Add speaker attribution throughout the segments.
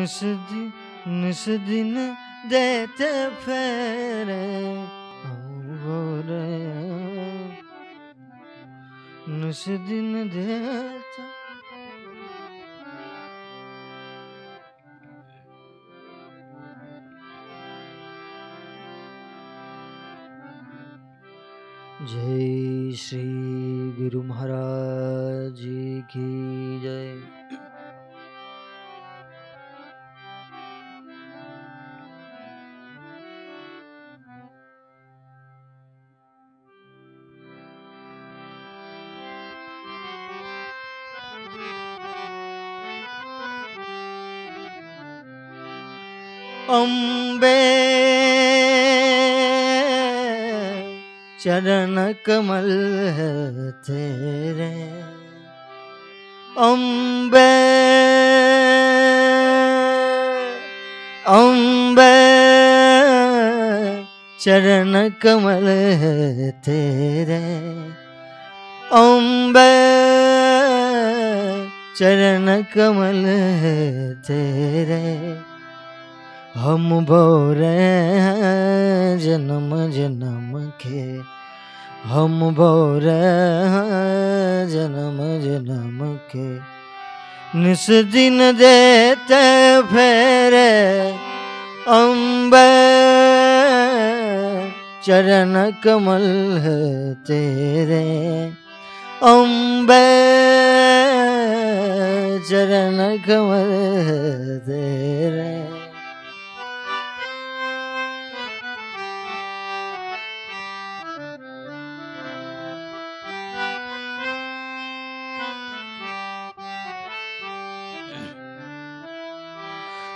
Speaker 1: निस दि निस दिन देते फेरे गोरे निस दिन देते जय श्री गुरु महाराज की जय
Speaker 2: अम्बे
Speaker 1: चरण कमल तेरे अम्बे अम्बे चरण कमल तेरे अम्बे चरण कमल तेरे हम भोरे जन्म जन्म के हम भोरे जन्म जन्म के निस दिन देते फेरे अम्बे चरण कमल तेरे अम्बे चरण कमल
Speaker 2: तेरे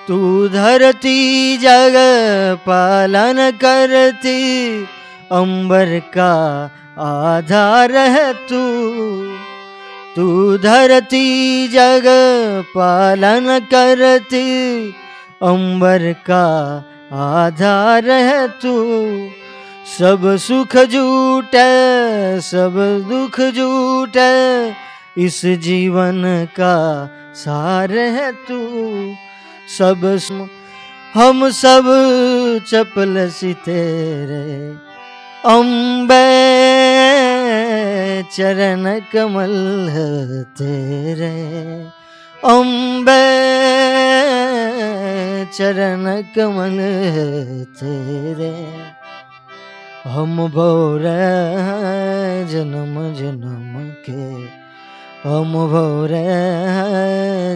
Speaker 1: तू धरती जग पालन करती अंबर का आधार है तू तू धरती जग पालन करती अंबर का आधार है तू सब सुख झूठ सब दुख झूठ इस जीवन का सार है तू सब हम सब चपल सी तेरे अम्बे चरण कमल तेरे अम्बे चरण कमल तेरे हम भोर जन्म जन्म के हम भोर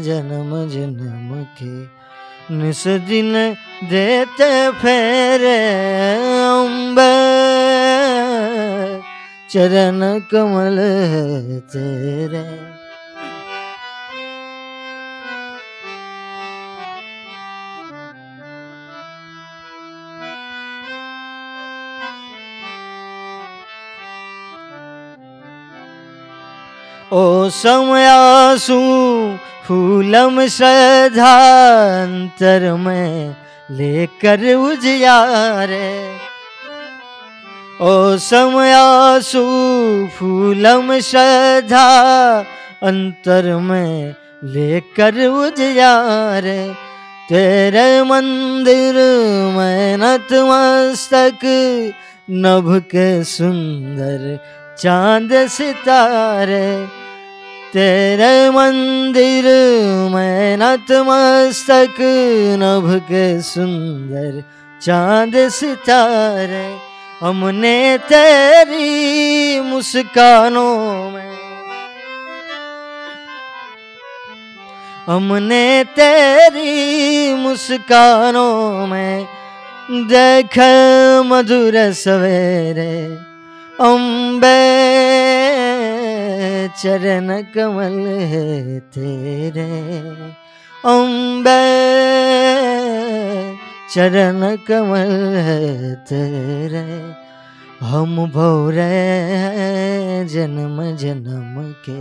Speaker 1: जन्म जन्म के निस दिन फेरे अम्ब चरण कमल
Speaker 2: तेरे
Speaker 1: ओ समयासू फूलम श्रद्धांतर में लेकर उजियारे ओ समयासु फूलम श्रद्धा अंतर में लेकर उजियारे तेरे मंदिर में नतमस्तक नभ के सुंदर चांद सितारे तेरे मंदिर में नतमस्तक नभ के सुंदर चांद सितारे हमने तेरी मुस्कानों में हमने तेरी मुस्कानों में देख मधुर सवेरे अम्बे चरण कमल है तेरे अम्बे चरण कमल है तेरे हम भौरे हैं जन्म जन्म के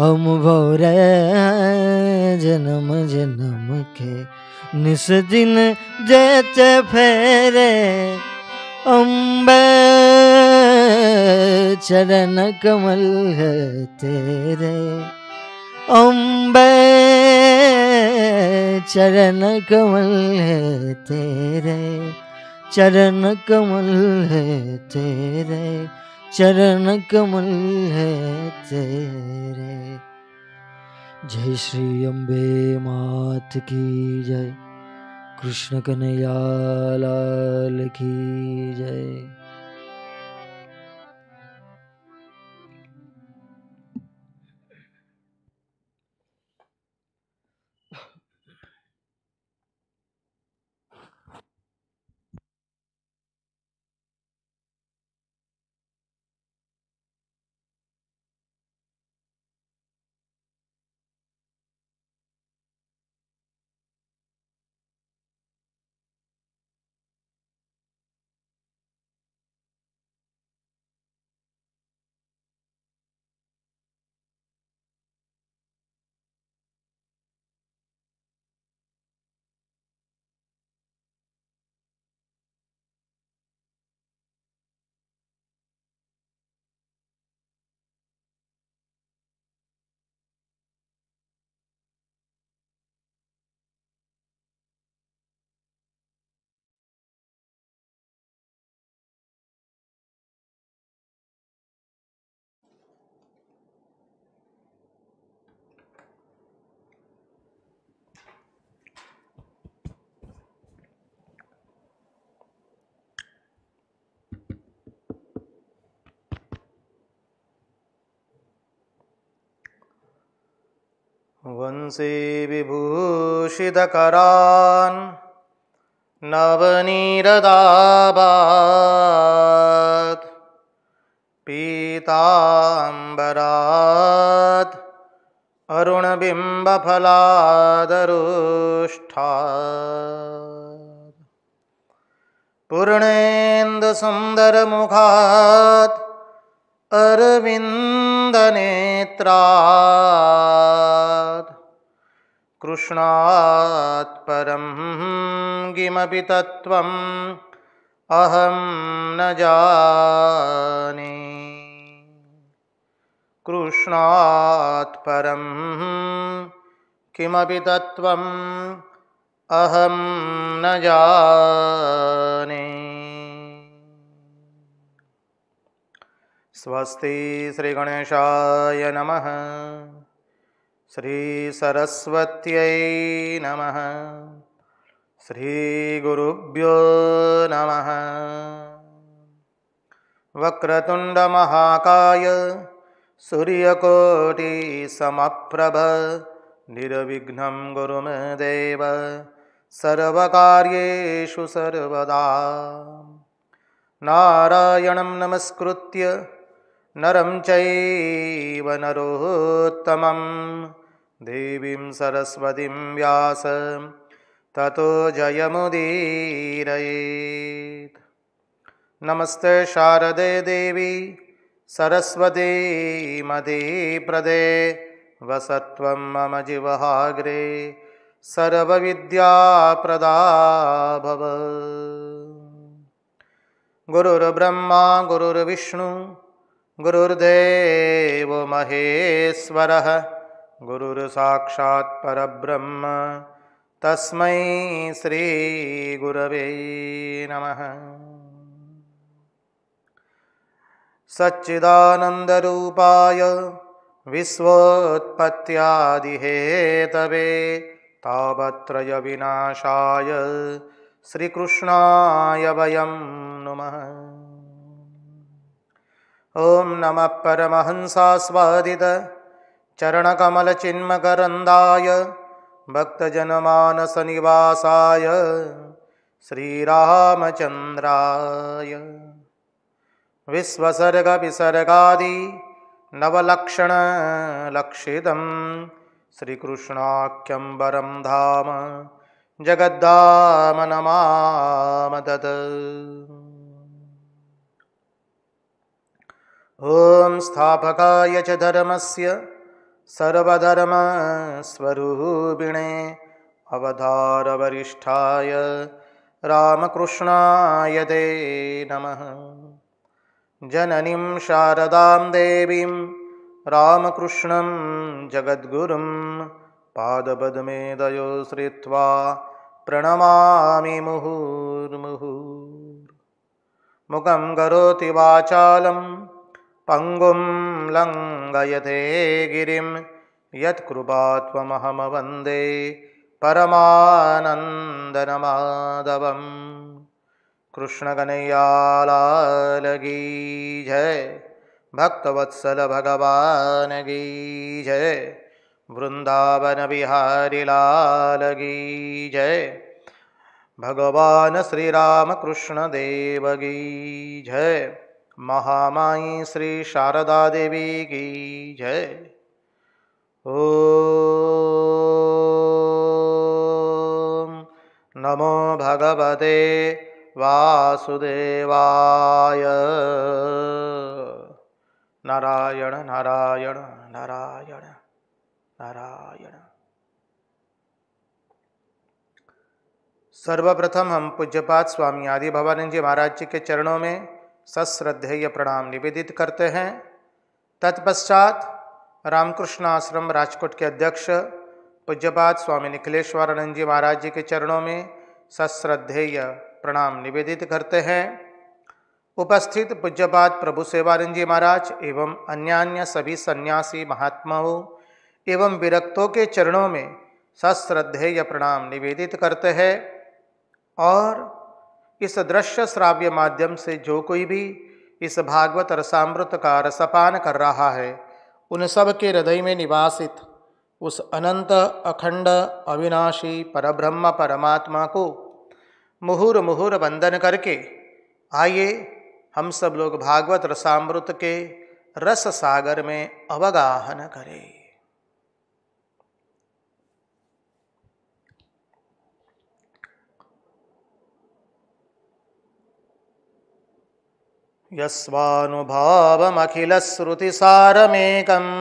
Speaker 1: हम भौरे हैं जन्म जन्म के निस दिन देते फेरे अम्बे चरण कमल है तेरे अम्बे चरण कमल है तेरे चरण कमल है तेरे चरण कमल है तेरे जय श्री अम्बे मात की जय कृष्ण कन्हैया लाल की जय
Speaker 3: वंशी विभूषितकरान् नवनीरदाबात् पीताम्बरात् अरुणबिम्बफलादरुष्ठात् पूर्णेन्द्र अरविंद नेत्र परं किमपि तत्व अहं न जाने कृष्णात् परं किमपि तत्त्वम् अहं न जाने स्वस्ति श्रीगणेशाय नमः श्रीसरस्वत्यै नमः श्रीगुरुभ्यो नमः वक्रतुण्डमहाकाय सूर्यकोटिसमप्रभ निर्विघ्नं गुरुमे देव सर्वकार्येषु सर्वदा नारायणं नमस्कृत्य नरं चैव नरुत्तमं देवीं सरस्वतीं व्यास ततो जयमुदीरयेत् नमस्ते शारदे देवी सरस्वतीमतीप्रदे प्रदे वसत्वं मम जिवहाग्रे सर्वविद्याप्रदा भव गुरुर्ब्रह्मा गुरुर्विष्णु गुरुर्देवमहेश्वरः गुरुर्साक्षात्परब्रह्म तस्मै श्रीगुरवे नमः सच्चिदानन्दरूपाय विश्वोत्पत्यादिहेतवे तावत्त्रयविनाशाय श्रीकृष्णाय वयं नुमः ॐ नमः परमहंसास्वादितचरणकमलचिन्मकरन्दाय भक्तजनमानसनिवासाय श्रीरामचन्द्राय श्रीकृष्णाख्यं वरं धाम जगद्दामनमामदद ॐ स्थापकाय च धर्मस्य सर्वधर्मस्वरूपिणे अवधारवरिष्ठाय रामकृष्णाय ते नमः जननीं शारदां देवीं रामकृष्णं जगद्गुरुं दयो श्रित्वा प्रणमामि मुहुर्मुहुर्मुखं मुखं करोति वाचालम् पंगु लंगयते गिरी यत्कृपा वंदे परमानन्दनमाधवम् कृष्णगनैयालालगी जय भक्तवत्सल भगवान की जय वृन्दावन बिहारिलालगी जय भगवान् श्रीरामकृष्णदेवगी जय महामाई श्री शारदा देवी की जय ओ नमो भगवते वासुदेवाय नारायण नारायण नारायण नारायण सर्वप्रथम हम पूज्यपात स्वामी आदि भवानंद जी महाराज जी के चरणों में सश्रद्धेय प्रणाम निवेदित करते हैं तत्पश्चात रामकृष्ण आश्रम राजकोट के अध्यक्ष पूज्यपाद स्वामी निखिलेश्वरानंद जी महाराज जी के चरणों में सश्रद्धेय प्रणाम निवेदित करते हैं उपस्थित पूज्यपाद प्रभु सेवानंद जी महाराज एवं अन्यान्य सभी सन्यासी महात्माओं एवं विरक्तों के चरणों में सश्रद्धेय प्रणाम निवेदित करते हैं और इस दृश्य श्राव्य माध्यम से जो कोई भी इस भागवत रसामृत का रसपान कर रहा है उन सब के हृदय में निवासित उस अनंत अखंड अविनाशी परब्रह्म परमात्मा को मुहूर् मुहूर् वंदन करके आइए हम सब लोग भागवत रसामृत के रस सागर में अवगाहन करें यस्वानुभावमखिलश्रुतिसारमेकम्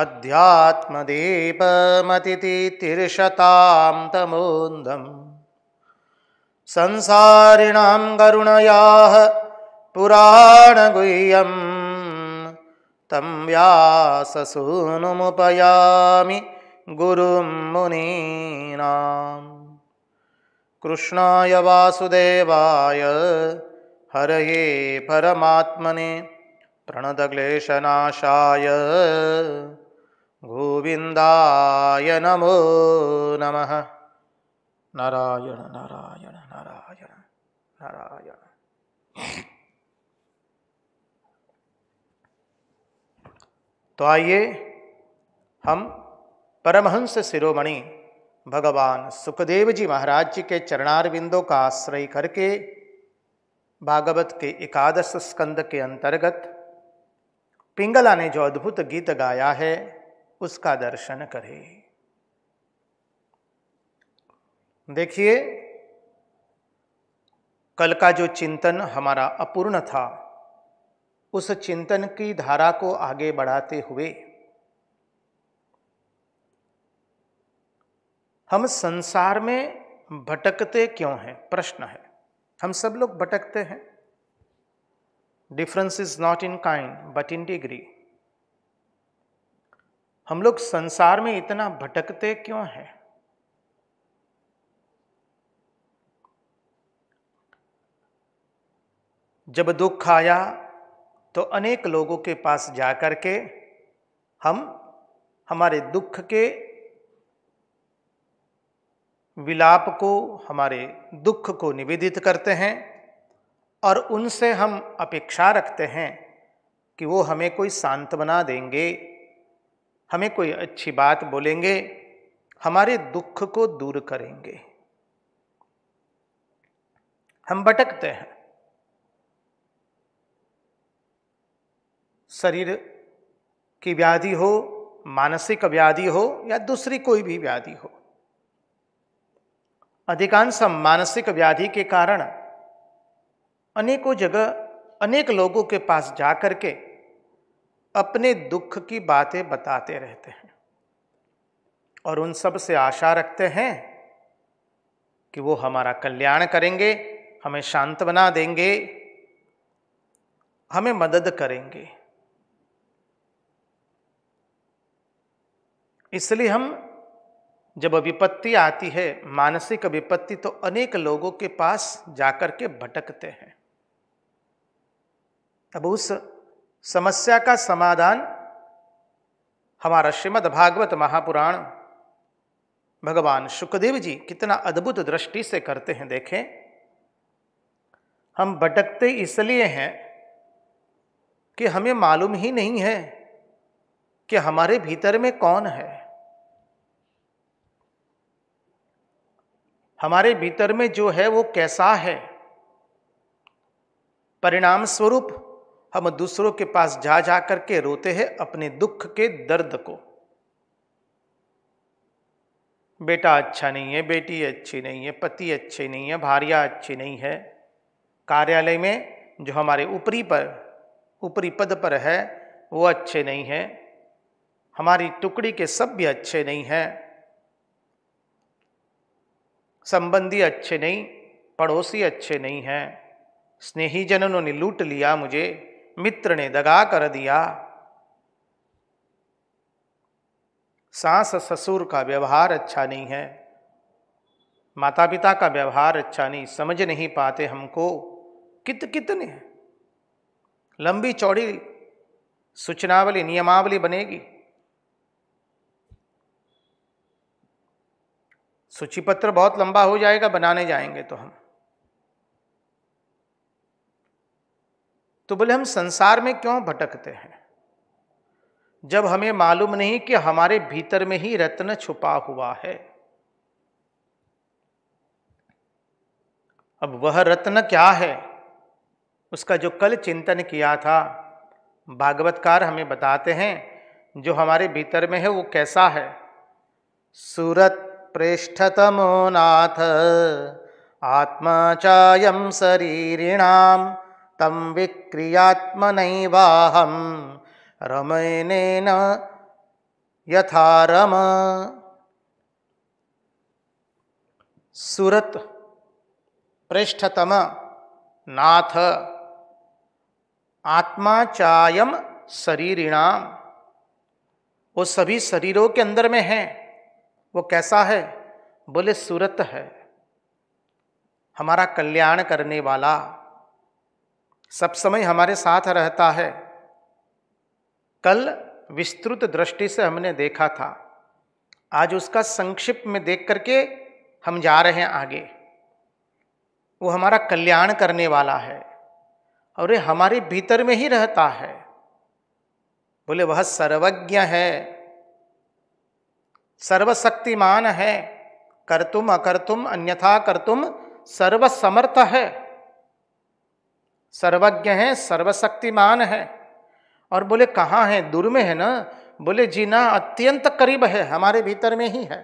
Speaker 3: अध्यात्मदीपमतिरिशतां तमोन्दम् संसारिणां करुणयाः पुराणगुह्यं तं व्याससूनुमुपयामि गुरुं मुनीनाम् कृष्णाय वासुदेवाय ये परमात्मने प्रणतक्लेशनाशाय गोविन्दाय नमो नमः नारायण नारायण नारायण नारायण तो आइए हम परमहंस शिरोमणि भगवान सुखदेव जी महाराज जी के चरणार का आश्रय करके भागवत के एकादश स्कंद के अंतर्गत पिंगला ने जो अद्भुत गीत गाया है उसका दर्शन करें देखिए कल का जो चिंतन हमारा अपूर्ण था उस चिंतन की धारा को आगे बढ़ाते हुए हम संसार में भटकते क्यों हैं प्रश्न है हम सब लोग भटकते हैं difference is not in kind but in degree हम लोग संसार में इतना भटकते क्यों हैं जब दुख आया तो अनेक लोगों के पास जाकर के हम हमारे दुख के विलाप को हमारे दुख को निवेदित करते हैं और उनसे हम अपेक्षा रखते हैं कि वो हमें कोई सांत्वना देंगे हमें कोई अच्छी बात बोलेंगे हमारे दुख को दूर करेंगे हम भटकते हैं शरीर की व्याधि हो मानसिक व्याधि हो या दूसरी कोई भी व्याधि हो अधिकांश मानसिक व्याधि के कारण अनेकों जगह अनेक लोगों के पास जा के अपने दुख की बातें बताते रहते हैं और उन सब से आशा रखते हैं कि वो हमारा कल्याण करेंगे हमें शांत बना देंगे हमें मदद करेंगे इसलिए हम जब विपत्ति आती है मानसिक विपत्ति तो अनेक लोगों के पास जाकर के भटकते हैं अब उस समस्या का समाधान हमारा श्रीमद भागवत महापुराण भगवान सुखदेव जी कितना अद्भुत दृष्टि से करते हैं देखें हम भटकते इसलिए हैं कि हमें मालूम ही नहीं है कि हमारे भीतर में कौन है हमारे भीतर में जो है वो कैसा है परिणाम स्वरूप हम दूसरों के पास जा जा करके रोते हैं अपने दुख के दर्द को बेटा अच्छा नहीं है बेटी अच्छी नहीं है पति अच्छे नहीं है भारिया अच्छी नहीं है कार्यालय में जो हमारे ऊपरी पर ऊपरी पद पर है वो अच्छे नहीं है हमारी टुकड़ी के सभ्य अच्छे नहीं हैं संबंधी अच्छे नहीं पड़ोसी अच्छे नहीं हैं स्नेही जनों ने लूट लिया मुझे मित्र ने दगा कर दिया सास ससुर का व्यवहार अच्छा नहीं है माता पिता का व्यवहार अच्छा नहीं समझ नहीं पाते हमको कित कितने लंबी चौड़ी सूचनावली नियमावली बनेगी सूची पत्र बहुत लंबा हो जाएगा बनाने जाएंगे तो हम तो बोले हम संसार में क्यों भटकते हैं जब हमें मालूम नहीं कि हमारे भीतर में ही रत्न छुपा हुआ है अब वह रत्न क्या है उसका जो कल चिंतन किया था भागवतकार हमें बताते हैं जो हमारे भीतर में है वो कैसा है सूरत पृष्ठतमो नाथ आत्मा चा शरीरिणां तम विक्रियात्मनैवाहं रमयनेन यथा सुरत पृष्ठतम नाथ आत्मा चायम शरीरिणाम वो सभी शरीरों के अंदर में है वो कैसा है बोले सूरत है हमारा कल्याण करने वाला सब समय हमारे साथ रहता है कल विस्तृत दृष्टि से हमने देखा था आज उसका संक्षिप्त में देख करके हम जा रहे हैं आगे वो हमारा कल्याण करने वाला है और ये हमारे भीतर में ही रहता है बोले वह सर्वज्ञ है सर्वशक्तिमान है कर्तुम अकर्तुम अन्यथा कर्तुम सर्वसमर्थ है सर्वज्ञ है सर्वशक्तिमान है और बोले कहाँ है दूर में है ना बोले जी ना अत्यंत करीब है हमारे भीतर में ही है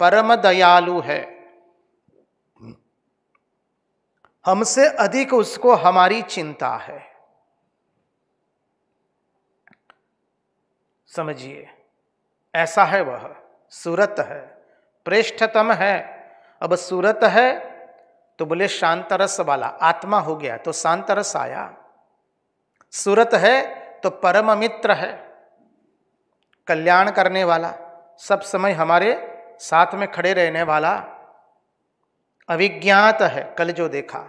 Speaker 3: परम दयालु है हमसे अधिक उसको हमारी चिंता है समझिए ऐसा है वह सूरत है प्रेष्ठतम है अब सूरत है तो बोले शांतरस वाला आत्मा हो गया तो शांतरस आया सूरत है तो परम मित्र है कल्याण करने वाला सब समय हमारे साथ में खड़े रहने वाला अविज्ञात है कल जो देखा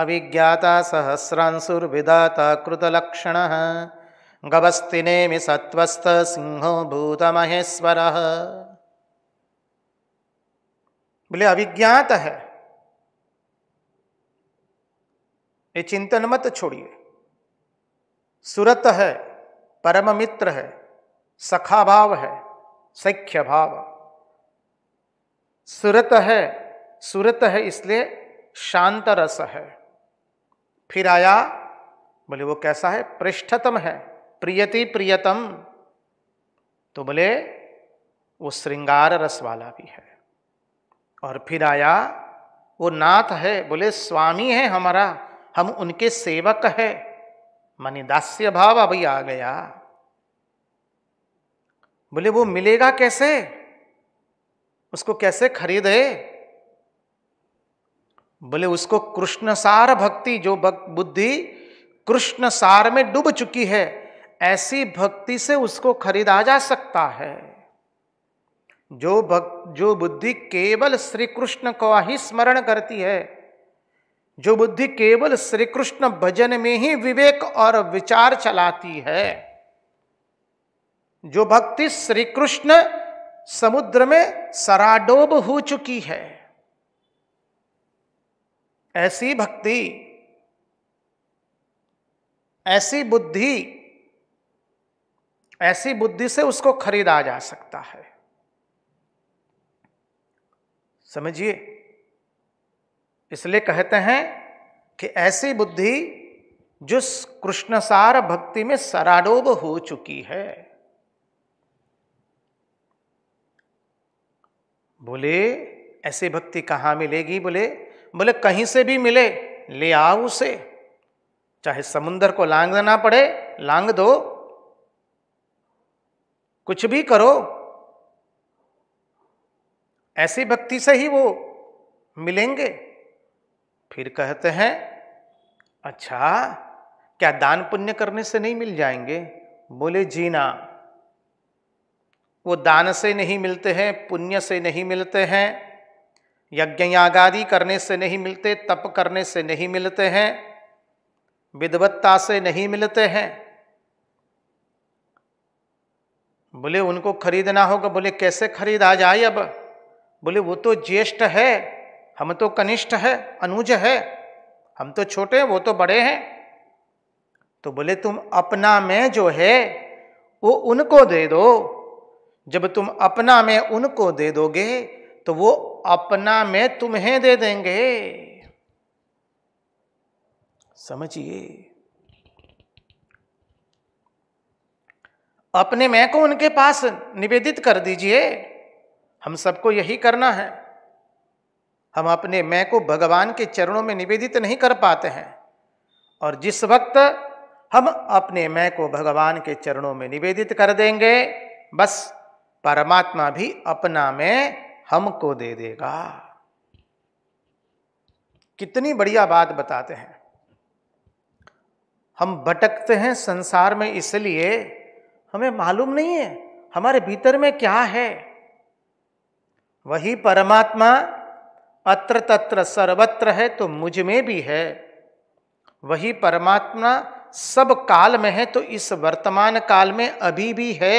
Speaker 3: अविज्ञाता सहस्रांसुर विदाता कृतलक्षण गवस्ति नेमि सिंह भूतमहेश्वर बोले अभिज्ञात है ये चिंतन मत छोड़िए सुरत है परम मित्र है सखा भाव है सख्य भाव सुरत है सुरत है इसलिए शांत रस है फिर आया बोले वो कैसा है पृष्ठतम है प्रियति प्रियतम तो बोले वो श्रृंगार रस वाला भी है और फिर आया वो नाथ है बोले स्वामी है हमारा हम उनके सेवक है मानी दास्य भाव अभी आ गया बोले वो मिलेगा कैसे उसको कैसे खरीदे बोले उसको कृष्ण सार भक्ति जो बुद्धि कृष्ण सार में डूब चुकी है ऐसी भक्ति से उसको खरीदा जा सकता है जो भक्त जो बुद्धि केवल श्री कृष्ण को ही स्मरण करती है जो बुद्धि केवल श्री कृष्ण भजन में ही विवेक और विचार चलाती है जो भक्ति श्री कृष्ण समुद्र में सराडोब हो चुकी है ऐसी भक्ति ऐसी बुद्धि ऐसी बुद्धि से उसको खरीदा जा सकता है समझिए इसलिए कहते हैं कि ऐसी बुद्धि जो कृष्णसार भक्ति में सराडोब हो चुकी है बोले ऐसी भक्ति कहां मिलेगी बोले बोले कहीं से भी मिले ले आओ उसे चाहे समुंदर को लांग देना पड़े लांग दो कुछ भी करो ऐसी भक्ति से ही वो मिलेंगे फिर कहते हैं अच्छा क्या दान पुण्य करने से नहीं मिल जाएंगे बोले जी ना वो दान से नहीं मिलते हैं पुण्य से नहीं मिलते हैं यज्ञ यागादि करने से नहीं मिलते तप करने से नहीं मिलते हैं विधवत्ता से नहीं मिलते हैं बोले उनको खरीदना होगा बोले कैसे खरीद आ जाए अब बोले वो तो ज्येष्ठ है हम तो कनिष्ठ है अनुज है हम तो छोटे हैं वो तो बड़े हैं तो बोले तुम अपना में जो है वो उनको दे दो जब तुम अपना में उनको दे दोगे तो वो अपना में तुम्हें दे देंगे समझिए अपने मैं को उनके पास निवेदित कर दीजिए हम सबको यही करना है हम अपने मैं को भगवान के चरणों में निवेदित नहीं कर पाते हैं और जिस वक्त हम अपने मैं को भगवान के चरणों में निवेदित कर देंगे बस परमात्मा भी अपना में हमको दे देगा कितनी बढ़िया बात बताते हैं हम भटकते हैं संसार में इसलिए हमें मालूम नहीं है हमारे भीतर में क्या है वही परमात्मा अत्र तत्र सर्वत्र है तो मुझ में भी है वही परमात्मा सब काल में है तो इस वर्तमान काल में अभी भी है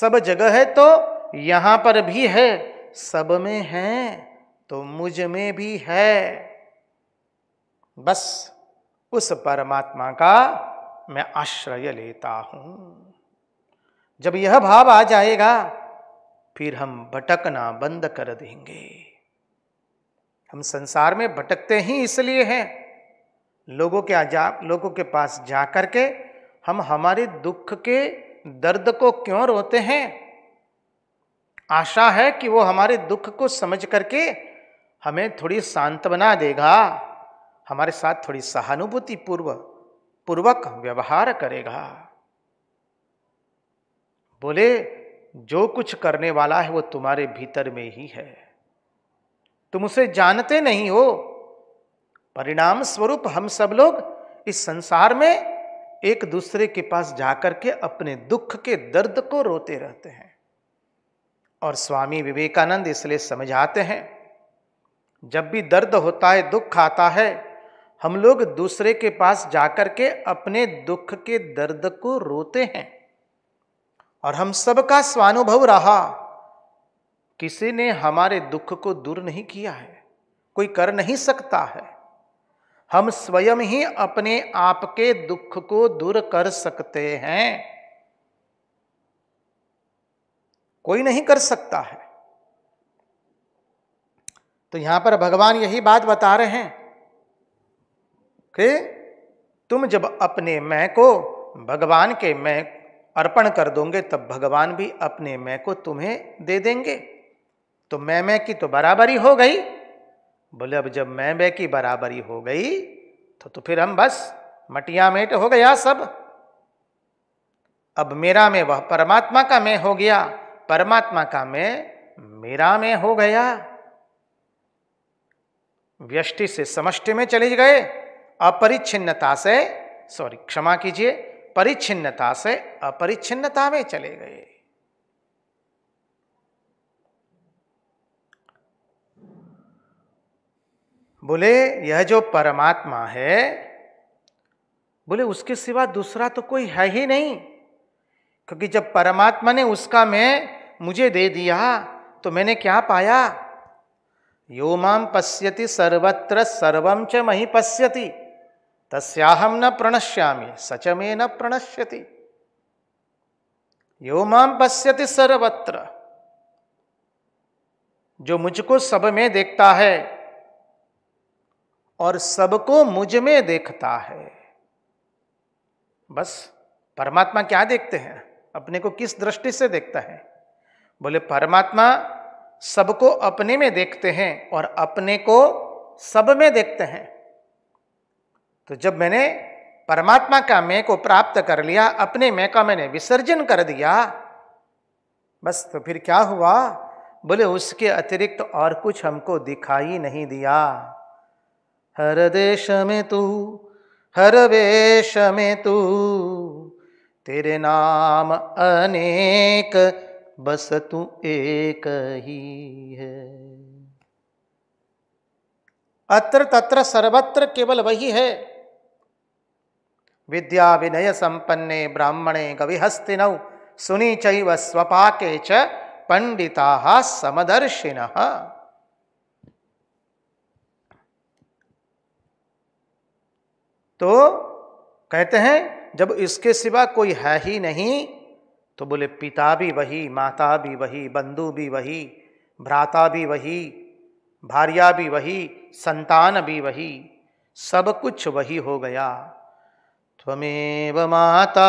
Speaker 3: सब जगह है तो यहाँ पर भी है सब में है तो मुझ में भी है बस उस परमात्मा का मैं आश्रय लेता हूं जब यह भाव आ जाएगा फिर हम भटकना बंद कर देंगे हम संसार में भटकते ही इसलिए हैं लोगों के आजा लोगों के पास जा के हम हमारे दुख के दर्द को क्यों रोते हैं आशा है कि वो हमारे दुख को समझ करके हमें थोड़ी सांत्वना देगा हमारे साथ थोड़ी सहानुभूति पूर्व पूर्वक व्यवहार करेगा बोले जो कुछ करने वाला है वो तुम्हारे भीतर में ही है तुम उसे जानते नहीं हो परिणाम स्वरूप हम सब लोग इस संसार में एक दूसरे के पास जाकर के अपने दुख के दर्द को रोते रहते हैं और स्वामी विवेकानंद इसलिए समझाते हैं जब भी दर्द होता है दुख आता है हम लोग दूसरे के पास जाकर के अपने दुख के दर्द को रोते हैं और हम सबका स्वानुभव रहा किसी ने हमारे दुख को दूर नहीं किया है कोई कर नहीं सकता है हम स्वयं ही अपने आप के दुख को दूर कर सकते हैं कोई नहीं कर सकता है तो यहां पर भगवान यही बात बता रहे हैं कि तुम जब अपने मैं को भगवान के मैं अर्पण कर दोगे तब भगवान भी अपने मैं को तुम्हें दे देंगे तो मैं मैं की तो बराबरी हो गई बोले अब जब मैं मैं की बराबरी हो गई तो तो फिर हम बस मटिया मेट हो गया सब अब मेरा में वह परमात्मा का मैं हो गया परमात्मा का मैं मेरा में हो गया व्यष्टि से समष्टि में चले गए अपरिच्छिन्नता से सॉरी क्षमा कीजिए परिच्छिन्नता से अपरिच्छिन्नता में चले गए बोले यह जो परमात्मा है बोले उसके सिवा दूसरा तो कोई है ही नहीं क्योंकि जब परमात्मा ने उसका मैं मुझे दे दिया तो मैंने क्या पाया यो माम पश्यति सर्वत्र सर्वम च मही पश्यती तस्याहम न प्रणश्यामी सच में न प्रणश्यति यो माम पश्यति सर्वत्र जो मुझको सब में देखता है और सबको मुझ में देखता है बस परमात्मा क्या देखते हैं अपने को किस दृष्टि से देखता है बोले परमात्मा सबको अपने में देखते हैं और अपने को सब में देखते हैं तो जब मैंने परमात्मा का मैं को प्राप्त कर लिया अपने मैं का मैंने विसर्जन कर दिया बस तो फिर क्या हुआ बोले उसके अतिरिक्त और कुछ हमको दिखाई नहीं दिया हर देश में तू हर वेश में तू तेरे नाम अनेक बस तू एक ही है अत्र तत्र सर्वत्र केवल वही है विद्या विनय संपन्ने ब्राह्मणे गविहस्तिनौ सुनी चैव स्वपाके च पंडिता समदर्शिन तो कहते हैं जब इसके सिवा कोई है ही नहीं तो बोले पिता भी वही माता भी वही बंधु भी वही भ्राता भी वही भारिया भी वही संतान भी वही सब कुछ वही हो गया त्वमेव माता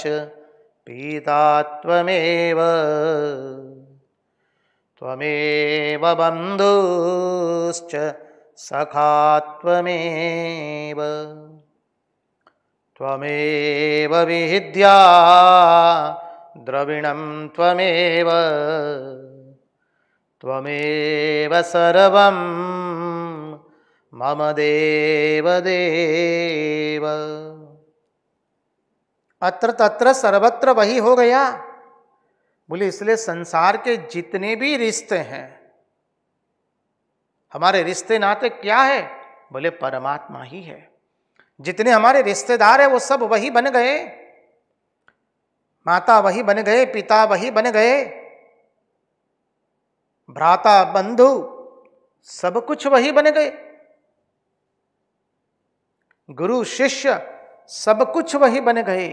Speaker 3: च पिता त्वमेव त्वमेव बन्धुश्च सखा त्वमेव विहिद्या द्रविणं त्वमेव त्वमेव सर्वम् मम देव देव अत्र तत्र सर्वत्र वही हो गया बोले इसलिए संसार के जितने भी रिश्ते हैं हमारे रिश्ते नाते क्या है बोले परमात्मा ही है जितने हमारे रिश्तेदार है वो सब वही बन गए माता वही बन गए पिता वही बन गए भ्राता बंधु सब कुछ वही बन गए गुरु शिष्य सब कुछ वही बन गए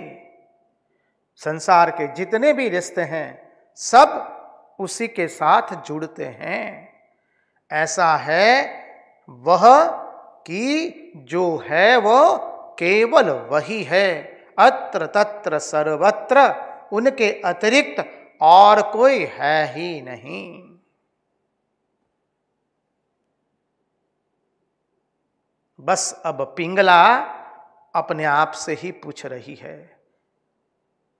Speaker 3: संसार के जितने भी रिश्ते हैं सब उसी के साथ जुड़ते हैं ऐसा है वह कि जो है वो केवल वही है अत्र तत्र सर्वत्र उनके अतिरिक्त और कोई है ही नहीं बस अब पिंगला अपने आप से ही पूछ रही है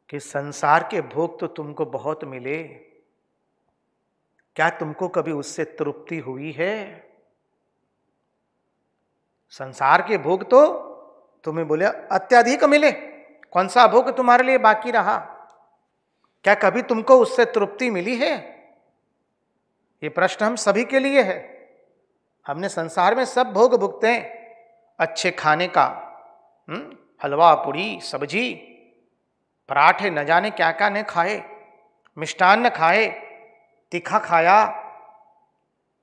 Speaker 3: कि संसार के भोग तो तुमको बहुत मिले क्या तुमको कभी उससे तृप्ति हुई है संसार के भोग तो तुम्हें बोले अत्यधिक मिले कौन सा भोग तुम्हारे लिए बाकी रहा क्या कभी तुमको उससे तृप्ति मिली है ये प्रश्न हम सभी के लिए है हमने संसार में सब भोग भुगते हैं अच्छे खाने का हम्म, हलवा पूरी सब्जी पराठे न जाने क्या क्या ने खाए मिष्टान्न खाए तीखा खाया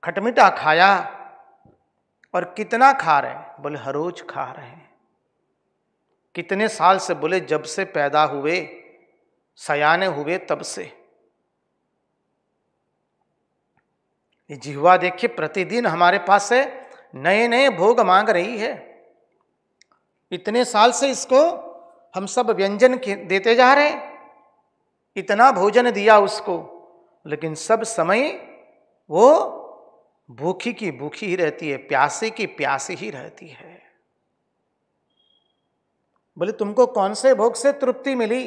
Speaker 3: खटमिटा खाया और कितना खा रहे बोले हर रोज खा रहे हैं कितने साल से बोले जब से पैदा हुए सयाने हुए तब से ये जिहवा देखिए प्रतिदिन हमारे पास है नए नए भोग मांग रही है इतने साल से इसको हम सब व्यंजन देते जा रहे हैं इतना भोजन दिया उसको लेकिन सब समय वो भूखी की भूखी ही रहती है प्यासे की प्यासी ही रहती है बोले तुमको कौन से भोग से तृप्ति मिली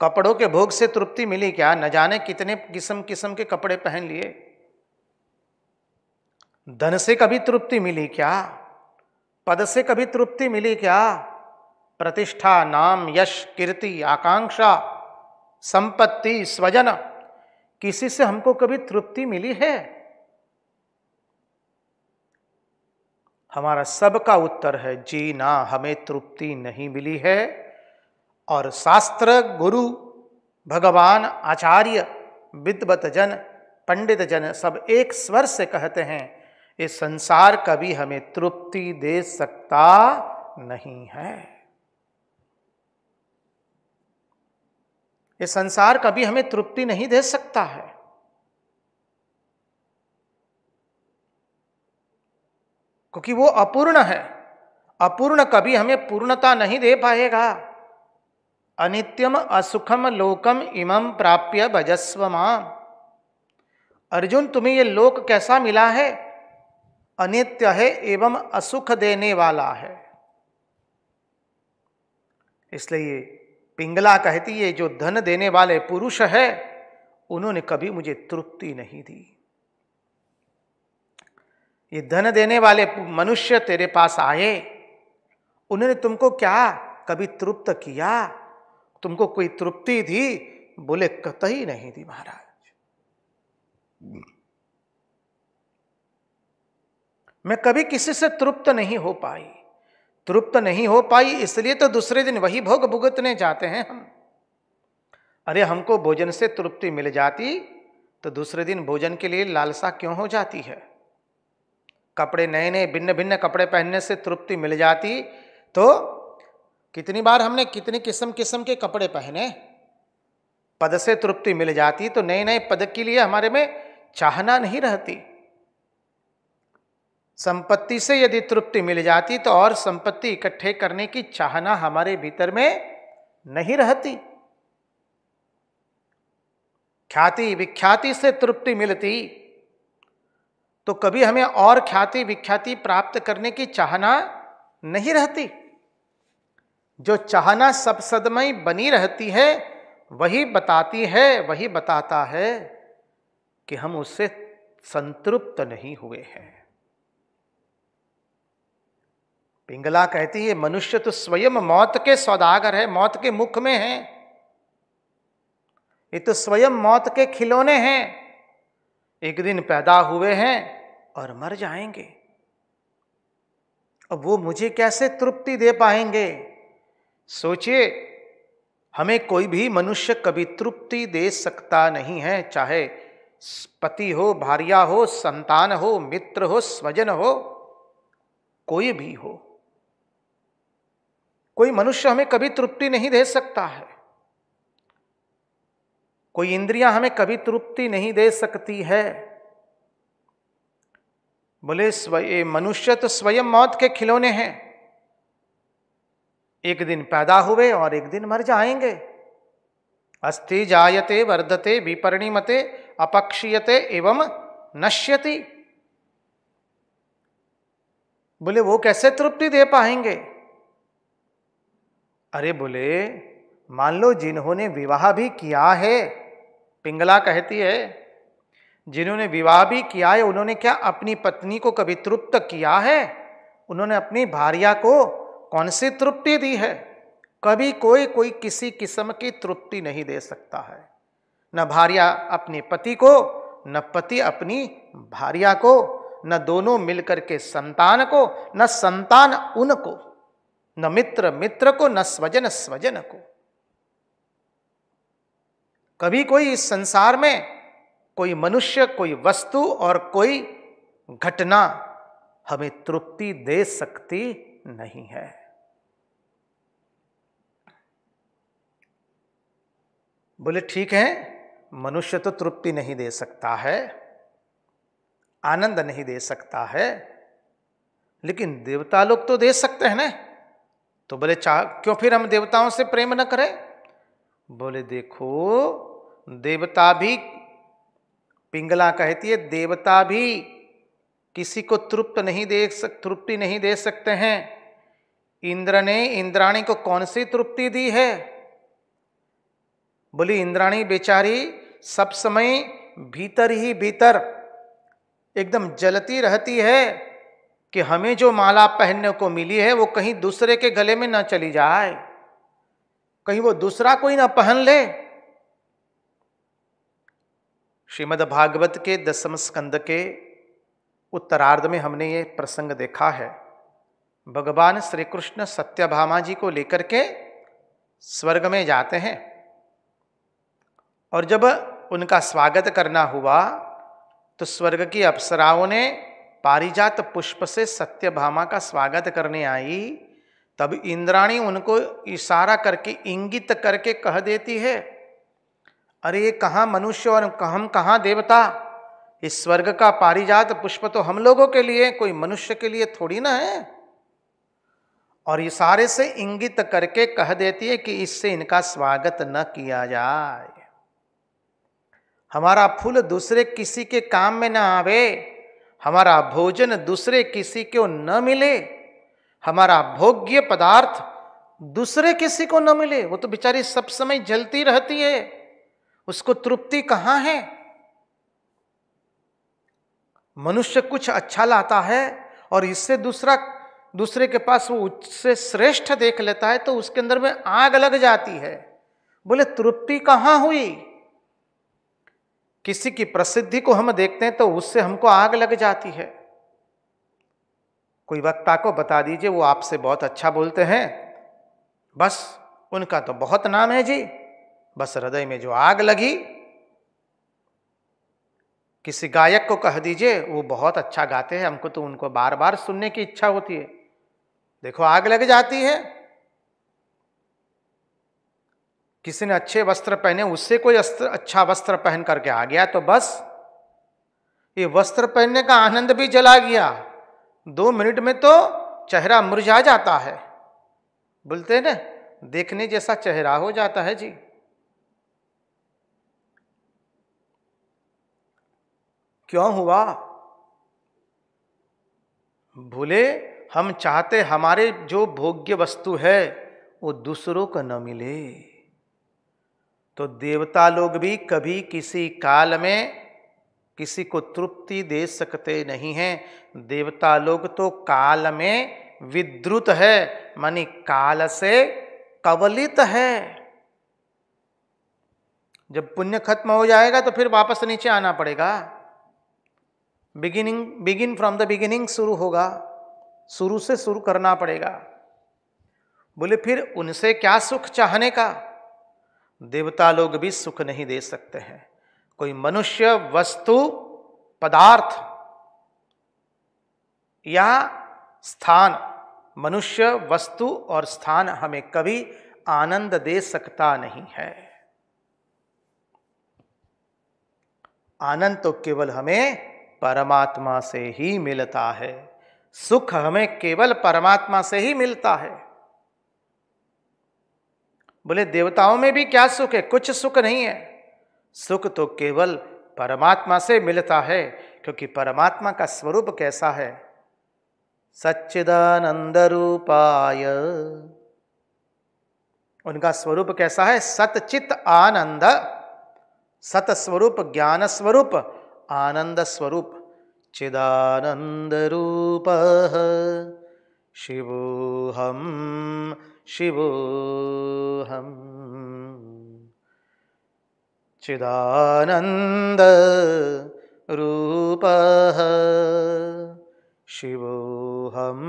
Speaker 3: कपड़ों के भोग से तृप्ति मिली क्या न जाने कितने किस्म किस्म के कपड़े पहन लिए धन से कभी तृप्ति मिली क्या पद से कभी तृप्ति मिली क्या प्रतिष्ठा नाम यश कीर्ति आकांक्षा संपत्ति स्वजन किसी से हमको कभी तृप्ति मिली है हमारा सबका उत्तर है जी ना हमें तृप्ति नहीं मिली है और शास्त्र गुरु भगवान आचार्य विद्वत जन पंडित जन सब एक स्वर से कहते हैं ये संसार कभी हमें तृप्ति दे सकता नहीं है ये संसार कभी हमें तृप्ति नहीं दे सकता है क्योंकि वो अपूर्ण है अपूर्ण कभी हमें पूर्णता नहीं दे पाएगा अनित्यम असुखम लोकम इमम प्राप्य भजस्व माम अर्जुन तुम्हें ये लोक कैसा मिला है अनित्य है एवं असुख देने वाला है इसलिए पिंगला कहती है जो धन देने वाले पुरुष है उन्होंने कभी मुझे तृप्ति नहीं दी ये धन देने वाले मनुष्य तेरे पास आए उन्होंने तुमको क्या कभी तृप्त किया तुमको कोई तृप्ति दी बोले कतई नहीं दी महाराज मैं कभी किसी से तृप्त नहीं हो पाई तृप्त नहीं हो पाई इसलिए तो दूसरे दिन वही भोग भुगतने जाते हैं हम अरे हमको भोजन से तृप्ति मिल जाती तो दूसरे दिन भोजन के लिए लालसा क्यों हो जाती है कपड़े नए नए भिन्न भिन्न कपड़े पहनने से तृप्ति मिल जाती तो कितनी बार हमने कितनी किस्म किस्म के कपड़े पहने पद से तृप्ति मिल जाती तो नए नए पद के लिए हमारे में चाहना नहीं रहती संपत्ति से यदि तृप्ति मिल जाती तो और संपत्ति इकट्ठे करने की चाहना हमारे भीतर में नहीं रहती ख्याति विख्याति से तृप्ति मिलती तो कभी हमें और ख्याति विख्याति प्राप्त करने की चाहना नहीं रहती जो चाहना सब सदमय बनी रहती है वही बताती है वही बताता है कि हम उससे संतृप्त नहीं हुए हैं पिंगला कहती है मनुष्य तो स्वयं मौत के सौदागर है मौत के मुख में है ये तो स्वयं मौत के खिलौने हैं एक दिन पैदा हुए हैं और मर जाएंगे अब वो मुझे कैसे तृप्ति दे पाएंगे सोचिए हमें कोई भी मनुष्य कभी तृप्ति दे सकता नहीं है चाहे पति हो भारिया हो संतान हो मित्र हो स्वजन हो कोई भी हो कोई मनुष्य हमें कभी तृप्ति नहीं दे सकता है कोई इंद्रियां हमें कभी तृप्ति नहीं दे सकती है बोले स्वयं मनुष्य तो स्वयं मौत के खिलौने हैं एक दिन पैदा हुए और एक दिन मर जाएंगे अस्थि जायते वर्धते विपरिणिमते अपक्षीयते एवं नश्यति बोले वो कैसे तृप्ति दे पाएंगे अरे बोले मान लो जिन्होंने विवाह भी किया है पिंगला कहती है जिन्होंने विवाह भी किया है उन्होंने क्या अपनी पत्नी को कभी तृप्त किया है उन्होंने अपनी भारिया को कौन सी तृप्ति दी है कभी कोई कोई किसी किस्म की तृप्ति नहीं दे सकता है न भारिया अपने पति को न पति अपनी भारिया को न दोनों मिलकर के संतान को न संतान उनको न मित्र मित्र को न स्वजन स्वजन को कभी कोई इस संसार में कोई मनुष्य कोई वस्तु और कोई घटना हमें तृप्ति दे सकती नहीं है बोले ठीक है मनुष्य तो तृप्ति नहीं दे सकता है आनंद नहीं दे सकता है लेकिन देवता लोग तो दे सकते हैं ना तो बोले चाह क्यों फिर हम देवताओं से प्रेम न करें बोले देखो देवता भी पिंगला कहती है देवता भी किसी को तृप्त नहीं दे सक तृप्ति नहीं दे सकते हैं इंद्र ने इंद्राणी को कौन सी तृप्ति दी है बोली इंद्राणी बेचारी सब समय भीतर ही भीतर एकदम जलती रहती है कि हमें जो माला पहनने को मिली है वो कहीं दूसरे के गले में ना चली जाए कहीं वो दूसरा कोई ना पहन ले श्रीमद् भागवत के दसम स्कंद के उत्तरार्ध में हमने ये प्रसंग देखा है भगवान श्री कृष्ण सत्यभामा जी को लेकर के स्वर्ग में जाते हैं और जब उनका स्वागत करना हुआ तो स्वर्ग की अप्सराओं ने पारिजात पुष्प से सत्यभामा का स्वागत करने आई तब इंद्राणी उनको इशारा करके इंगित करके कह देती है अरे ये कहाँ मनुष्य और हम कहाँ देवता इस स्वर्ग का पारिजात पुष्प तो हम लोगों के लिए कोई मनुष्य के लिए थोड़ी ना है और इशारे से इंगित करके कह देती है कि इससे इनका स्वागत न किया जाए हमारा फूल दूसरे किसी के काम में ना आवे हमारा भोजन दूसरे किसी को न मिले हमारा भोग्य पदार्थ दूसरे किसी को न मिले वो तो बेचारी सब समय जलती रहती है उसको तृप्ति कहाँ है मनुष्य कुछ अच्छा लाता है और इससे दूसरा दूसरे के पास वो उससे श्रेष्ठ देख लेता है तो उसके अंदर में आग लग जाती है बोले तृप्ति कहाँ हुई किसी की प्रसिद्धि को हम देखते हैं तो उससे हमको आग लग जाती है कोई वक्ता को बता दीजिए वो आपसे बहुत अच्छा बोलते हैं बस उनका तो बहुत नाम है जी बस हृदय में जो आग लगी किसी गायक को कह दीजिए वो बहुत अच्छा गाते हैं हमको तो उनको बार बार सुनने की इच्छा होती है देखो आग लग जाती है किसी ने अच्छे वस्त्र पहने उससे कोई अच्छा वस्त्र पहन करके आ गया तो बस ये वस्त्र पहनने का आनंद भी जला गया दो मिनट में तो चेहरा मुरझा जाता है बोलते हैं ना देखने जैसा चेहरा हो जाता है जी क्यों हुआ भूले हम चाहते हमारे जो भोग्य वस्तु है वो दूसरों को न मिले तो देवता लोग भी कभी किसी काल में किसी को तृप्ति दे सकते नहीं हैं देवता लोग तो काल में विद्रुत है मानी काल से कवलित है जब पुण्य खत्म हो जाएगा तो फिर वापस नीचे आना पड़ेगा beginning begin from the beginning शुरू होगा शुरू से शुरू करना पड़ेगा बोले फिर उनसे क्या सुख चाहने का देवता लोग भी सुख नहीं दे सकते हैं कोई मनुष्य वस्तु पदार्थ या स्थान मनुष्य वस्तु और स्थान हमें कभी आनंद दे सकता नहीं है आनंद तो केवल हमें परमात्मा से ही मिलता है सुख हमें केवल परमात्मा से ही मिलता है बोले देवताओं में भी क्या सुख है कुछ सुख नहीं है सुख तो केवल परमात्मा से मिलता है क्योंकि परमात्मा का स्वरूप कैसा है सच्चिदानंद रूपाय उनका स्वरूप कैसा है सतचित आनंद सत स्वरूप ज्ञान स्वरूप आनंद स्वरूप चिदानंद रूप शिवोहम शिवोऽहम् हम शिवोऽहं हम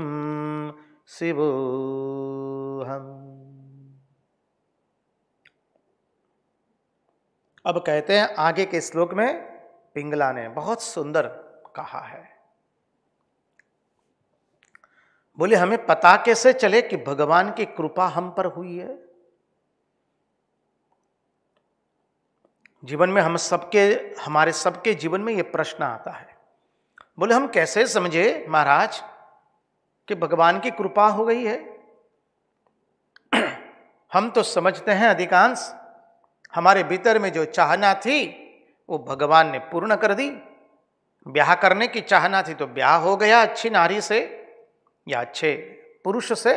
Speaker 3: अब कहते हैं आगे के श्लोक में पिंगला ने बहुत सुंदर कहा है बोले हमें पता कैसे चले कि भगवान की कृपा हम पर हुई है जीवन में हम सबके हमारे सबके जीवन में यह प्रश्न आता है बोले हम कैसे समझे महाराज कि भगवान की कृपा हो गई है हम तो समझते हैं अधिकांश हमारे भीतर में जो चाहना थी वो भगवान ने पूर्ण कर दी ब्याह करने की चाहना थी तो ब्याह हो गया अच्छी नारी से या अच्छे पुरुष से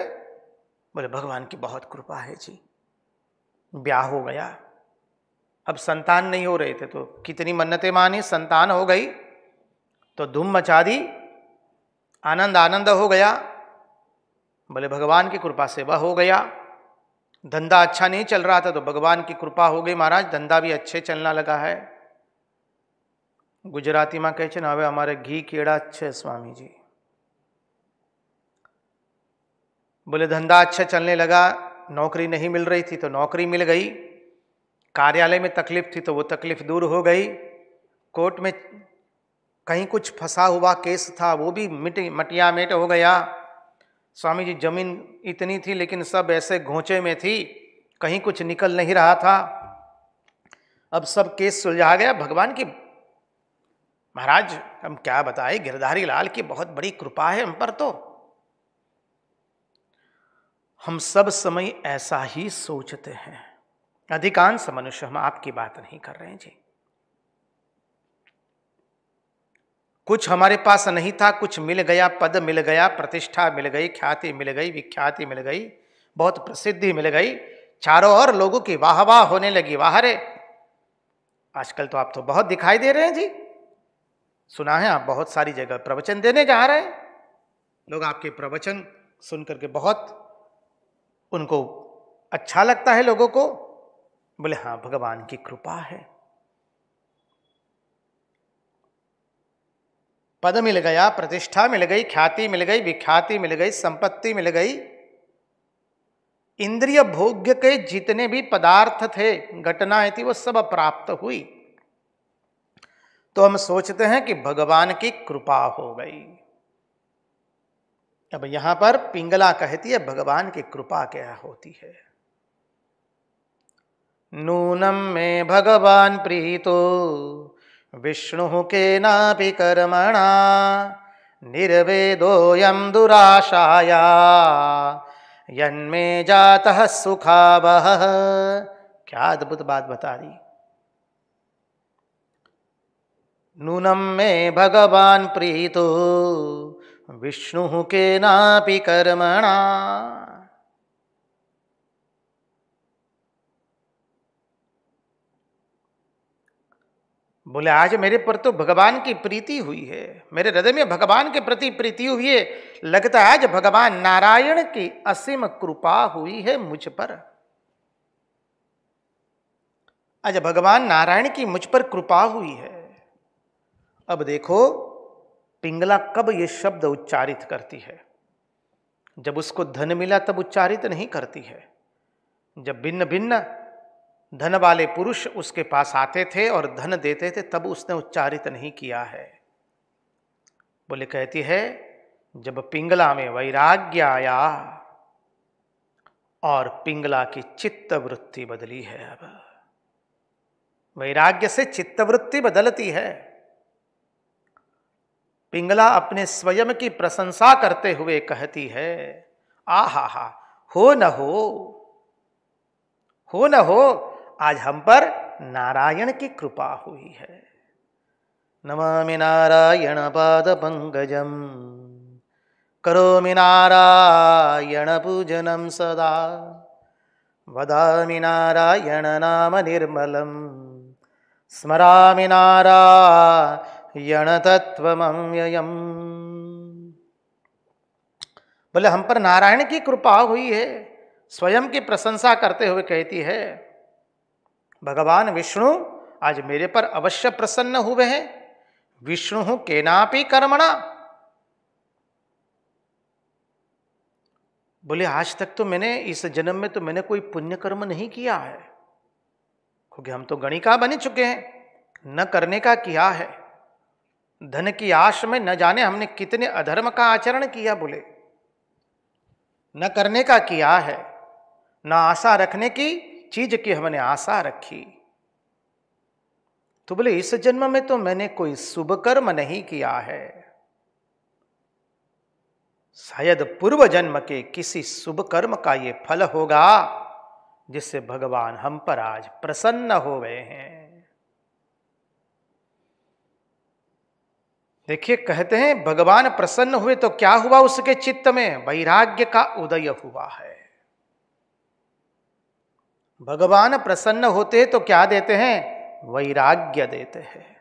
Speaker 3: बोले भगवान की बहुत कृपा है जी ब्याह हो गया अब संतान नहीं हो रहे थे तो कितनी मन्नतें मानी संतान हो गई तो धूम मचा दी आनंद आनंद हो गया बोले भगवान की कृपा से वह हो गया धंधा अच्छा नहीं चल रहा था तो भगवान की कृपा हो गई महाराज धंधा भी अच्छे चलना लगा है गुजराती माँ कहे हमें हमारे घी केड़ा अच्छे स्वामी जी बोले धंधा अच्छा चलने लगा नौकरी नहीं मिल रही थी तो नौकरी मिल गई कार्यालय में तकलीफ थी तो वो तकलीफ दूर हो गई कोर्ट में कहीं कुछ फंसा हुआ केस था वो भी मिट मटिया मेट हो गया स्वामी जी जमीन इतनी थी लेकिन सब ऐसे घोंचे में थी कहीं कुछ निकल नहीं रहा था अब सब केस सुलझा गया भगवान की महाराज हम क्या बताएं गिरधारी लाल की बहुत बड़ी कृपा है हम पर तो हम सब समय ऐसा ही सोचते हैं अधिकांश मनुष्य हम आपकी बात नहीं कर रहे हैं जी कुछ हमारे पास नहीं था कुछ मिल गया पद मिल गया प्रतिष्ठा मिल गई ख्याति मिल गई विख्याति मिल गई बहुत प्रसिद्धि मिल गई चारों ओर लोगों की वाह वाह होने लगी वाह रे आजकल तो आप तो बहुत दिखाई दे रहे हैं जी सुना है आप बहुत सारी जगह प्रवचन देने जा रहे हैं लोग आपके प्रवचन सुन करके बहुत उनको अच्छा लगता है लोगों को बोले हाँ भगवान की कृपा है पद मिल गया प्रतिष्ठा मिल गई ख्याति मिल गई विख्याति मिल गई संपत्ति मिल गई इंद्रिय भोग्य के जितने भी पदार्थ थे घटनाएं थी वो सब प्राप्त हुई तो हम सोचते हैं कि भगवान की कृपा हो गई अब यहां पर पिंगला कहती है भगवान की कृपा क्या होती है नूनम में भगवान प्रीतो विष्णु के नापि कर्मणा निर्वेदोयम दुराशाया यन्मे जाता वह क्या अद्भुत बात बता दी नूनम में भगवान प्रीतो विष्णु के नापि कर्मणा बोले आज मेरे पर तो भगवान की प्रीति हुई है मेरे हृदय में भगवान के प्रति प्रीति हुई है लगता है आज भगवान नारायण की असीम कृपा हुई है मुझ पर आज भगवान नारायण की मुझ पर कृपा हुई है अब देखो पिंगला कब ये शब्द उच्चारित करती है जब उसको धन मिला तब उच्चारित नहीं करती है जब भिन्न भिन्न धन वाले पुरुष उसके पास आते थे और धन देते थे तब उसने उच्चारित नहीं किया है बोले कहती है जब पिंगला में वैराग्य आया और पिंगला की चित्तवृत्ति बदली है अब वैराग्य से चित्तवृत्ति बदलती है पिंगला अपने स्वयं की प्रशंसा करते हुए कहती है आहा हा हो न हो हो न हो आज हम पर नारायण की कृपा हुई है नमामि नारायण पाद पंकजम करो नारायण पूजनम सदा वदामि नारायण नाम निर्मलम मी नारायण यणतत्वमयम बोले हम पर नारायण की कृपा हुई है स्वयं की प्रशंसा करते हुए कहती है भगवान विष्णु आज मेरे पर अवश्य प्रसन्न हुए हैं विष्णु केनापि कर्मणा बोले आज तक तो मैंने इस जन्म में तो मैंने कोई पुण्य कर्म नहीं किया है क्योंकि हम तो गणिका बन चुके हैं न करने का किया है धन की आश में न जाने हमने कितने अधर्म का आचरण किया बोले न करने का किया है न आशा रखने की चीज की हमने आशा रखी तो बोले इस जन्म में तो मैंने कोई शुभ कर्म नहीं किया है शायद पूर्व जन्म के किसी शुभ कर्म का ये फल होगा जिससे भगवान हम पर आज प्रसन्न हो गए हैं देखिए कहते हैं भगवान प्रसन्न हुए तो क्या हुआ उसके चित्त में वैराग्य का उदय हुआ है भगवान प्रसन्न होते हैं तो क्या देते हैं वैराग्य देते हैं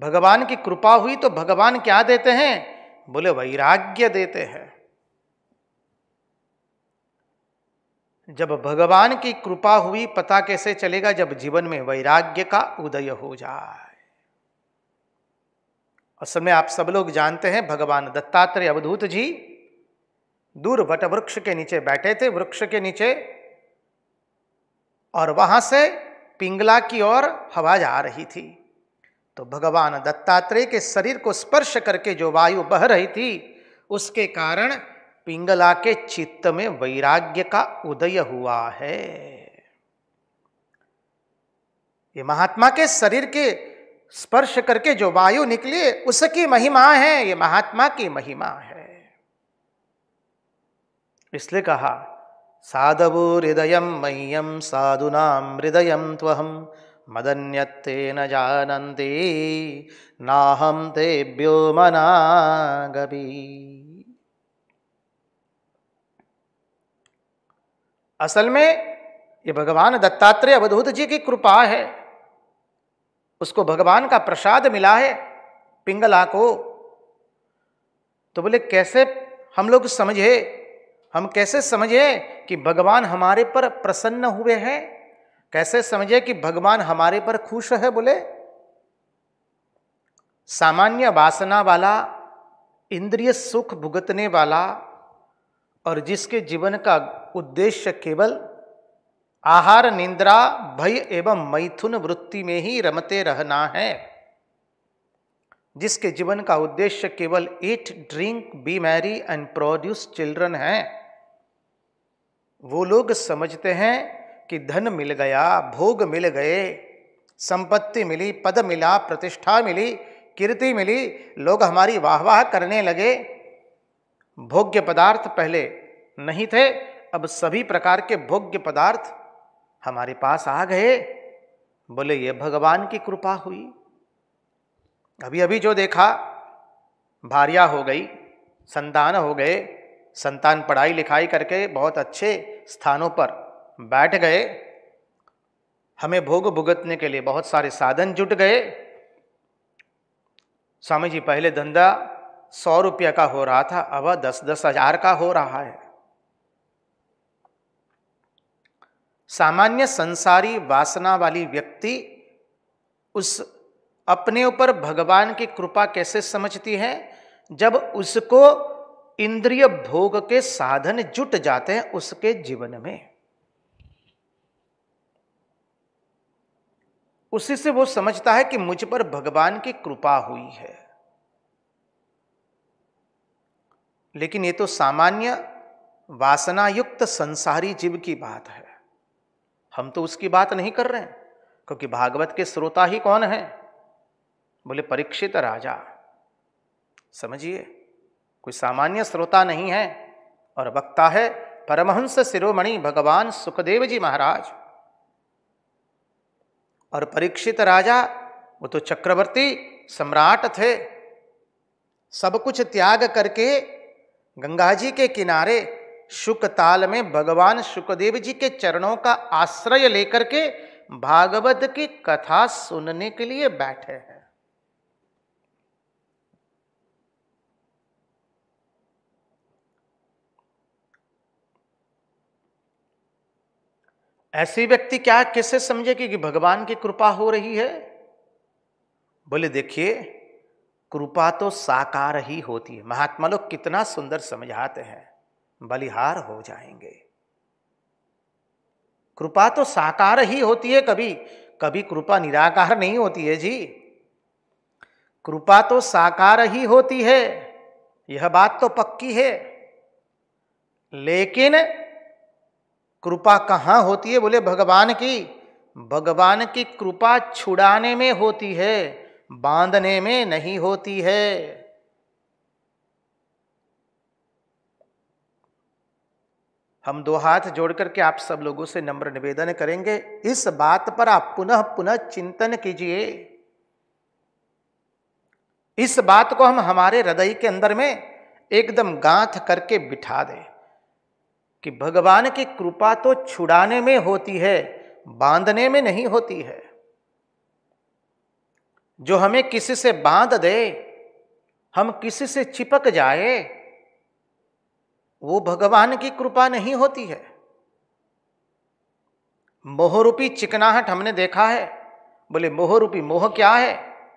Speaker 3: भगवान की कृपा हुई तो भगवान क्या देते हैं बोले वैराग्य देते हैं जब भगवान की कृपा हुई पता कैसे चलेगा जब जीवन में वैराग्य का उदय हो जाए असल में आप सब लोग जानते हैं भगवान दत्तात्रेय अवधूत जी दूर वट वृक्ष के नीचे बैठे थे वृक्ष के नीचे और वहां से पिंगला की ओर हवा जा रही थी तो भगवान दत्तात्रेय के शरीर को स्पर्श करके जो वायु बह रही थी उसके कारण पिंगला के चित्त में वैराग्य का उदय हुआ है ये महात्मा के शरीर के स्पर्श करके जो वायु निकली उसकी महिमा है ये महात्मा की महिमा है इसलिए कहा साधु हृदय मह्यम साधुना हृदय त्वहम मदन्यत्ते न जानन्ति नाहम तेभ्यो मना असल में ये भगवान दत्तात्रेय अवधूत जी की कृपा है उसको भगवान का प्रसाद मिला है पिंगला को तो बोले कैसे हम लोग समझे हम कैसे समझे कि भगवान हमारे पर प्रसन्न हुए हैं कैसे समझे कि भगवान हमारे पर खुश है बोले सामान्य वासना वाला इंद्रिय सुख भुगतने वाला और जिसके जीवन का उद्देश्य केवल आहार निंद्रा भय एवं मैथुन वृत्ति में ही रमते रहना है जिसके जीवन का उद्देश्य केवल eat drink be merry and produce children है वो लोग समझते हैं कि धन मिल गया भोग मिल गए संपत्ति मिली पद मिला प्रतिष्ठा मिली कीर्ति मिली लोग हमारी वाह वाह करने लगे भोग्य पदार्थ पहले नहीं थे अब सभी प्रकार के भोग्य पदार्थ हमारे पास आ गए बोले ये भगवान की कृपा हुई अभी अभी जो देखा भारिया हो गई संतान हो गए संतान पढ़ाई लिखाई करके बहुत अच्छे स्थानों पर बैठ गए हमें भोग भुगतने के लिए बहुत सारे साधन जुट गए स्वामी जी पहले धंधा सौ रुपये का हो रहा था अब दस दस हजार का हो रहा है सामान्य संसारी वासना वाली व्यक्ति उस अपने ऊपर भगवान की कृपा कैसे समझती है जब उसको इंद्रिय भोग के साधन जुट जाते हैं उसके जीवन में उसी से वो समझता है कि मुझ पर भगवान की कृपा हुई है लेकिन ये तो सामान्य वासना युक्त संसारी जीव की बात है हम तो उसकी बात नहीं कर रहे हैं क्योंकि भागवत के श्रोता ही कौन है बोले परीक्षित राजा समझिए कोई सामान्य श्रोता नहीं है और वक्ता है परमहंस शिरोमणि भगवान सुखदेव जी महाराज और परीक्षित राजा वो तो चक्रवर्ती सम्राट थे सब कुछ त्याग करके गंगा जी के किनारे ताल में भगवान सुखदेव जी के चरणों का आश्रय लेकर के भागवत की कथा सुनने के लिए बैठे हैं ऐसी व्यक्ति क्या कैसे समझेगी कि भगवान की कृपा हो रही है बोले देखिए कृपा तो साकार ही होती है महात्मा लोग कितना सुंदर समझाते हैं बलिहार हो जाएंगे कृपा तो साकार ही होती है कभी कभी कृपा निराकार नहीं होती है जी कृपा तो साकार ही होती है यह बात तो पक्की है लेकिन कृपा कहाँ होती है बोले भगवान की भगवान की कृपा छुड़ाने में होती है बांधने में नहीं होती है हम दो हाथ जोड़ करके आप सब लोगों से नम्र निवेदन करेंगे इस बात पर आप पुनः पुनः चिंतन कीजिए इस बात को हम हमारे हृदय के अंदर में एकदम गांठ करके बिठा दें कि भगवान की कृपा तो छुड़ाने में होती है बांधने में नहीं होती है जो हमें किसी से बांध दे हम किसी से चिपक जाए वो भगवान की कृपा नहीं होती है मोहरूपी चिकनाहट हमने देखा है बोले मोहरूपी मोह क्या है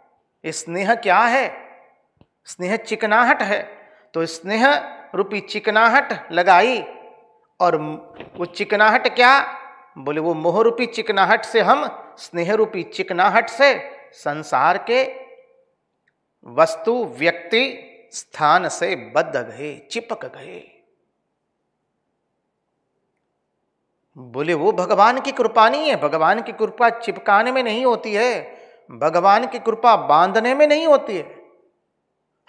Speaker 3: स्नेह क्या है स्नेह चिकनाहट है तो स्नेह रूपी चिकनाहट लगाई और वो चिकनाहट क्या बोले वो मोह रूपी चिकनाहट से हम स्नेह रूपी चिकनाहट से संसार के वस्तु व्यक्ति स्थान से बद्ध गए चिपक गए बोले वो भगवान की कृपा नहीं है भगवान की कृपा चिपकाने में नहीं होती है भगवान की कृपा बांधने में नहीं होती है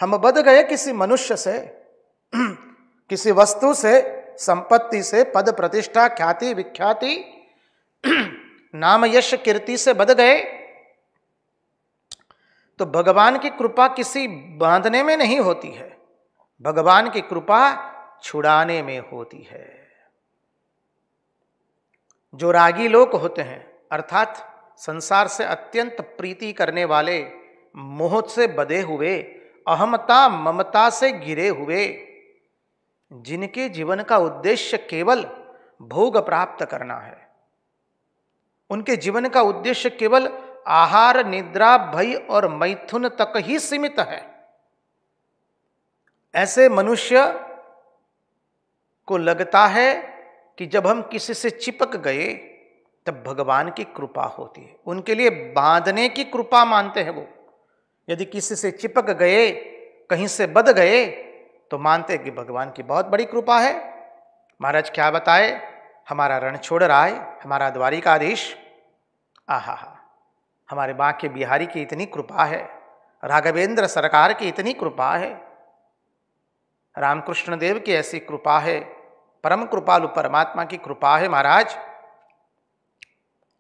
Speaker 3: हम बध गए किसी मनुष्य से किसी वस्तु से संपत्ति से पद प्रतिष्ठा ख्याति विख्याति नाम यश कीर्ति से बध गए तो भगवान की कृपा किसी बांधने में नहीं होती है भगवान की कृपा छुड़ाने में होती है जो रागी लोक होते हैं अर्थात संसार से अत्यंत प्रीति करने वाले मोह से बधे हुए अहमता ममता से गिरे हुए जिनके जीवन का उद्देश्य केवल भोग प्राप्त करना है उनके जीवन का उद्देश्य केवल आहार निद्रा भय और मैथुन तक ही सीमित है ऐसे मनुष्य को लगता है कि जब हम किसी से चिपक गए तब भगवान की कृपा होती है उनके लिए बांधने की कृपा मानते हैं वो यदि किसी से चिपक गए कहीं से बद गए तो मानते हैं कि भगवान की बहुत बड़ी कृपा है महाराज क्या बताए हमारा रण छोड़ रहा है हमारा द्वारिकाधीश आहा हमारे बाकी बिहारी की इतनी कृपा है राघवेंद्र सरकार की इतनी कृपा है रामकृष्ण देव की ऐसी कृपा है परम कृपालु परमात्मा की कृपा है महाराज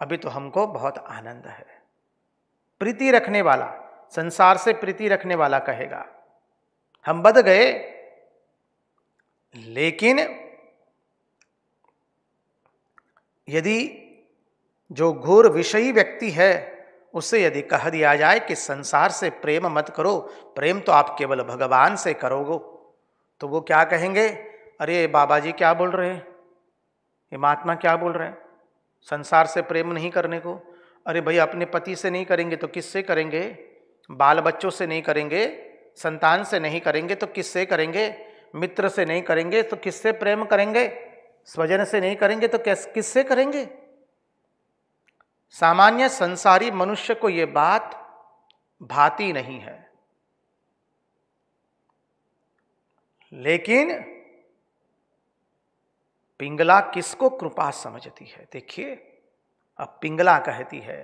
Speaker 3: अभी तो हमको बहुत आनंद है प्रीति रखने वाला संसार से प्रीति रखने वाला कहेगा हम बद गए लेकिन यदि जो घोर विषयी व्यक्ति है उसे यदि कह दिया जाए कि संसार से प्रेम मत करो प्रेम तो आप केवल भगवान से करोगे तो वो क्या कहेंगे अरे बाबा जी क्या बोल रहे हैं ये महात्मा क्या बोल रहे हैं संसार से प्रेम नहीं करने को अरे भाई अपने पति से नहीं करेंगे तो किससे करेंगे बाल बच्चों से नहीं करेंगे संतान से नहीं करेंगे तो किससे करेंगे मित्र से नहीं करेंगे तो किससे प्रेम करेंगे स्वजन से नहीं करेंगे तो किससे करेंगे सामान्य संसारी मनुष्य को ये बात भाती नहीं है लेकिन पिंगला किसको कृपा समझती है देखिए अब पिंगला कहती है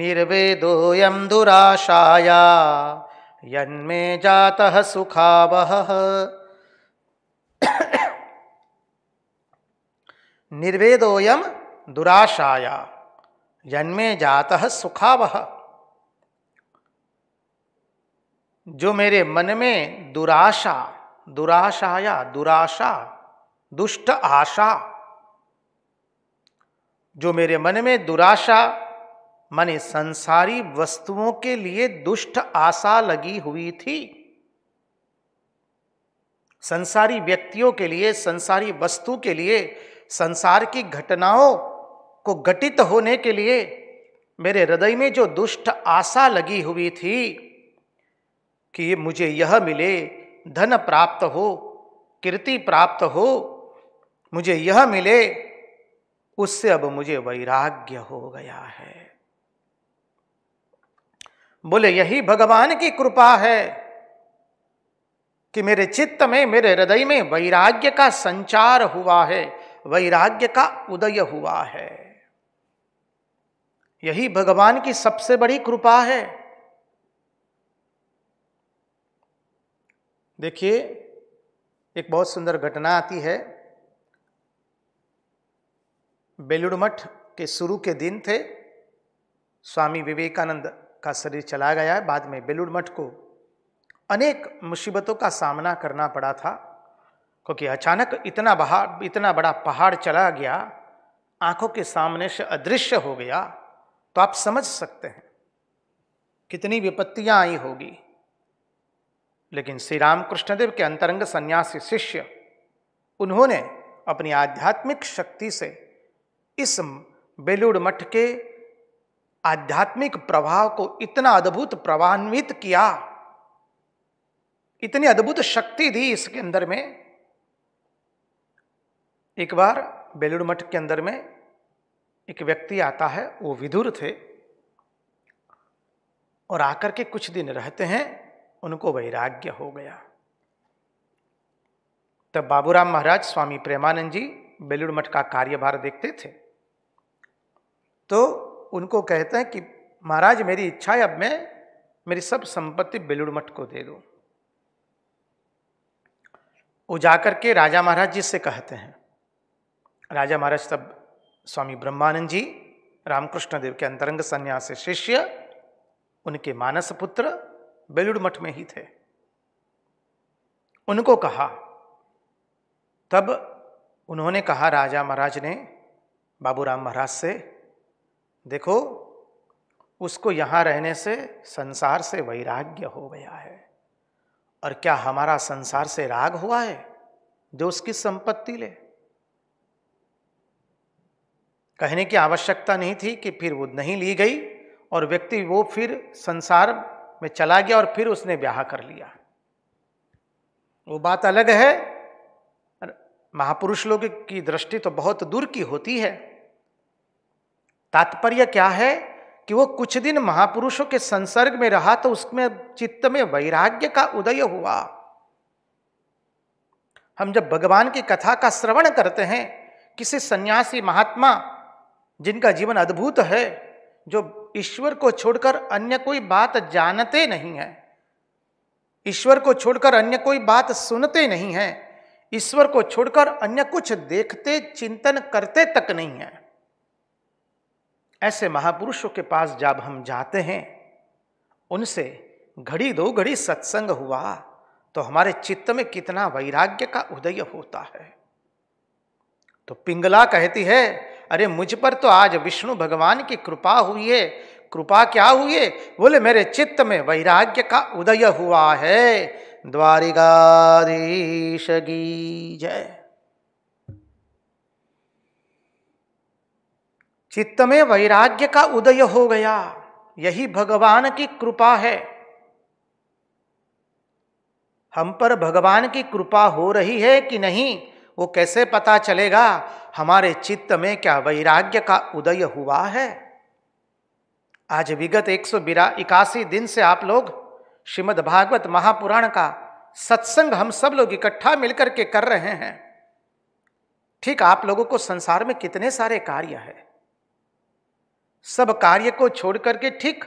Speaker 3: निर्वेदोयम दुराशाया यन्मे जाता निर्वेदो निर्वेदोयम दुराशाया जन्मे जाता सुखाव जो मेरे मन में दुराशा दुराशाया दुराशा दुष्ट आशा जो मेरे मन में दुराशा माने संसारी वस्तुओं के लिए दुष्ट आशा लगी हुई थी संसारी व्यक्तियों के लिए संसारी वस्तु के लिए संसार की घटनाओं को घटित होने के लिए मेरे हृदय में जो दुष्ट आशा लगी हुई थी कि मुझे यह मिले धन प्राप्त हो कीर्ति प्राप्त हो मुझे यह मिले उससे अब मुझे वैराग्य हो गया है बोले यही भगवान की कृपा है कि मेरे चित्त में मेरे हृदय में वैराग्य का संचार हुआ है वैराग्य का उदय हुआ है यही भगवान की सबसे बड़ी कृपा है देखिए एक बहुत सुंदर घटना आती है बेलुड़ मठ के शुरू के दिन थे स्वामी विवेकानंद का शरीर चला गया है बाद में बेलुड़ मठ को अनेक मुसीबतों का सामना करना पड़ा था क्योंकि अचानक इतना बहा इतना बड़ा पहाड़ चला गया आंखों के सामने से अदृश्य हो गया तो आप समझ सकते हैं कितनी विपत्तियां आई होगी लेकिन श्री राम कृष्णदेव के अंतरंग सन्यासी शिष्य उन्होंने अपनी आध्यात्मिक शक्ति से इस बेलूड़ मठ के आध्यात्मिक प्रभाव को इतना अद्भुत प्रभान्वित किया इतनी अद्भुत शक्ति दी इसके अंदर में एक बार बेलूड़ मठ के अंदर में एक व्यक्ति आता है वो विधुर थे और आकर के कुछ दिन रहते हैं उनको वैराग्य हो गया तब बाबूराम महाराज स्वामी प्रेमानंद जी बेलूड़ मठ का कार्यभार देखते थे तो उनको कहते हैं कि महाराज मेरी इच्छा है अब मैं मेरी सब संपत्ति बेलुड़ मठ को दे दो वो जाकर के राजा महाराज जी से कहते हैं राजा महाराज तब स्वामी ब्रह्मानंद जी रामकृष्ण देव के अंतरंग संन्यास शिष्य उनके मानस पुत्र बेलुड़ मठ में ही थे उनको कहा तब उन्होंने कहा राजा महाराज ने बाबूराम महाराज से देखो उसको यहाँ रहने से संसार से वैराग्य हो गया है और क्या हमारा संसार से राग हुआ है जो उसकी संपत्ति ले कहने की आवश्यकता नहीं थी कि फिर वो नहीं ली गई और व्यक्ति वो फिर संसार में चला गया और फिर उसने ब्याह कर लिया वो बात अलग है महापुरुष लोग की दृष्टि तो बहुत दूर की होती है तात्पर्य क्या है कि वो कुछ दिन महापुरुषों के संसर्ग में रहा तो उसमें चित्त में वैराग्य का उदय हुआ हम जब भगवान की कथा का श्रवण करते हैं किसी सन्यासी महात्मा जिनका जीवन अद्भुत है जो ईश्वर को छोड़कर अन्य कोई बात जानते नहीं है ईश्वर को छोड़कर अन्य कोई बात सुनते नहीं है ईश्वर को छोड़कर अन्य कुछ देखते चिंतन करते तक नहीं है ऐसे महापुरुषों के पास जब हम जाते हैं उनसे घड़ी दो घड़ी सत्संग हुआ तो हमारे चित्त में कितना वैराग्य का उदय होता है तो पिंगला कहती है अरे मुझ पर तो आज विष्णु भगवान की कृपा हुई है कृपा क्या हुई है बोले मेरे चित्त में वैराग्य का उदय हुआ है द्वारिकाधीश की जय चित्त में वैराग्य का उदय हो गया यही भगवान की कृपा है हम पर भगवान की कृपा हो रही है कि नहीं वो कैसे पता चलेगा हमारे चित्त में क्या वैराग्य का उदय हुआ है आज विगत एक सौ इक्यासी दिन से आप लोग श्रीमद् भागवत महापुराण का सत्संग हम सब लोग इकट्ठा मिलकर के कर रहे हैं ठीक आप लोगों को संसार में कितने सारे कार्य हैं सब कार्य को छोड़ करके ठीक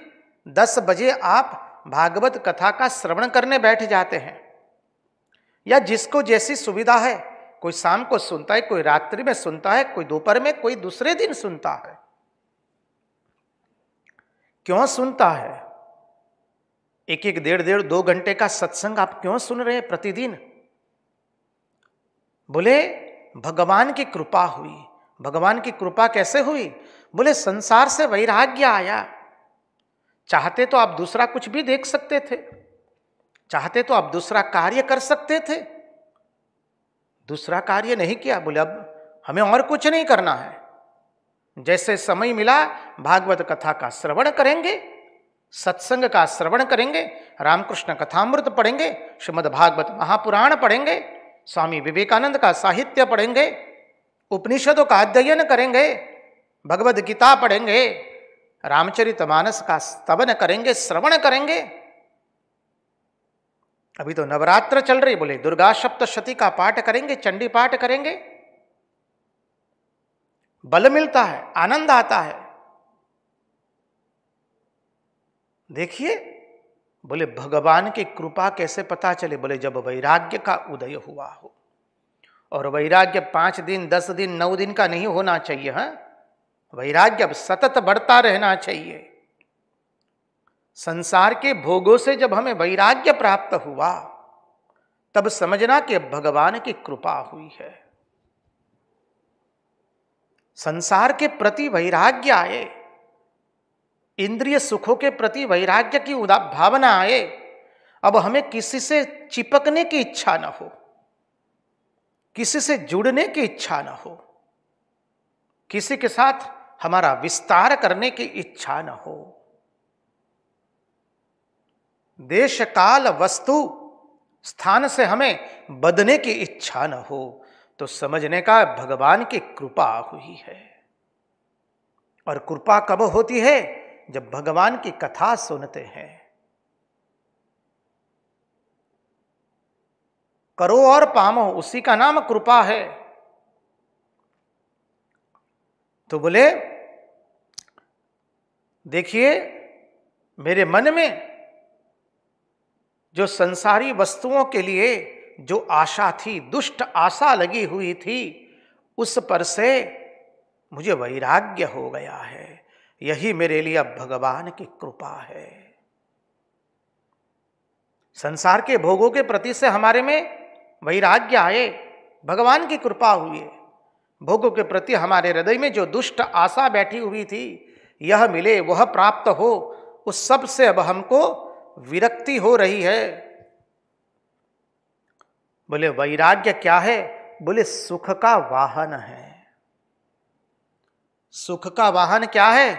Speaker 3: दस बजे आप भागवत कथा का श्रवण करने बैठ जाते हैं या जिसको जैसी सुविधा है कोई शाम को सुनता है कोई रात्रि में सुनता है कोई दोपहर में कोई दूसरे दिन सुनता है क्यों सुनता है एक एक डेढ़ डेढ़ दो घंटे का सत्संग आप क्यों सुन रहे हैं प्रतिदिन बोले भगवान की कृपा हुई भगवान की कृपा कैसे हुई बोले संसार से वैराग्य आया चाहते तो आप दूसरा कुछ भी देख सकते थे चाहते तो आप दूसरा कार्य कर सकते थे दूसरा कार्य नहीं किया बोले अब हमें और कुछ नहीं करना है जैसे समय मिला भागवत कथा का श्रवण करेंगे सत्संग का श्रवण करेंगे रामकृष्ण कथामृत पढ़ेंगे श्रीमद भागवत महापुराण पढ़ेंगे स्वामी विवेकानंद का साहित्य पढ़ेंगे उपनिषदों का अध्ययन करेंगे भगवद गीता पढ़ेंगे रामचरित मानस का स्तवन करेंगे श्रवण करेंगे अभी तो नवरात्र चल रही बोले दुर्गा सप्तशती का पाठ करेंगे चंडी पाठ करेंगे बल मिलता है आनंद आता है देखिए बोले भगवान की कृपा कैसे पता चले बोले जब वैराग्य का उदय हुआ हो और वैराग्य पांच दिन दस दिन नौ दिन का नहीं होना चाहिए हाँ वैराग्य अब सतत बढ़ता रहना चाहिए संसार के भोगों से जब हमें वैराग्य प्राप्त हुआ तब समझना कि भगवान की कृपा हुई है संसार के प्रति वैराग्य आए इंद्रिय सुखों के प्रति वैराग्य की उदा भावना आए अब हमें किसी से चिपकने की इच्छा न हो किसी से जुड़ने की इच्छा न हो किसी के साथ हमारा विस्तार करने की इच्छा न हो देश काल वस्तु स्थान से हमें बदने की इच्छा न हो तो समझने का भगवान की कृपा हुई है और कृपा कब होती है जब भगवान की कथा सुनते हैं करो और पामो उसी का नाम कृपा है तो बोले देखिए मेरे मन में जो संसारी वस्तुओं के लिए जो आशा थी दुष्ट आशा लगी हुई थी उस पर से मुझे वैराग्य हो गया है यही मेरे लिए अब भगवान की कृपा है संसार के भोगों के प्रति से हमारे में वैराग्य आए भगवान की कृपा हुई भोगों के प्रति हमारे हृदय में जो दुष्ट आशा बैठी हुई थी यह मिले वह प्राप्त हो उस सब से अब हमको विरक्ति हो रही है बोले वैराग्य क्या है बोले सुख का वाहन है सुख का वाहन क्या है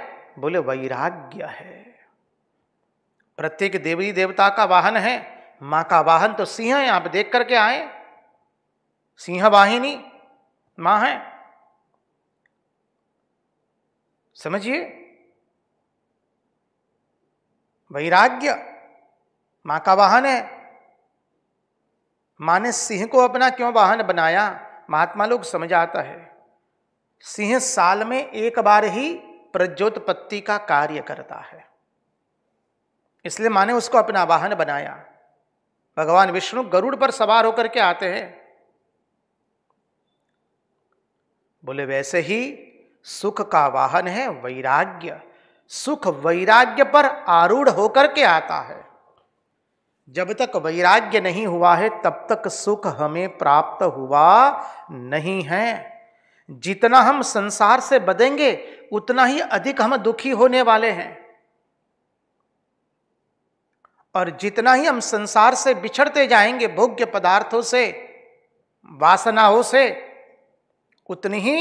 Speaker 3: बोले वैराग्य है प्रत्येक देवी देवता का वाहन है माँ का वाहन तो सिंह है आप देख करके आए सिंह वाहिनी माँ है समझिए वैराग्य माँ का वाहन है माँ ने सिंह को अपना क्यों वाहन बनाया महात्मा लोग समझ आता है सिंह साल में एक बार ही प्रज्योतपत्ति का कार्य करता है इसलिए माँ ने उसको अपना वाहन बनाया भगवान विष्णु गरुड़ पर सवार होकर के आते हैं बोले वैसे ही सुख का वाहन है वैराग्य सुख वैराग्य पर आरूढ़ होकर के आता है जब तक वैराग्य नहीं हुआ है तब तक सुख हमें प्राप्त हुआ नहीं है जितना हम संसार से बदेंगे उतना ही अधिक हम दुखी होने वाले हैं और जितना ही हम संसार से बिछड़ते जाएंगे भोग्य पदार्थों से वासनाओं से उतनी ही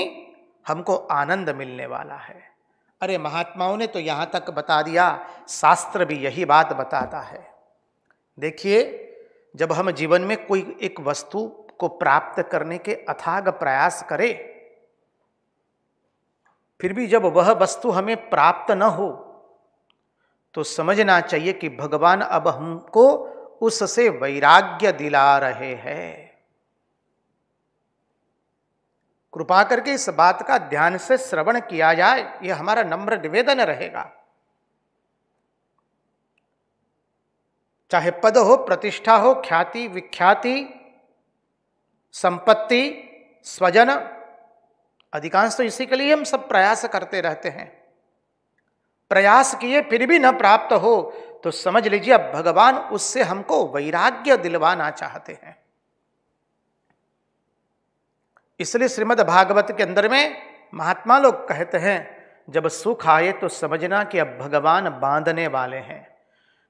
Speaker 3: हमको आनंद मिलने वाला है अरे महात्माओं ने तो यहाँ तक बता दिया शास्त्र भी यही बात बताता है देखिए जब हम जीवन में कोई एक वस्तु को प्राप्त करने के अथाग प्रयास करें फिर भी जब वह वस्तु हमें प्राप्त न हो तो समझना चाहिए कि भगवान अब हमको उससे वैराग्य दिला रहे हैं कृपा करके इस बात का ध्यान से श्रवण किया जाए यह हमारा नम्र निवेदन रहेगा चाहे पद हो प्रतिष्ठा हो ख्याति विख्याति संपत्ति स्वजन अधिकांश तो इसी के लिए हम सब प्रयास करते रहते हैं प्रयास किए फिर भी न प्राप्त हो तो समझ लीजिए अब भगवान उससे हमको वैराग्य दिलवाना चाहते हैं इसलिए श्रीमद् भागवत के अंदर में महात्मा लोग कहते हैं जब सुख आए तो समझना कि अब भगवान बांधने वाले हैं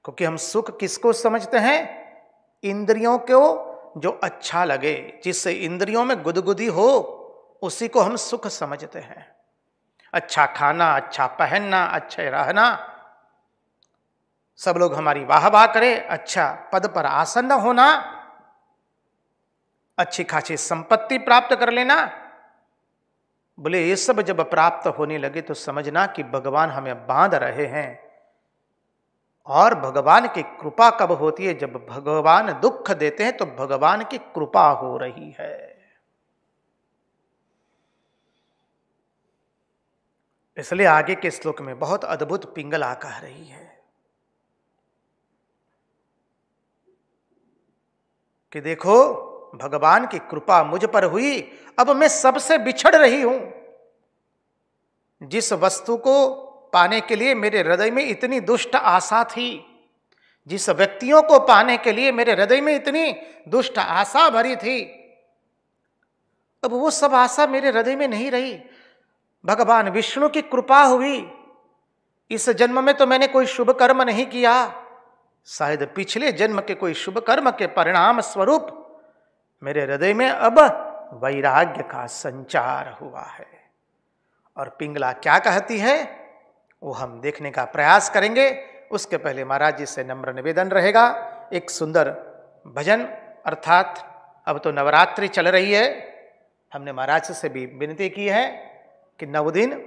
Speaker 3: क्योंकि हम सुख किसको समझते हैं इंद्रियों को जो अच्छा लगे जिससे इंद्रियों में गुदगुदी हो उसी को हम सुख समझते हैं अच्छा खाना अच्छा पहनना अच्छे रहना सब लोग हमारी वाह वाह करें अच्छा पद पर आसन्न होना अच्छी खासी संपत्ति प्राप्त कर लेना बोले ये सब जब प्राप्त होने लगे तो समझना कि भगवान हमें बांध रहे हैं और भगवान की कृपा कब होती है जब भगवान दुख देते हैं तो भगवान की कृपा हो रही है इसलिए आगे के श्लोक में बहुत अद्भुत पिंगला कह रही है कि देखो भगवान की कृपा मुझ पर हुई अब मैं सबसे बिछड़ रही हूं जिस वस्तु को पाने के लिए मेरे हृदय में इतनी दुष्ट आशा थी जिस व्यक्तियों को पाने के लिए मेरे हृदय में इतनी दुष्ट आशा भरी थी अब वो सब आशा मेरे हृदय में नहीं रही भगवान विष्णु की कृपा हुई इस जन्म में तो मैंने कोई शुभ कर्म नहीं किया शायद पिछले जन्म के कोई शुभ कर्म के परिणाम स्वरूप मेरे हृदय में अब वैराग्य का संचार हुआ है और पिंगला क्या कहती है वो हम देखने का प्रयास करेंगे उसके पहले महाराज जी से नम्र निवेदन रहेगा एक सुंदर भजन अर्थात अब तो नवरात्रि चल रही है हमने महाराज से भी विनती की है कि नव दिन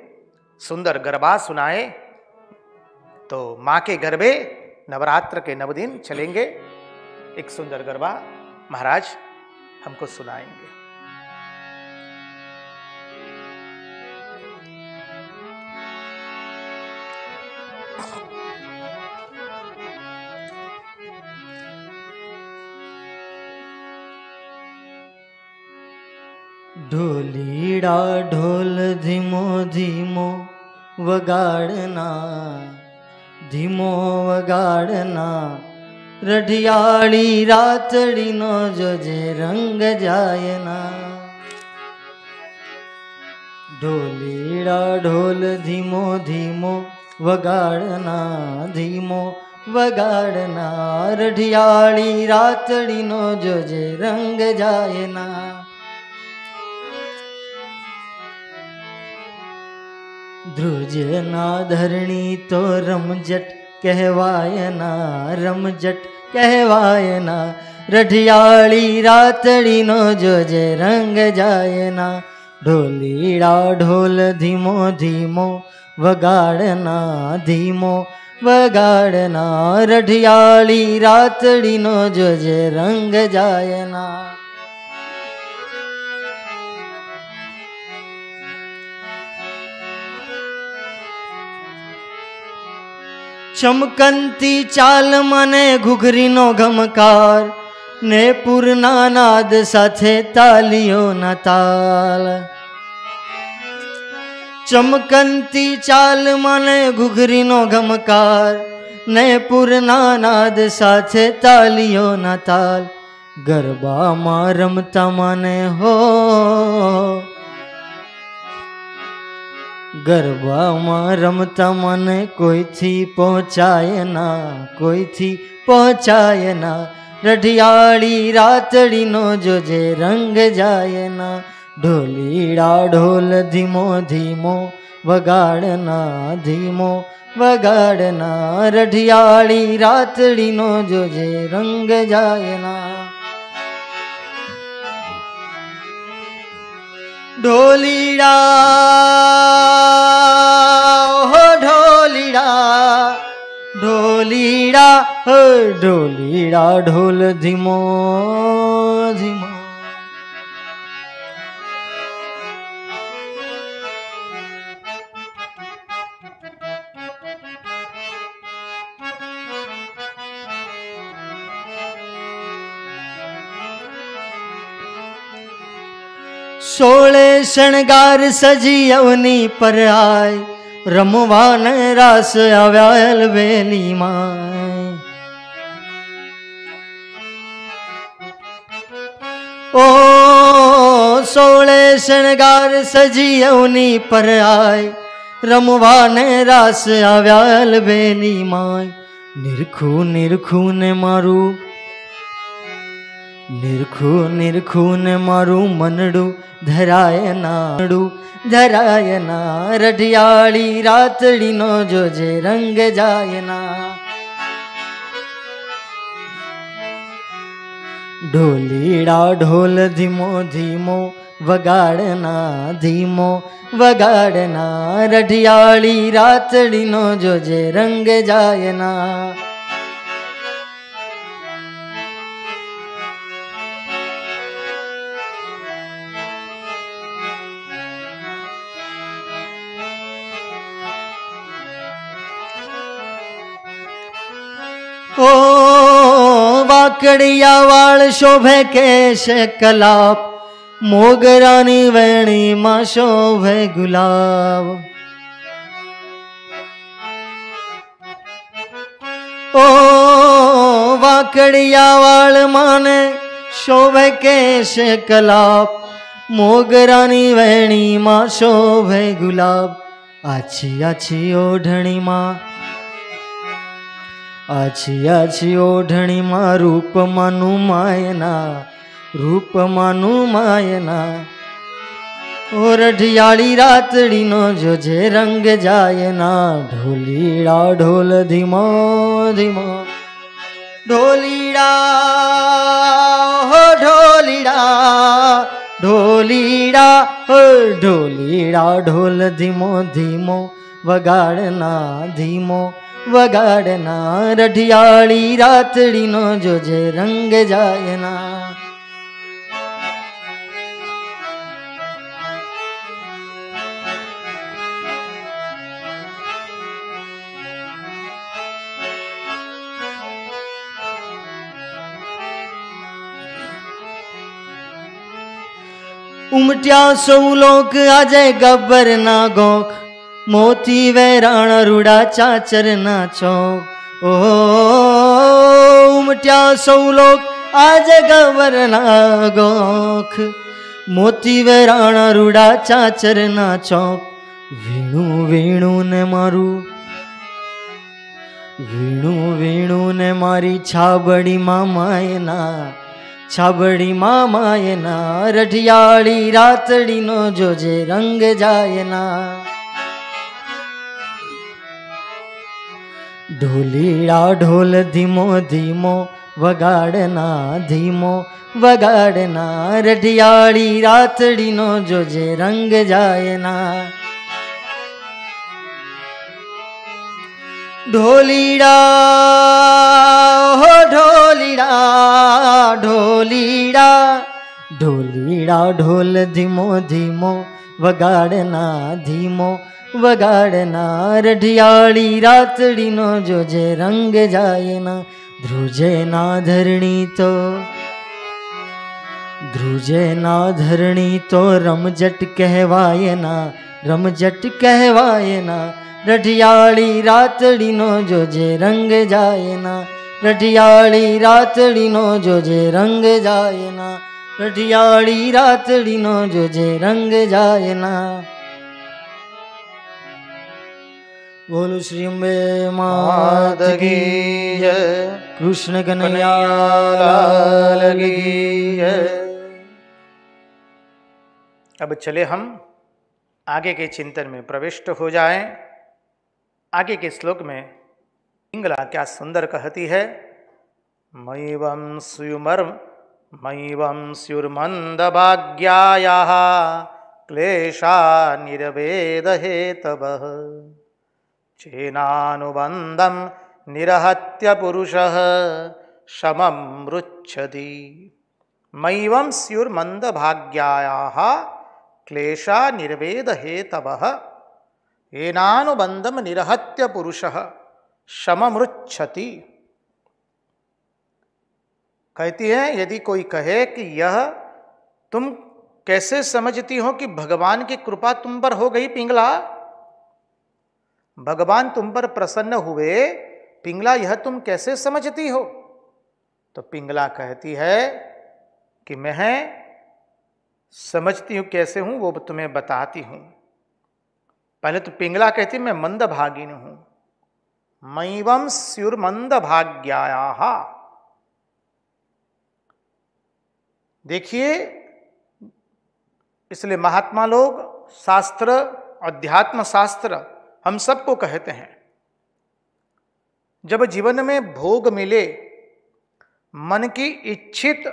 Speaker 3: सुंदर गरबा सुनाए तो माँ के गरबे नवरात्र के नव दिन चलेंगे एक सुंदर गरबा महाराज हमको सुनाएंगे
Speaker 1: ढोलीड़ा ढोल धीमो धीमो वगाड़ना धीमो वगाड़ना રઢિયાળી રાતડીનો જોજે રંગ જાયના ઢોલીડા ઢોલ ધીમો ધીમો વગાડના ધીમો વગાડના રઢિયાળી રાતડીનો જોજે રંગ જાયના ધ્રુજના ધરણી તો રમજટ કહેવાય ના રમજટ કહેવાય ના રઢિયાળી રાતડીનો જોજે રંગ જાય ના ઢોલીડા ઢોલ ધીમો ધીમો વગાડના ધીમો વગાડના રઢિયાળી રાતડીનો જોજે રંગ જાય ના ચમકંતી ચાલ મને ઘૂઘરીનો ઘમકાર ને પૂરના નાદ સાથે તાલીઓ તાલ ચમકંતી ચાલ મને ઘૂઘરીનો ઘમકાર ને પૂરના નાદ સાથે તાલીઓના તાલ ગરબામાં રમતા મને હો ગરબામાં રમતા મને કોઈથી પહોંચાય ના કોઈથી પહોંચાય ના રઢિયાળી રાતડીનો જોજે રંગ જાય ના ઢોલીડા ઢોલ ધીમો ધીમો વગાડના ધીમો વગાડના રઢિયાળી રાતડીનો જોજે રંગ જાય ના
Speaker 4: ঢোলিরা ঢোলিরা
Speaker 1: ঢোলিরা ঢোলিরা ঢোল ধিমো ঝিম સોળે શણગાર સજી અવની પર આય રમવાન રાસ આવ્યાલ વેલી માય ઓ સોળે શણગાર સજી અવની પર આય રમવાને રાસ આવ્યાલ બેની માય નિરખું નિરખું ને મારું નિરખું નિરખું ને મારું મનડું ધરાય નાડું ધરાય ના રઢિયાળી રાતડીનો જોજે રંગ જાય ના ઢોલીડા ઢોલ ધીમો ધીમો વગાડના ધીમો વગાડના રઢિયાળી રાતડીનો જોજે રંગ જાય
Speaker 4: ના
Speaker 1: કાકડિયા વાળ શોભે કેશ કલાપ મોગરાની વેણીમાં શોભે ગુલાબ ઓ વાકડિયા વાળ માને શોભે કેશ કલાપ મોગરાની વેણીમાં શોભે ગુલાબ આછી આછી ઓઢણીમાં આછી આછી ઓઢણી માં રૂપમાનું માયના રૂપમાનું માયના ઓરઢિયાળી રાતડીનો જોજે રંગ જાય ના ઢોલીડા ઢોલ ધીમો ધીમો ઢોલીડા હો ઢોલીડા ઢોલીડા હો ઢોલીડા ઢોલ ધીમો ધીમો વગાડના ધીમો વગાડના રઢિયાળી રાતડીનો જોજે રંગ જાયના ઉમટ્યા સૌ લોક આજે ગબ્બર ના ગોખ મોતી વેરાણ રૂડા ના છો ઓ ઉમટ્યા સૌ લોક આજે ગવરના ગોખ મોતી વેરાણ રૂડા ચાચરના ચોક વીણું વીણું ને મારું વીણું વીણું ને મારી છાબડી મામાયના છાબડી મામાયના રઢિયાળી રાતડીનો જોજે રંગ જાયના ढोलीड़ा ढोल धीमो धीमो वगाड़ना धीमो वगाड़ना रडियाड़ी रातड़ी नो जो जे रंग जाए ना ढोलीड़ा हो ढोलीड़ा ढोलीड़ा ढोलीड़ा ढोल धीमो धीमो वगाड़ना धीमो વગાડના રઢિયાળી રાતડીનો જોજે રંગ જાય ના ધ્રુજે ના ધરણી તો ધ્રુજે ના ધરણી તો રમજટ કહેવાય ના રમજટ કહેવાય ના રઢિયાળી રાતડીનો જોજે રંગ જાય ના રઢિયાળી રાતડીનો જોજે રંગ જાય ના રઢિયાળી રાતડીનો જોજે રંગ જાય ના बोलो श्री अम्बे मात की जय कृष्ण कन्हैया लाल की
Speaker 3: जय अब चले हम आगे के चिंतन में प्रविष्ट हो जाएं आगे के श्लोक में पिंगला क्या सुंदर कहती है मई वम सुयुमर मई वम स्युर्मंदभाग्याया क्लेशा निरवेद हे तब चेनानुबन्धं निरहत्य शमं रुच्छति मैवं स्युर्मन्दभाग्यायाः क्लेशा निरहत्य येनानुबन्धं निरहत्यपुरुषः शममृच्छति कहती है यदि कोई कहे कि यह तुम कैसे समझती हो कि भगवान की कृपा तुम पर हो गई पिंगला भगवान तुम पर प्रसन्न हुए पिंगला यह तुम कैसे समझती हो तो पिंगला कहती है कि मैं समझती हूँ कैसे हूँ वो तुम्हें बताती हूँ पहले तो पिंगला कहती मैं मंद भागिन हूँ मैवम स्युर मंद भाग्या देखिए इसलिए महात्मा लोग शास्त्र अध्यात्म शास्त्र हम सबको कहते हैं जब जीवन में भोग मिले मन की इच्छित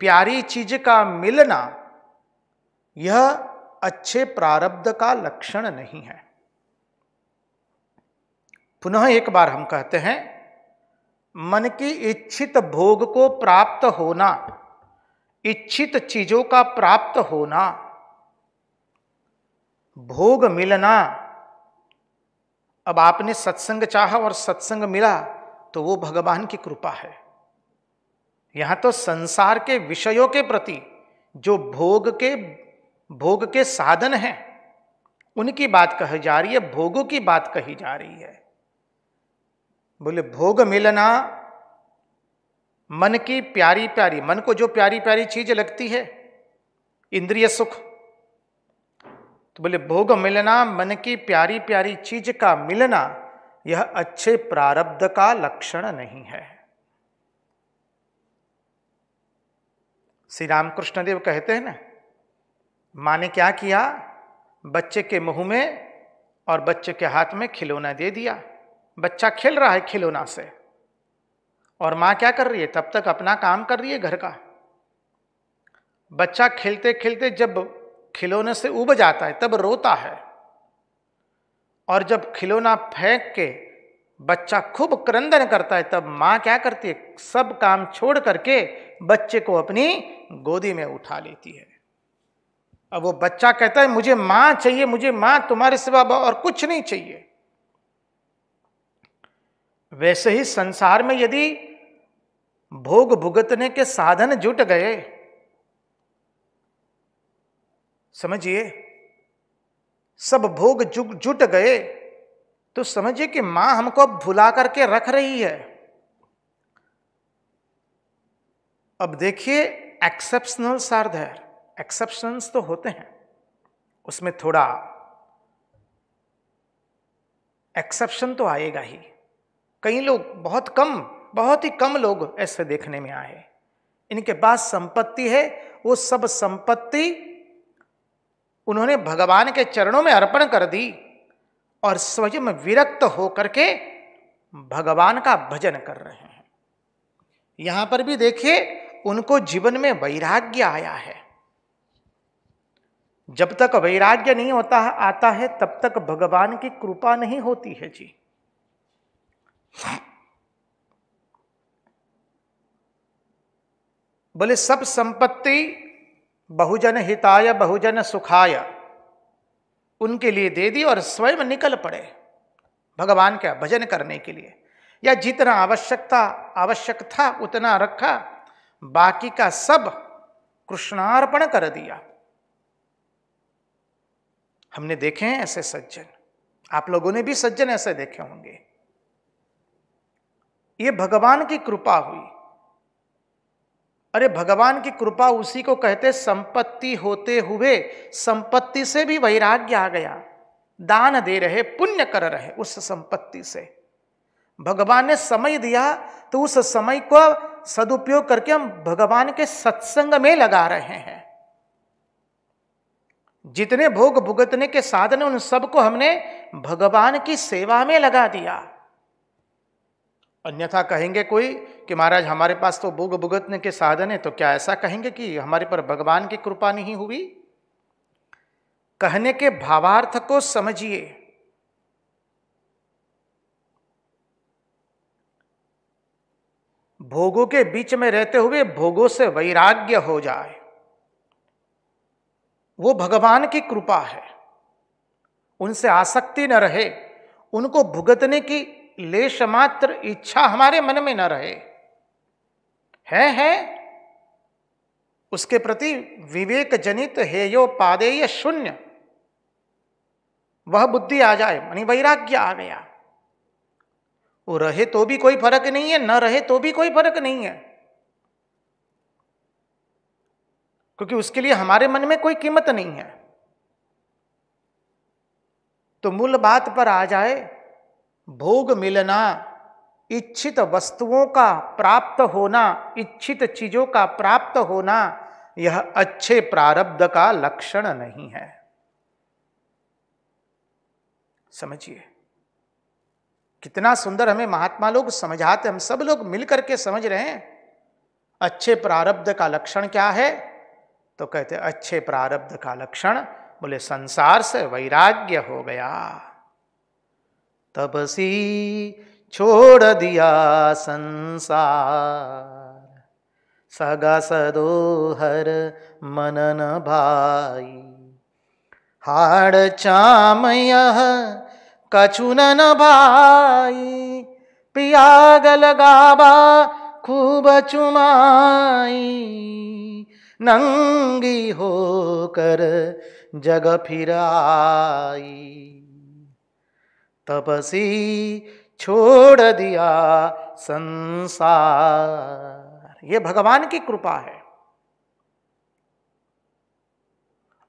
Speaker 3: प्यारी चीज का मिलना यह अच्छे प्रारब्ध का लक्षण नहीं है पुनः एक बार हम कहते हैं मन की इच्छित भोग को प्राप्त होना इच्छित चीजों का प्राप्त होना भोग मिलना अब आपने सत्संग चाहा और सत्संग मिला तो वो भगवान की कृपा है यहां तो संसार के विषयों के प्रति जो भोग के भोग के साधन हैं उनकी बात कही जा रही है भोगों की बात कही जा रही है बोले भोग मिलना मन की प्यारी प्यारी मन को जो प्यारी प्यारी चीज लगती है इंद्रिय सुख तो बोले भोग मिलना मन की प्यारी प्यारी चीज का मिलना यह अच्छे प्रारब्ध का लक्षण नहीं है श्री रामकृष्ण देव कहते हैं ना माँ ने क्या किया बच्चे के मुंह में और बच्चे के हाथ में खिलौना दे दिया बच्चा खेल रहा है खिलौना से और माँ क्या कर रही है तब तक अपना काम कर रही है घर का बच्चा खेलते खेलते जब खिलौने से उब जाता है तब रोता है और जब खिलौना फेंक के बच्चा खूब क्रंदन करता है तब माँ क्या करती है सब काम छोड़ करके बच्चे को अपनी गोदी में उठा लेती है अब वो बच्चा कहता है मुझे माँ चाहिए मुझे माँ तुम्हारे सिवा और कुछ नहीं चाहिए वैसे ही संसार में यदि भोग भुगतने के साधन जुट गए समझिए सब भोग जुट गए तो समझिए कि मां हमको अब भुला करके रख रही है अब देखिए एक्सेप्शनल सार्ध है एक्सेप्शंस तो होते हैं उसमें थोड़ा एक्सेप्शन तो आएगा ही कई लोग बहुत कम बहुत ही कम लोग ऐसे देखने में आए इनके पास संपत्ति है वो सब संपत्ति उन्होंने भगवान के चरणों में अर्पण कर दी और स्वयं विरक्त होकर के भगवान का भजन कर रहे हैं यहां पर भी देखिए उनको जीवन में वैराग्य आया है जब तक वैराग्य नहीं होता है, आता है तब तक भगवान की कृपा नहीं होती है जी बोले सब संपत्ति बहुजन हिताय बहुजन सुखाय उनके लिए दे दी और स्वयं निकल पड़े भगवान का भजन करने के लिए या जितना आवश्यकता आवश्यक था उतना रखा बाकी का सब कृष्णार्पण कर दिया हमने देखे हैं ऐसे सज्जन आप लोगों ने भी सज्जन ऐसे देखे होंगे ये भगवान की कृपा हुई अरे भगवान की कृपा उसी को कहते संपत्ति होते हुए संपत्ति से भी वैराग्य आ गया दान दे रहे पुण्य कर रहे उस संपत्ति से भगवान ने समय दिया तो उस समय को सदुपयोग करके हम भगवान के सत्संग में लगा रहे हैं जितने भोग भुगतने के साधन उन सबको हमने भगवान की सेवा में लगा दिया अन्यथा कहेंगे कोई कि महाराज हमारे पास तो भोग भुगतने के साधन है तो क्या ऐसा कहेंगे कि हमारे पर भगवान की कृपा नहीं हुई कहने के भावार्थ को समझिए भोगों के बीच में रहते हुए भोगों से वैराग्य हो जाए वो भगवान की कृपा है उनसे आसक्ति न रहे उनको भुगतने की लेश मात्र इच्छा हमारे मन में न रहे है है उसके प्रति विवेक जनित हेयो पादेय शून्य वह बुद्धि आ जाए मनी वैराग्य आ गया वो रहे तो भी कोई फर्क नहीं है न रहे तो भी कोई फर्क नहीं है क्योंकि उसके लिए हमारे मन में कोई कीमत नहीं है तो मूल बात पर आ जाए भोग मिलना इच्छित वस्तुओं का प्राप्त होना इच्छित चीज़ों का प्राप्त होना यह अच्छे प्रारब्ध का लक्षण नहीं है समझिए कितना सुंदर हमें महात्मा लोग समझाते हम सब लोग मिलकर के समझ रहे हैं अच्छे प्रारब्ध का लक्षण क्या है तो कहते अच्छे प्रारब्ध का लक्षण बोले संसार से वैराग्य हो गया तपसी छोड़ दिया संसार सगा सदो हर मनन भाई हाड़ चाम यह कछुनन भाई पियाग लगाबा खूब चुमाई नंगी होकर जग फिराई तपसी छोड़ दिया संसार ये भगवान की कृपा है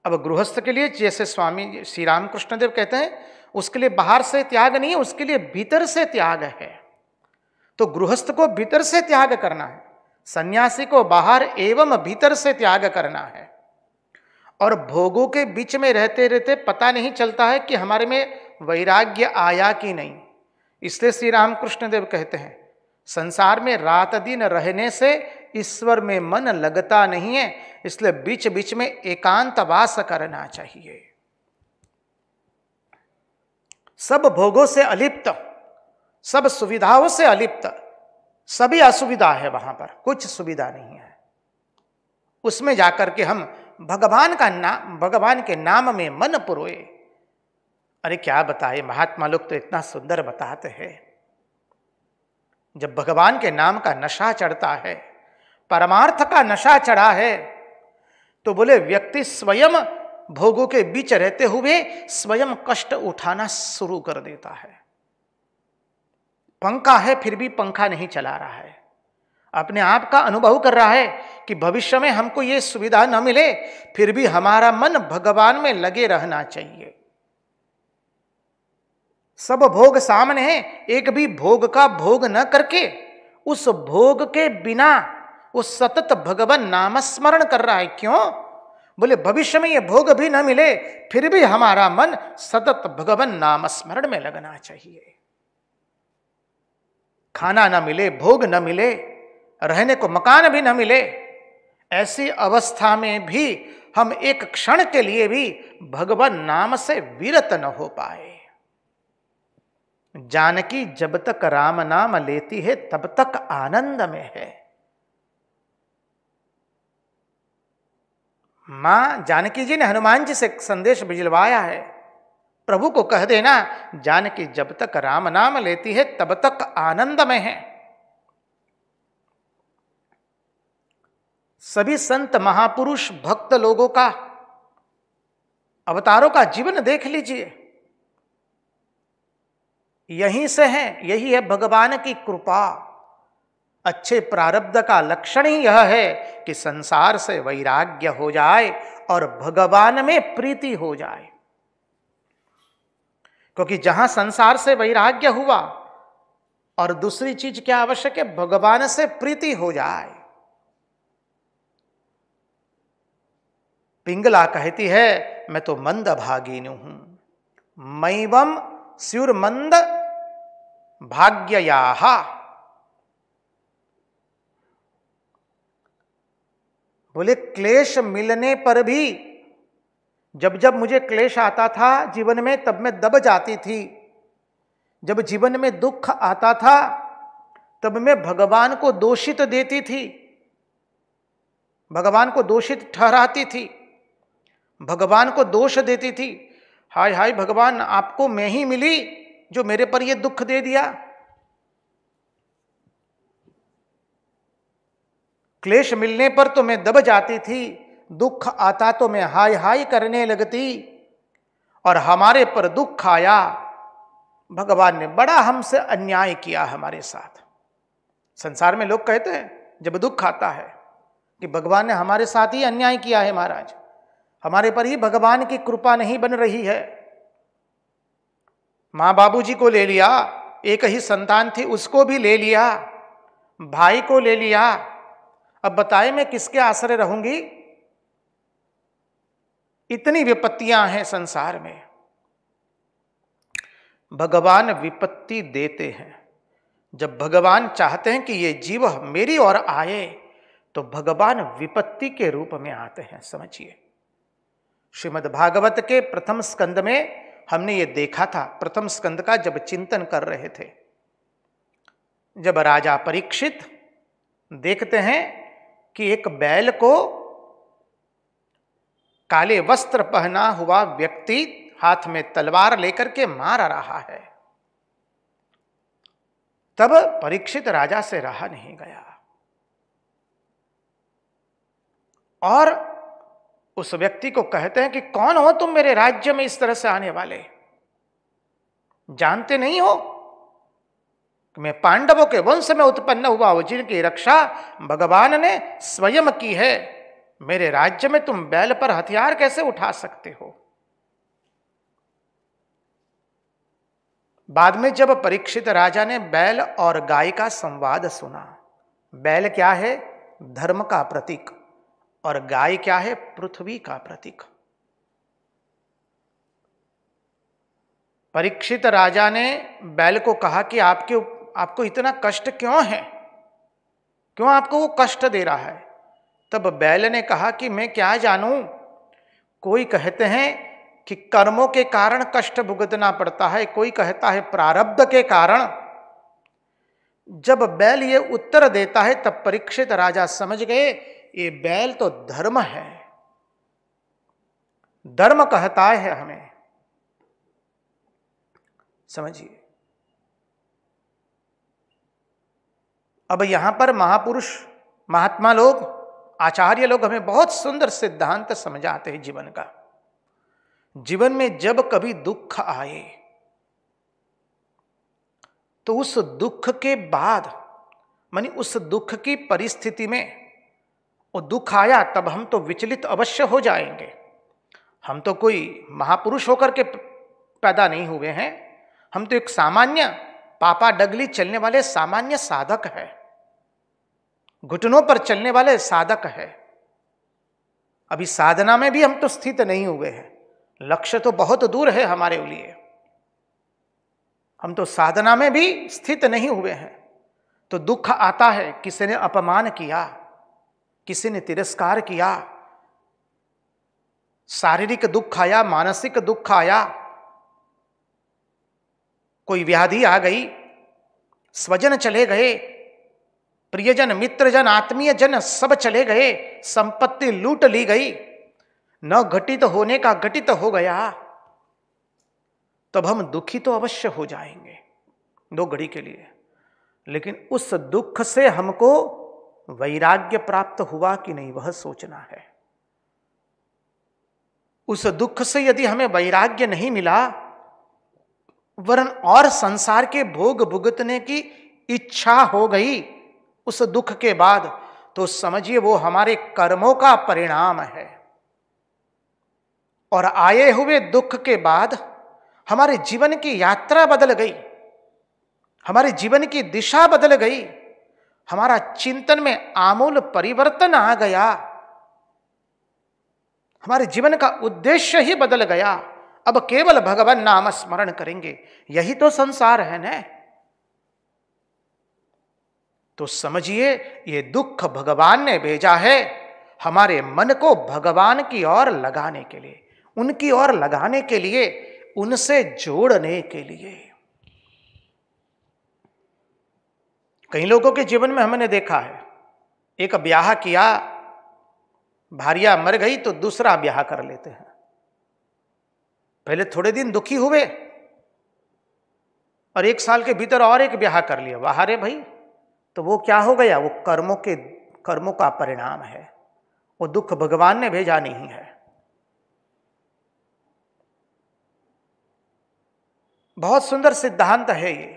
Speaker 3: अब गृहस्थ के लिए जैसे स्वामी श्री राम कृष्णदेव कहते हैं उसके लिए बाहर से त्याग नहीं है उसके लिए भीतर से त्याग है तो गृहस्थ को भीतर से त्याग करना है सन्यासी को बाहर एवं भीतर से त्याग करना है और भोगों के बीच में रहते रहते पता नहीं चलता है कि हमारे में वैराग्य आया कि नहीं इसलिए श्री रामकृष्ण देव कहते हैं संसार में रात दिन रहने से ईश्वर में मन लगता नहीं है इसलिए बीच बीच में एकांतवास करना चाहिए सब भोगों से अलिप्त सब सुविधाओं से अलिप्त सभी असुविधा है वहां पर कुछ सुविधा नहीं है उसमें जाकर के हम भगवान का नाम भगवान के नाम में मन पुरोए अरे क्या बताए महात्मा लोग तो इतना सुंदर बताते हैं जब भगवान के नाम का नशा चढ़ता है परमार्थ का नशा चढ़ा है तो बोले व्यक्ति स्वयं भोगों के बीच रहते हुए स्वयं कष्ट उठाना शुरू कर देता है पंखा है फिर भी पंखा नहीं चला रहा है अपने आप का अनुभव कर रहा है कि भविष्य में हमको ये सुविधा न मिले फिर भी हमारा मन भगवान में लगे रहना चाहिए सब भोग सामने हैं एक भी भोग का भोग न करके उस भोग के बिना वो सतत भगवान नाम स्मरण कर रहा है क्यों बोले भविष्य में ये भोग भी न मिले फिर भी हमारा मन सतत भगवान नाम स्मरण में लगना चाहिए खाना न मिले भोग न मिले रहने को मकान भी न मिले ऐसी अवस्था में भी हम एक क्षण के लिए भी भगवान नाम से विरत न हो पाए जानकी जब तक राम नाम लेती है तब तक आनंद में है मां जानकी जी ने हनुमान जी से संदेश भिजलवाया है प्रभु को कह देना जानकी जब तक राम नाम लेती है तब तक आनंद में है सभी संत महापुरुष भक्त लोगों का अवतारों का जीवन देख लीजिए यहीं से हैं यही है भगवान की कृपा अच्छे प्रारब्ध का लक्षण ही यह है कि संसार से वैराग्य हो जाए और भगवान में प्रीति हो जाए क्योंकि जहां संसार से वैराग्य हुआ और दूसरी चीज क्या आवश्यक है भगवान से प्रीति हो जाए पिंगला कहती है मैं तो मंद भागी हूं मैवम स्युर्मंद भाग्यया बोले क्लेश मिलने पर भी जब जब मुझे क्लेश आता था जीवन में तब मैं दब जाती थी जब जीवन में दुख आता था तब मैं भगवान को दोषित देती थी भगवान को दोषित ठहराती थी भगवान को दोष देती थी हाय हाय भगवान आपको मैं ही मिली जो मेरे पर यह दुख दे दिया क्लेश मिलने पर तो मैं दब जाती थी दुख आता तो मैं हाय हाय करने लगती और हमारे पर दुख आया भगवान ने बड़ा हमसे अन्याय किया हमारे साथ संसार में लोग कहते हैं जब दुख आता है कि भगवान ने हमारे साथ ही अन्याय किया है महाराज हमारे पर ही भगवान की कृपा नहीं बन रही है माँ बाबूजी को ले लिया एक ही संतान थी उसको भी ले लिया भाई को ले लिया अब बताए मैं किसके आश्रय रहूंगी इतनी विपत्तियां हैं संसार में भगवान विपत्ति देते हैं जब भगवान चाहते हैं कि ये जीव मेरी ओर आए तो भगवान विपत्ति के रूप में आते हैं समझिए श्रीमद् भागवत के प्रथम स्कंद में हमने ये देखा था प्रथम स्कंद का जब चिंतन कर रहे थे जब राजा परीक्षित देखते हैं कि एक बैल को काले वस्त्र पहना हुआ व्यक्ति हाथ में तलवार लेकर के मार रहा है तब परीक्षित राजा से रहा नहीं गया और उस व्यक्ति को कहते हैं कि कौन हो तुम मेरे राज्य में इस तरह से आने वाले जानते नहीं हो कि मैं पांडवों के वंश में उत्पन्न हुआ हूं जिनकी रक्षा भगवान ने स्वयं की है मेरे राज्य में तुम बैल पर हथियार कैसे उठा सकते हो बाद में जब परीक्षित राजा ने बैल और गाय का संवाद सुना बैल क्या है धर्म का प्रतीक और गाय क्या है पृथ्वी का प्रतीक परीक्षित राजा ने बैल को कहा कि आपके आपको इतना कष्ट क्यों है क्यों आपको वो कष्ट दे रहा है तब बैल ने कहा कि मैं क्या जानूं कोई कहते हैं कि कर्मों के कारण कष्ट भुगतना पड़ता है कोई कहता है प्रारब्ध के कारण जब बैल ये उत्तर देता है तब परीक्षित राजा समझ गए ये बैल तो धर्म है धर्म कहता है हमें समझिए अब यहां पर महापुरुष महात्मा लोग आचार्य लोग हमें बहुत सुंदर सिद्धांत समझाते हैं जीवन का जीवन में जब कभी दुख आए तो उस दुख के बाद मानी उस दुख की परिस्थिति में और दुख आया तब हम तो विचलित अवश्य हो जाएंगे हम तो कोई महापुरुष होकर के पैदा नहीं हुए हैं हम तो एक सामान्य पापा डगली चलने वाले सामान्य साधक है घुटनों पर चलने वाले साधक है अभी साधना में भी हम तो स्थित नहीं हुए हैं लक्ष्य तो बहुत दूर है हमारे लिए हम तो साधना में भी स्थित नहीं हुए हैं तो दुख आता है किसी ने अपमान किया किसी ने तिरस्कार किया शारीरिक दुख आया मानसिक दुख आया कोई व्याधि आ गई स्वजन चले गए प्रियजन मित्रजन आत्मीय जन सब चले गए संपत्ति लूट ली गई न घटित तो होने का घटित तो हो गया तब हम दुखी तो अवश्य हो जाएंगे दो घड़ी के लिए लेकिन उस दुख से हमको वैराग्य प्राप्त हुआ कि नहीं वह सोचना है उस दुख से यदि हमें वैराग्य नहीं मिला वरन और संसार के भोग भुगतने की इच्छा हो गई उस दुख के बाद तो समझिए वो हमारे कर्मों का परिणाम है और आए हुए दुख के बाद हमारे जीवन की यात्रा बदल गई हमारे जीवन की दिशा बदल गई हमारा चिंतन में आमूल परिवर्तन आ गया हमारे जीवन का उद्देश्य ही बदल गया अब केवल भगवान नाम स्मरण करेंगे यही तो संसार है न तो समझिए ये दुख भगवान ने भेजा है हमारे मन को भगवान की ओर लगाने के लिए उनकी ओर लगाने के लिए उनसे जोड़ने के लिए कई लोगों के जीवन में हमने देखा है एक ब्याह किया भारिया मर गई तो दूसरा ब्याह कर लेते हैं पहले थोड़े दिन दुखी हुए और एक साल के भीतर और एक ब्याह कर लिया वाह रे भाई तो वो क्या हो गया वो कर्मों के कर्मों का परिणाम है वो दुख भगवान ने भेजा नहीं है बहुत सुंदर सिद्धांत है ये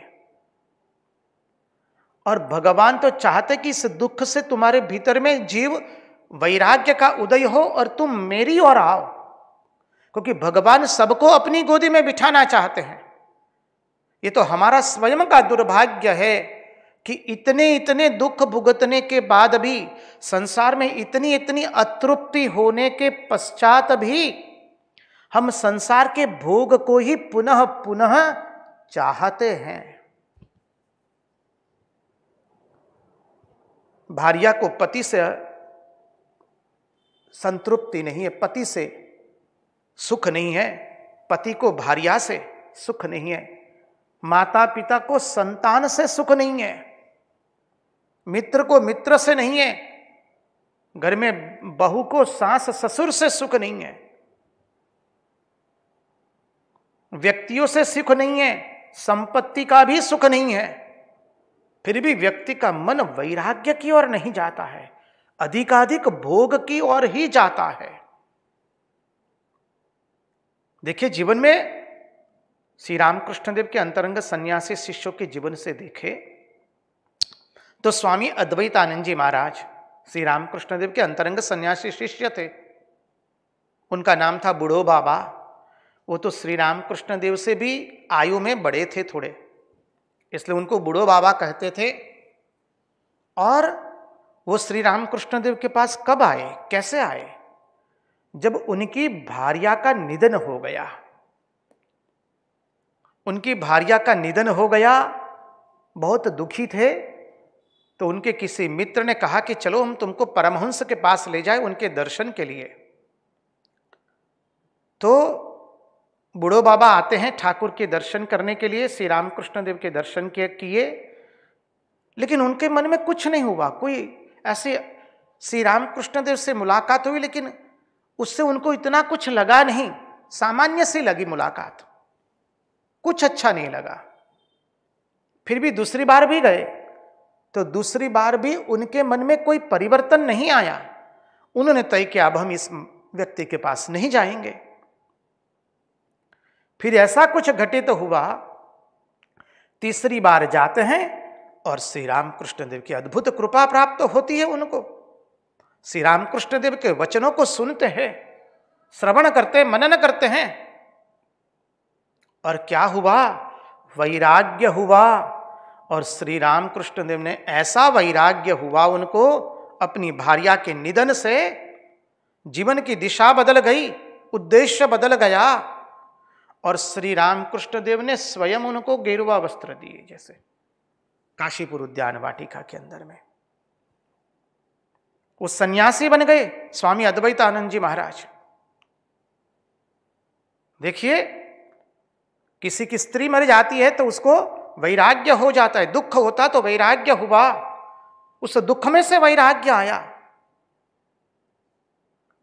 Speaker 3: और भगवान तो चाहते कि इस दुख से तुम्हारे भीतर में जीव वैराग्य का उदय हो और तुम मेरी ओर आओ क्योंकि भगवान सबको अपनी गोदी में बिठाना चाहते हैं ये तो हमारा स्वयं का दुर्भाग्य है कि इतने इतने दुख भुगतने के बाद भी संसार में इतनी इतनी अतृप्ति होने के पश्चात भी हम संसार के भोग को ही पुनः पुनः चाहते हैं भारिया को पति से संतृप्ति नहीं है पति से सुख नहीं है पति को भारिया से सुख नहीं है माता पिता को संतान से सुख नहीं है मित्र को मित्र से नहीं है घर में बहू को सास ससुर से सुख नहीं है व्यक्तियों से सुख नहीं है संपत्ति का भी सुख नहीं है फिर भी व्यक्ति का मन वैराग्य की ओर नहीं जाता है अधिकाधिक भोग की ओर ही जाता है देखिए जीवन में श्री रामकृष्ण देव के अंतरंग सन्यासी शिष्यों के जीवन से देखे तो स्वामी अद्वैतानंद जी महाराज श्री रामकृष्ण देव के अंतरंग सन्यासी शिष्य थे उनका नाम था बूढ़ो बाबा वो तो श्री रामकृष्ण देव से भी आयु में बड़े थे थोड़े इसलिए उनको बूढ़ो बाबा कहते थे और वो श्री रामकृष्ण देव के पास कब आए कैसे आए जब उनकी भारिया का निधन हो गया उनकी भारिया का निधन हो गया बहुत दुखी थे तो उनके किसी मित्र ने कहा कि चलो हम तुमको परमहंस के पास ले जाए उनके दर्शन के लिए तो बूढ़ो बाबा आते हैं ठाकुर के दर्शन करने के लिए श्री रामकृष्ण देव के दर्शन किए लेकिन उनके मन में कुछ नहीं हुआ कोई ऐसे श्री रामकृष्ण देव से मुलाकात हुई लेकिन उससे उनको इतना कुछ लगा नहीं सामान्य से लगी मुलाकात कुछ अच्छा नहीं लगा फिर भी दूसरी बार भी गए तो दूसरी बार भी उनके मन में कोई परिवर्तन नहीं आया उन्होंने तय किया अब हम इस व्यक्ति के पास नहीं जाएंगे फिर ऐसा कुछ घटित तो हुआ तीसरी बार जाते हैं और श्री रामकृष्ण देव की अद्भुत कृपा प्राप्त तो होती है उनको श्री रामकृष्ण देव के वचनों को सुनते हैं श्रवण करते मनन करते हैं और क्या हुआ वैराग्य हुआ और श्री रामकृष्ण देव ने ऐसा वैराग्य हुआ उनको अपनी भार्या के निधन से जीवन की दिशा बदल गई उद्देश्य बदल गया और श्री रामकृष्ण देव ने स्वयं उनको गेरुआ वस्त्र दिए जैसे काशीपुर उद्यान वाटिका के अंदर में वो सन्यासी बन गए स्वामी अद्वैत आनंद जी महाराज देखिए किसी की स्त्री मर जाती है तो उसको वैराग्य हो जाता है दुख होता तो वैराग्य हुआ उस दुख में से वैराग्य आया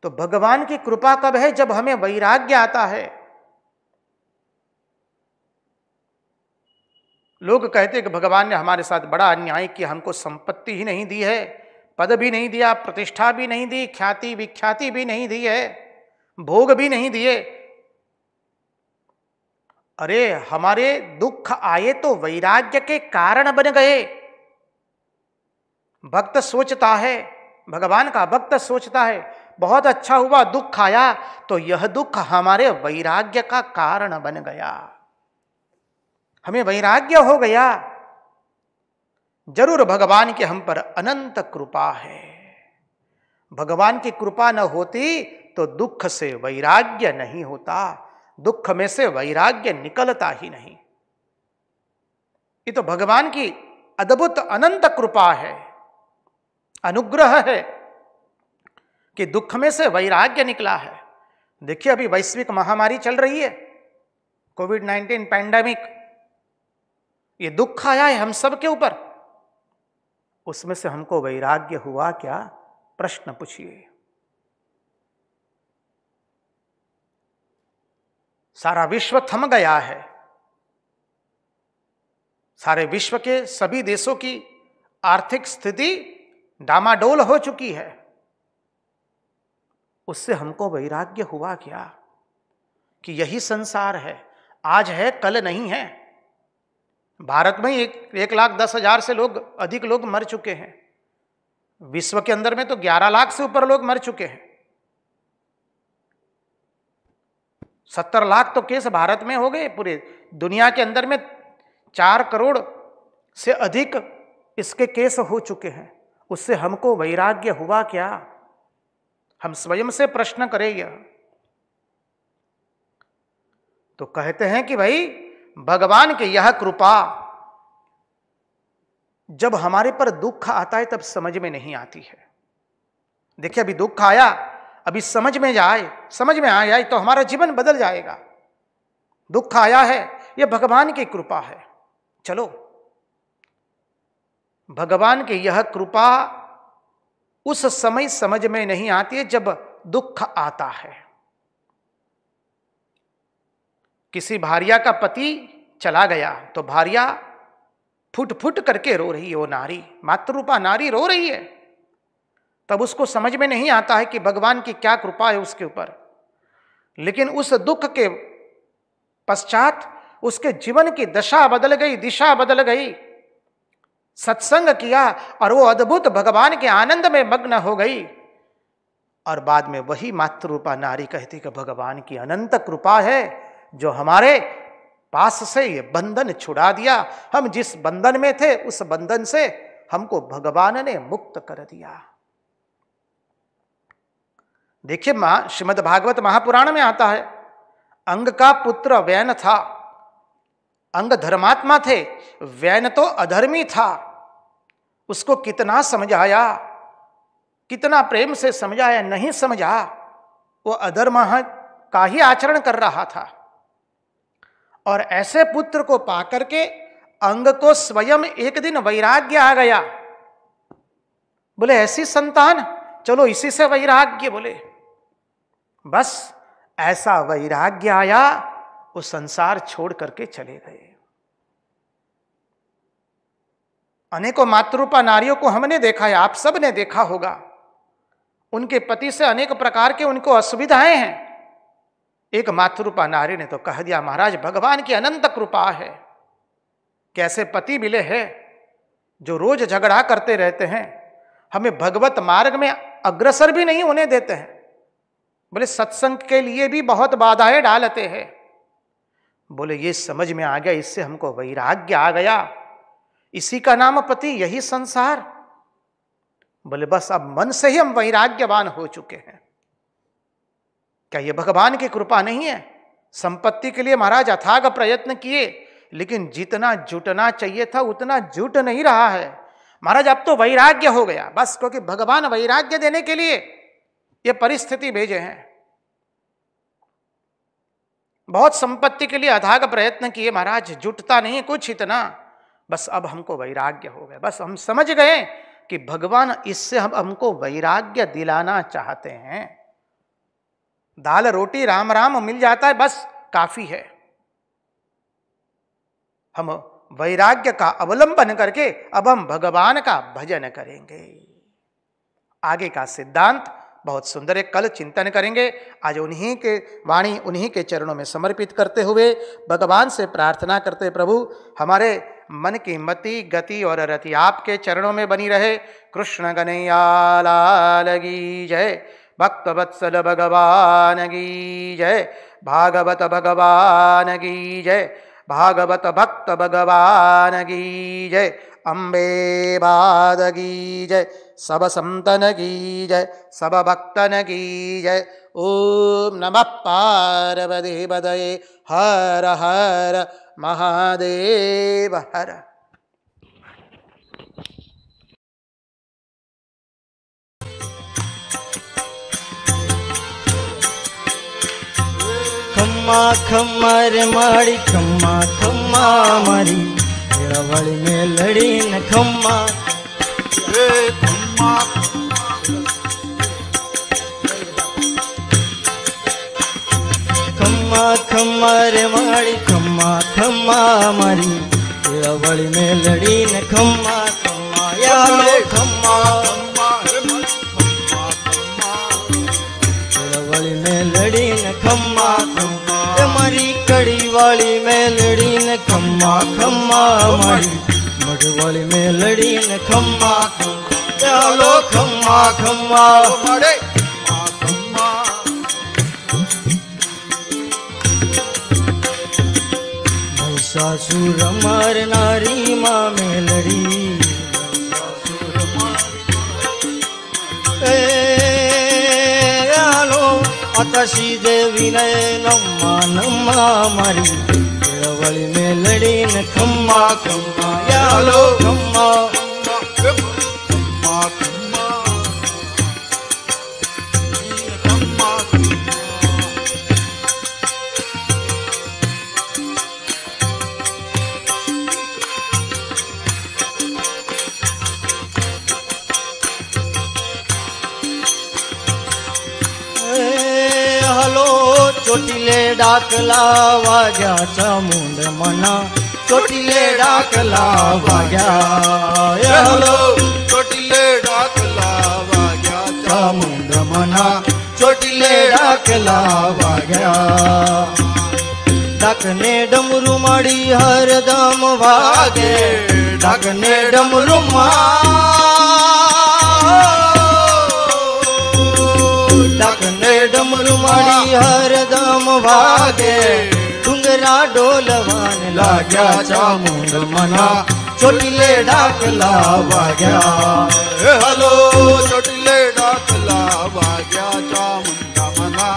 Speaker 3: तो भगवान की कृपा कब है जब हमें वैराग्य आता है लोग कहते कि भगवान ने हमारे साथ बड़ा अन्याय किया हमको संपत्ति ही नहीं दी है पद भी नहीं दिया प्रतिष्ठा भी नहीं दी ख्याति विख्याति भी नहीं दी है भोग भी नहीं दिए अरे हमारे दुख आए तो वैराग्य के कारण बन गए भक्त सोचता है भगवान का भक्त सोचता है बहुत अच्छा हुआ दुख आया तो यह दुख हमारे वैराग्य का कारण बन गया हमें वैराग्य हो गया जरूर भगवान के हम पर अनंत कृपा है भगवान की कृपा न होती तो दुख से वैराग्य नहीं होता दुख में से वैराग्य निकलता ही नहीं ये तो भगवान की अद्भुत अनंत कृपा है अनुग्रह है कि दुख में से वैराग्य निकला है देखिए अभी वैश्विक महामारी चल रही है कोविड नाइन्टीन पैंडेमिक ये दुख आया है हम सब के ऊपर उसमें से हमको वैराग्य हुआ क्या प्रश्न पूछिए सारा विश्व थम गया है सारे विश्व के सभी देशों की आर्थिक स्थिति डामाडोल हो चुकी है उससे हमको वैराग्य हुआ क्या कि यही संसार है आज है कल नहीं है भारत में एक एक लाख दस हज़ार से लोग अधिक लोग मर चुके हैं विश्व के अंदर में तो ग्यारह लाख से ऊपर लोग मर चुके हैं सत्तर लाख तो केस भारत में हो गए पूरे दुनिया के अंदर में चार करोड़ से अधिक इसके केस हो चुके हैं उससे हमको वैराग्य हुआ क्या हम स्वयं से प्रश्न करें यह तो कहते हैं कि भाई भगवान की यह कृपा जब हमारे पर दुख आता है तब समझ में नहीं आती है देखिए अभी दुख आया अभी समझ में जाए समझ में आ जाए तो हमारा जीवन बदल जाएगा दुख आया है यह भगवान की कृपा है चलो भगवान की यह कृपा उस समय समझ में नहीं आती है जब दुख आता है किसी भारिया का पति चला गया तो भारिया फुट फुट करके रो रही है वो नारी मातृपा नारी रो रही है तब उसको समझ में नहीं आता है कि भगवान की क्या कृपा है उसके ऊपर लेकिन उस दुख के पश्चात उसके जीवन की दशा बदल गई दिशा बदल गई सत्संग किया और वो अद्भुत भगवान के आनंद में मग्न हो गई और बाद में वही मातृपा नारी कहती कि भगवान की अनंत कृपा है जो हमारे पास से ये बंधन छुड़ा दिया हम जिस बंधन में थे उस बंधन से हमको भगवान ने मुक्त कर दिया देखिए मां श्रीमद भागवत महापुराण में आता है अंग का पुत्र वैन था अंग धर्मात्मा थे वैन तो अधर्मी था उसको कितना समझाया कितना प्रेम से समझाया नहीं समझा वो अधर्म का ही आचरण कर रहा था और ऐसे पुत्र को पा करके अंग को तो स्वयं एक दिन वैराग्य आ गया बोले ऐसी संतान चलो इसी से वैराग्य बोले बस ऐसा वैराग्य आया वो संसार छोड़ करके चले गए अनेकों मातृपा नारियों को हमने देखा है आप सब ने देखा होगा उनके पति से अनेक प्रकार के उनको असुविधाएं हैं एक मातृपा नारी ने तो कह दिया महाराज भगवान की अनंत कृपा है कैसे पति मिले हैं जो रोज झगड़ा करते रहते हैं हमें भगवत मार्ग में अग्रसर भी नहीं होने देते हैं बोले सत्संग के लिए भी बहुत बाधाएं डालते हैं बोले ये समझ में आ गया इससे हमको वैराग्य आ गया इसी का नाम पति यही संसार बोले बस अब मन से ही हम वैराग्यवान हो चुके हैं क्या ये भगवान की कृपा नहीं है संपत्ति के लिए महाराज अथाग प्रयत्न किए लेकिन जितना जुटना चाहिए था उतना जुट नहीं रहा है महाराज अब तो वैराग्य हो गया बस क्योंकि भगवान वैराग्य देने के लिए ये परिस्थिति भेजे हैं बहुत संपत्ति के लिए अथाग प्रयत्न किए महाराज जुटता नहीं कुछ इतना बस अब हमको वैराग्य हो गया बस हम समझ गए कि भगवान इससे हम हमको वैराग्य दिलाना चाहते हैं दाल रोटी राम राम मिल जाता है बस काफी है हम वैराग्य का अवलंबन करके अब हम भगवान का भजन करेंगे आगे का सिद्धांत बहुत सुंदर है कल चिंतन करेंगे आज उन्हीं के वाणी उन्हीं के चरणों में समर्पित करते हुए भगवान से प्रार्थना करते प्रभु हमारे मन की मति गति और रति आपके चरणों में बनी रहे कृष्ण गनैया लाल जय भक्तवत्सल भगवान की जय भागवत भगवान की जय भागवत भक्त भगवान की जय अम्बे बाद की जय सब संतन की जय सब भक्तन की जय ओम नम पार्वती पदये हर हर महादेव हर
Speaker 4: खम्मा खम्मा रे माड़ी खम्मा खम्मा मारी केड़ावाड़ी में लड़ी न खम्मा रे खम्मा खम्मा खम्मा रे माड़ी खम्मा खम्मा मारी केड़ावाड़ी में लड़ी न खम्मा खम्मा या खम्मा खम्मा में लड़ी न खम्मा मड़वाली में लड़ी ने खम्मा खम्मा माई मड़वाली में लड़ी ने खम्मा चलो खम्मा खम्मा मड़े सासुर मार नारी माँ में लड़ी सासुर मार અતશી દેવીને નમ્મા નમ્મા મારી વળી મેલડીને ખમ્મા ખમ્મા યાલો ખમ્મા चोटीले डाकला वाग्या चामुंड मना चोटीले डाकला वाग्या यहलो चोटीले डाकला वाग्या चामुंड मना चोटीले डाकला वाग्या डाकने डमरू माड़ी हर दम वागे डाकने डमरू मार डमरू माड़ी हरदम भागे डुंगरा डोलवान लाग्या चामुंड मना छोटिले डाकला वाग्या हलो छोटिले डाकला वाग्या चामुंड मना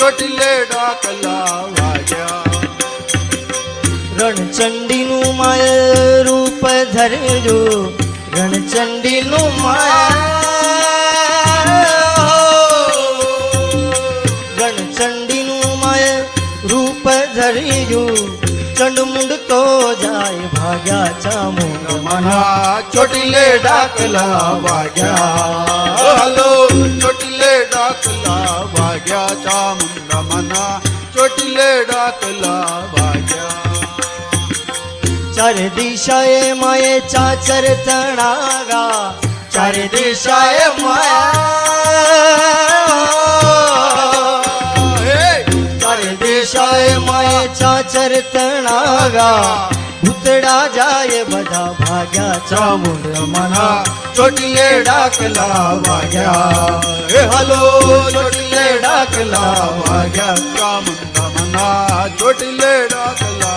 Speaker 4: छोटिले डाकला माय रूप धरे રૂપ ધરજો રણચંડીનું માય लुंड को तो जाय भाग्या चामुंड मना चोटिले डाकला भाग्या हलो चोटिले डाकला भाग्या चामुंड मना चोटिले डाकला भाग्या चार दिशाए माये चाचर तणारा चार दिशाए माया भागा भुतडा जाए बधा भाग्या मूळ मना चोटिए डाकला भाग्या हे हलो चोटिए डाकला भाग्या मूळ मना चोटिए डाकला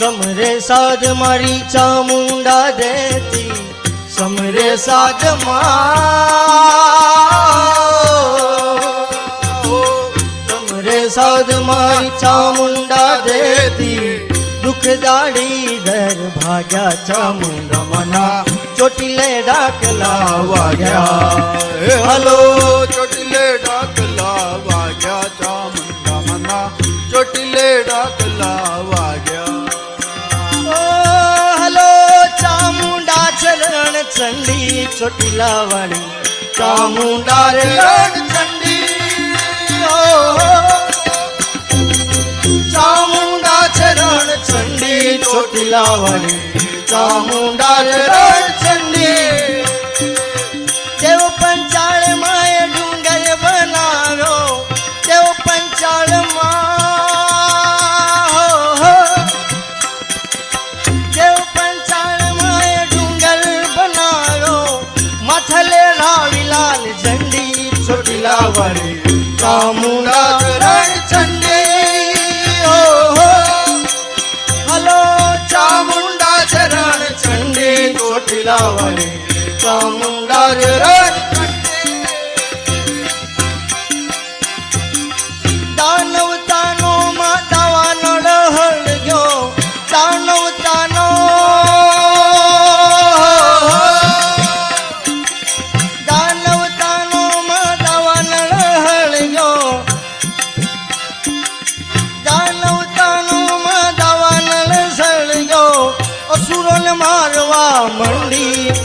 Speaker 4: समरे साध मारी चामुंडा देती कमरे साथ कमरे साथ माई चामुंडा देती दुख दाड़ी घर भाग्या चामुंडा मना चोटिले डाकला वाग्या हलो चोटिले डाकला ચોટીલા વાળી ચામુંડા રે ઠંડી ચામુંડા છે રણ ઠંડી ચોટીલા વાળી ચામુંડા રે રણ लीलावरी कामुना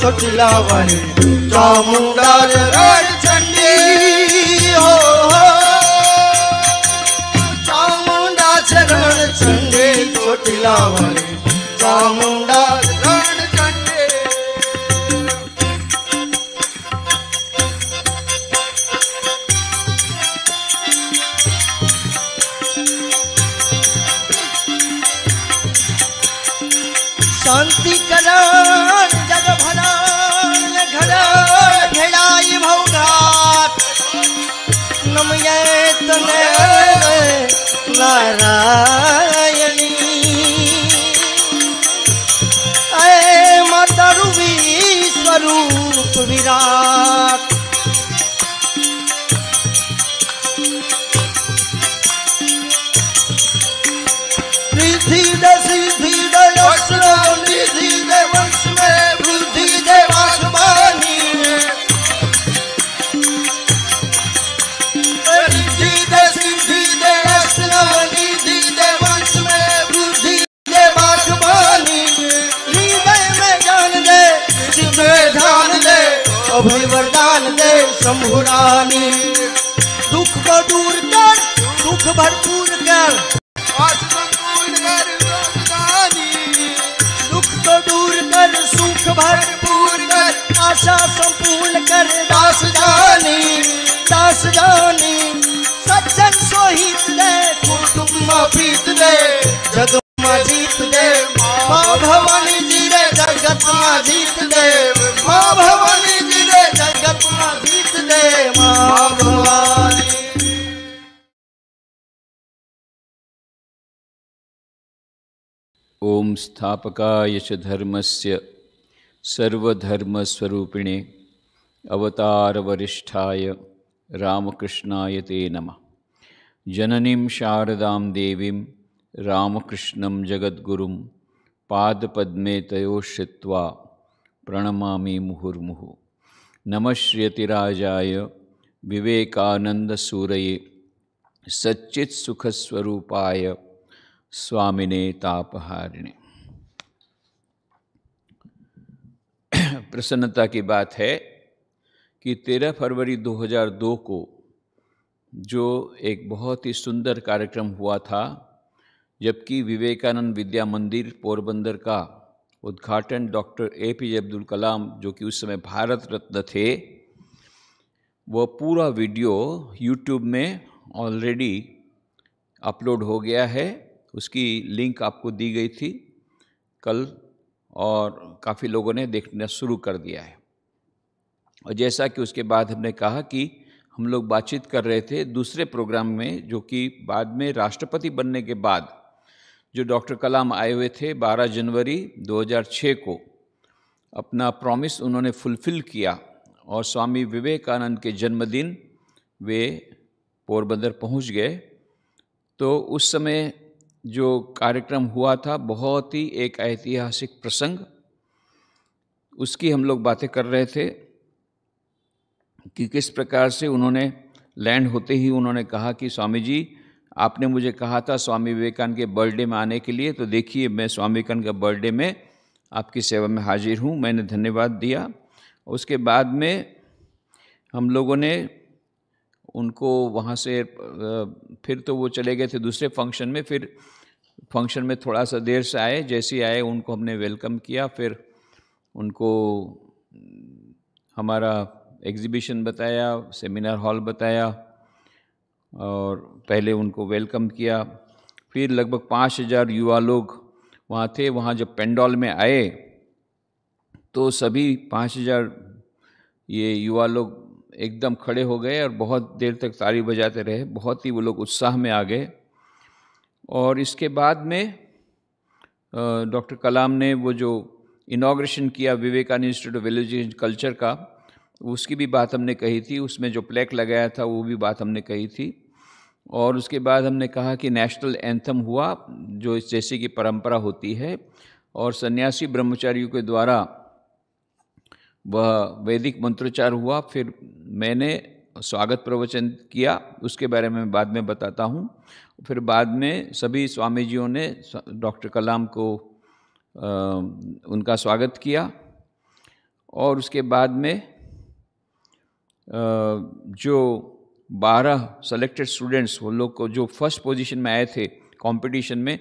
Speaker 4: छोटी लावणी चामुंडा जरा
Speaker 5: संस्थापकाय च धर्मस्य सर्वधर्मस्वरूपिणे अवतारवरिष्ठाय रामकृष्णाय ते नमः जननीं शारदां देवीं रामकृष्णं जगद्गुरुं पादपद्मे तयोश्रित्वा प्रणमामि मुहुर्मुहुः नमः श्रियतिराजाय विवेकानन्दसूरये सच्चित्सुखस्वरूपाय स्वामिने तापहारिणे प्रसन्नता की बात है कि 13 फरवरी 2002 को जो एक बहुत ही सुंदर कार्यक्रम हुआ था जबकि विवेकानंद विद्या मंदिर पोरबंदर का उद्घाटन doctor A P J Abdul Kalam जो कि उस समय भारत रत्न थे वो पूरा वीडियो यूट्यूब में ऑलरेडी अपलोड हो गया है उसकी लिंक आपको दी गई थी कल और काफ़ी लोगों ने देखना शुरू कर दिया है और जैसा कि उसके बाद हमने कहा कि हम लोग बातचीत कर रहे थे दूसरे प्रोग्राम में जो कि बाद में राष्ट्रपति बनने के बाद जो डॉक्टर कलाम आए हुए थे 12 जनवरी 2006 को अपना प्रॉमिस उन्होंने फुलफ़िल किया और स्वामी विवेकानंद के जन्मदिन वे पोरबंदर पहुंच गए तो उस समय जो कार्यक्रम हुआ था बहुत ही एक ऐतिहासिक प्रसंग उसकी हम लोग बातें कर रहे थे कि किस प्रकार से उन्होंने लैंड होते ही उन्होंने कहा कि स्वामी जी आपने मुझे कहा था स्वामी विवेकानंद के बर्थडे में आने के लिए तो देखिए मैं स्वामी विवेकानंद के बर्थडे में आपकी सेवा में हाजिर हूँ मैंने धन्यवाद दिया उसके बाद में हम लोगों ने उनको वहाँ से फिर तो वो चले गए थे दूसरे फंक्शन में फिर फंक्शन में थोड़ा सा देर से आए जैसे आए उनको हमने वेलकम किया फिर उनको हमारा एग्जीबिशन बताया सेमिनार हॉल बताया और पहले उनको वेलकम किया फिर लगभग पाँच हज़ार युवा लोग वहाँ थे वहाँ जब पेंडॉल में आए तो सभी पाँच हज़ार ये युवा लोग एकदम खड़े हो गए और बहुत देर तक ताली बजाते रहे बहुत ही वो लोग उत्साह में आ गए और इसके बाद में डॉक्टर कलाम ने वो जो इनाग्रेशन किया Vivekananda institute of village and culture का उसकी भी बात हमने कही थी उसमें जो प्लेक लगाया था वो भी बात हमने कही थी और उसके बाद हमने कहा कि नेशनल एंथम हुआ जो इस जैसे की परंपरा होती है और सन्यासी ब्रह्मचारियों के द्वारा वह वैदिक मंत्रोच्चार हुआ फिर मैंने स्वागत प्रवचन किया उसके बारे में बाद में बताता हूँ फिर बाद में सभी स्वामी जियों ने डॉक्टर कलाम को आ, उनका स्वागत किया और उसके बाद में जो बारह सेलेक्टेड स्टूडेंट्स वो लोग को जो फर्स्ट पोजीशन में आए थे कंपटीशन में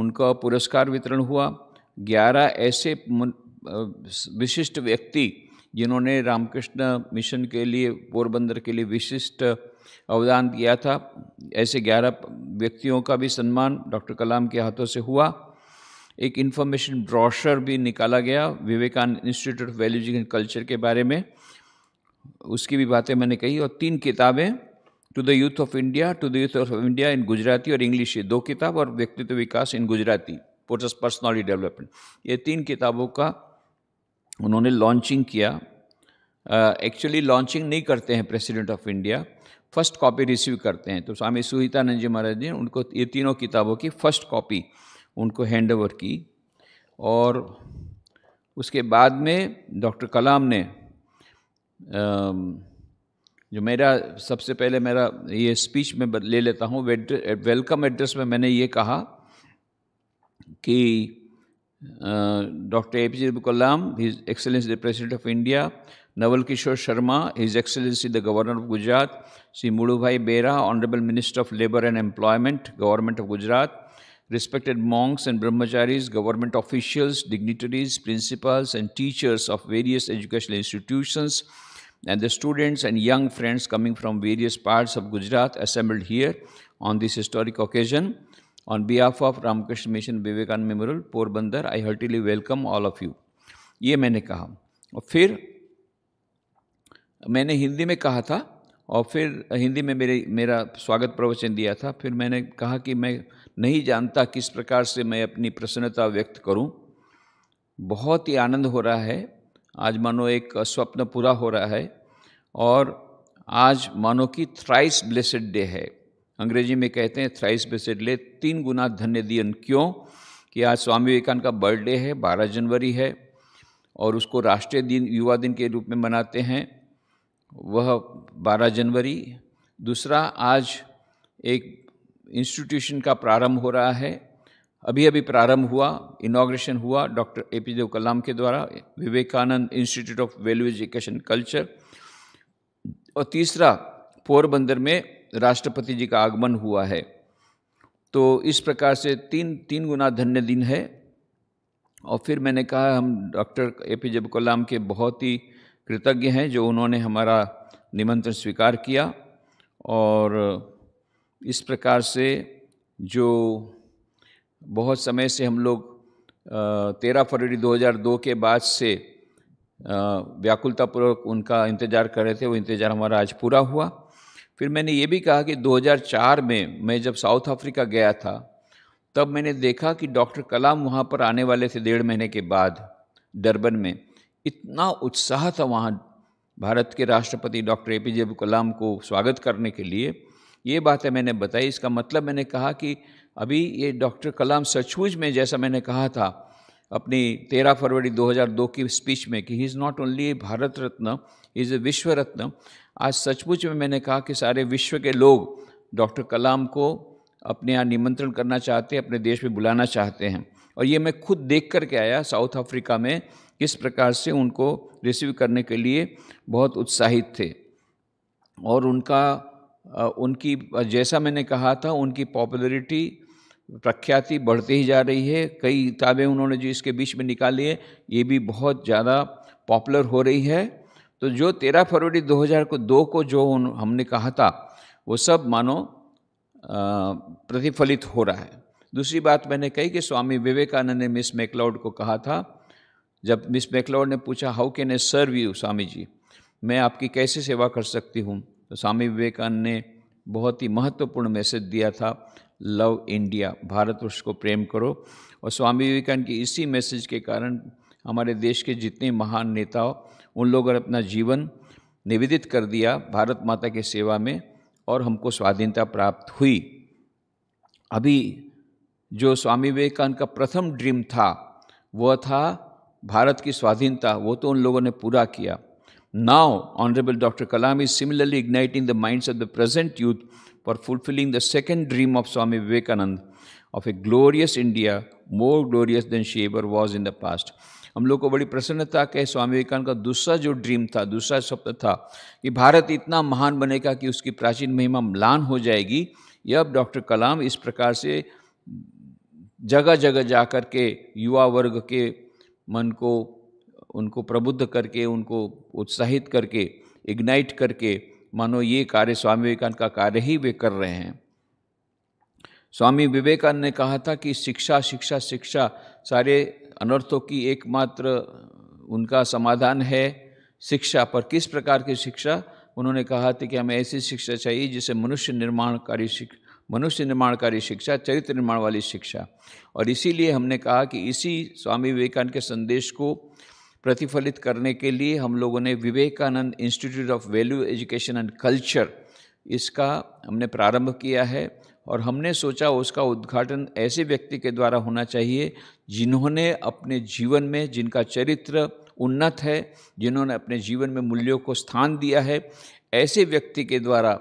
Speaker 5: उनका पुरस्कार वितरण हुआ ग्यारह ऐसे विशिष्ट व्यक्ति जिन्होंने रामकृष्ण मिशन के लिए पोरबंदर के लिए विशिष्ट अवदान दिया था ऐसे ग्यारह व्यक्तियों का भी सम्मान डॉक्टर कलाम के हाथों से हुआ एक इन्फॉर्मेशन ब्रॉशर भी निकाला गया Vivekananda institute of values and culture के बारे में उसकी भी बातें मैंने कही और तीन किताबें to the youth of India to the youth of India in Gujarati और इंग्लिश ये दो किताब और व्यक्तित्व विकास इन गुजराती पोर्टस पर्सनालिटी डेवलपमेंट ये तीन किताबों का उन्होंने लॉन्चिंग किया एक्चुअली uh, लॉन्चिंग नहीं करते हैं president of India first copy receive करते हैं तो स्वामी सुहितानंद जी महाराज ने उनको ये तीनों किताबों की फर्स्ट कॉपी उनको हैंड ओवर की और उसके बाद में डॉक्टर कलाम ने जो मेरा सबसे पहले मेरा ये स्पीच में ले लेता हूँ वेलकम एड्रेस में मैंने ये कहा कि doctor A P J Abdul Kalam his excellency the president of India Naval Kishore Sharma, His Excellency the Governor of Gujarat, Sri Mudubhai Bera, Honorable Minister of Labour and Employment, Government of Gujarat, respected monks and brahmacharis, government officials, dignitaries, principals and teachers of various educational institutions, and the students and young friends coming from various parts of Gujarat assembled here on this historic occasion. On behalf of Ramakrishna Mission Vivekanand Memorial, Porbandar, I heartily welcome all of you. ये मैंने कहा और फिर मैंने हिंदी में कहा था और फिर हिंदी में मेरे मेरा स्वागत प्रवचन दिया था फिर मैंने कहा कि मैं नहीं जानता किस प्रकार से मैं अपनी प्रसन्नता व्यक्त करूं बहुत ही आनंद हो रहा है आज मानो एक स्वप्न पूरा हो रहा है और आज मानो कि थ्राइस ब्लेसड डे है अंग्रेजी में कहते हैं थ्राइस ब्लेसड डे तीन गुना धन्य दियन क्यों कि आज स्वामी विवेकानंद का बर्थडे है 12 जनवरी है और उसको राष्ट्रीय दिन युवा दिन के रूप में मनाते हैं वह 12 जनवरी दूसरा आज एक इंस्टीट्यूशन का प्रारंभ हो रहा है अभी अभी प्रारंभ हुआ इनाग्रेशन हुआ doctor A P Abdul Kalam के द्वारा Vivekananda institute of value education culture और तीसरा पोरबंदर में राष्ट्रपति जी का आगमन हुआ है तो इस प्रकार से तीन तीन गुना धन्य दिन है और फिर मैंने कहा हम डॉक्टर ए पी जे कलाम के बहुत ही कृतज्ञ हैं जो उन्होंने हमारा निमंत्रण स्वीकार किया और इस प्रकार से जो बहुत समय से हम लोग तेरह फरवरी 2002 के बाद से व्याकुलतापूर्वक उनका इंतज़ार कर रहे थे वो इंतज़ार हमारा आज पूरा हुआ फिर मैंने ये भी कहा कि 2004 में मैं जब साउथ अफ्रीका गया था तब मैंने देखा कि डॉक्टर कलाम वहाँ पर आने वाले थे डेढ़ महीने के बाद डरबन में इतना उत्साह था वहाँ भारत के राष्ट्रपति doctor A P J Abdul Kalam को स्वागत करने के लिए ये बातें मैंने बताई इसका मतलब मैंने कहा कि अभी ये डॉक्टर कलाम सचमुच में जैसा मैंने कहा था अपनी 13 फरवरी 2002 की स्पीच में कि he is not only Bharat Ratna is a Vishwa Ratna आज सचमुच में मैंने कहा कि सारे विश्व के लोग डॉक्टर कलाम को अपने यहाँ निमंत्रण करना चाहते हैं अपने देश में बुलाना चाहते हैं और ये मैं खुद देख कर के आया साउथ अफ्रीका में किस प्रकार से उनको रिसीव करने के लिए बहुत उत्साहित थे और उनका उनकी जैसा मैंने कहा था उनकी पॉपुलैरिटी प्रख्याति बढ़ती ही जा रही है कई किताबें उन्होंने जो इसके बीच में निकाली है ये भी बहुत ज़्यादा पॉपुलर हो रही है तो जो तेरह फरवरी 2000 को दो को जो हमने कहा था वो सब मानो प्रतिफलित हो रहा है दूसरी बात मैंने कही कि स्वामी विवेकानंद ने मिस मैकलाउड को कहा था जब मिस मैकलॉड ने पूछा how can I serve you Swami ji मैं आपकी कैसे सेवा कर सकती हूँ तो स्वामी विवेकानंद ने बहुत ही महत्वपूर्ण मैसेज दिया था लव इंडिया भारतवर्ष को प्रेम करो और स्वामी विवेकानंद की इसी मैसेज के कारण हमारे देश के जितने महान नेताओं उन लोगों ने अपना जीवन निवेदित कर दिया भारत माता की सेवा में और हमको स्वाधीनता प्राप्त हुई अभी जो स्वामी विवेकानंद का प्रथम ड्रीम था वह था भारत की स्वाधीनता वो तो उन लोगों ने पूरा किया now honourable doctor Kalam is similarly igniting the minds of the present youth for fulfilling the second dream of Swami Vivekananda of a glorious India more glorious than she ever was in the past हम लोग को बड़ी प्रसन्नता के स्वामी विवेकानंद का दूसरा जो dream था दूसरा शब्द था कि भारत इतना महान बनेगा कि उसकी प्राचीन महिमा म्लान हो जाएगी यह अब डॉक्टर कलाम इस प्रकार से जगह जगह जा कर के युवा वर्ग के मन को उनको प्रबुद्ध करके उनको उत्साहित करके इग्नाइट करके मानो ये कार्य स्वामी विवेकानंद का कार्य ही वे कर रहे हैं स्वामी विवेकानंद ने कहा था कि शिक्षा शिक्षा शिक्षा सारे अनर्थों की एकमात्र उनका समाधान है शिक्षा पर किस प्रकार की शिक्षा उन्होंने कहा था कि हमें ऐसी शिक्षा चाहिए जिसे मनुष्य निर्माणकारी शिक्षा मनुष्य निर्माणकारी शिक्षा चरित्र निर्माण वाली शिक्षा और इसीलिए हमने कहा कि इसी स्वामी विवेकानंद के संदेश को प्रतिफलित करने के लिए हम लोगों ने Vivekananda institute of value education and culture इसका हमने प्रारंभ किया है और हमने सोचा उसका उद्घाटन ऐसे व्यक्ति के द्वारा होना चाहिए जिन्होंने अपने जीवन में जिनका चरित्र उन्नत है जिन्होंने अपने जीवन में मूल्यों को स्थान दिया है ऐसे व्यक्ति के द्वारा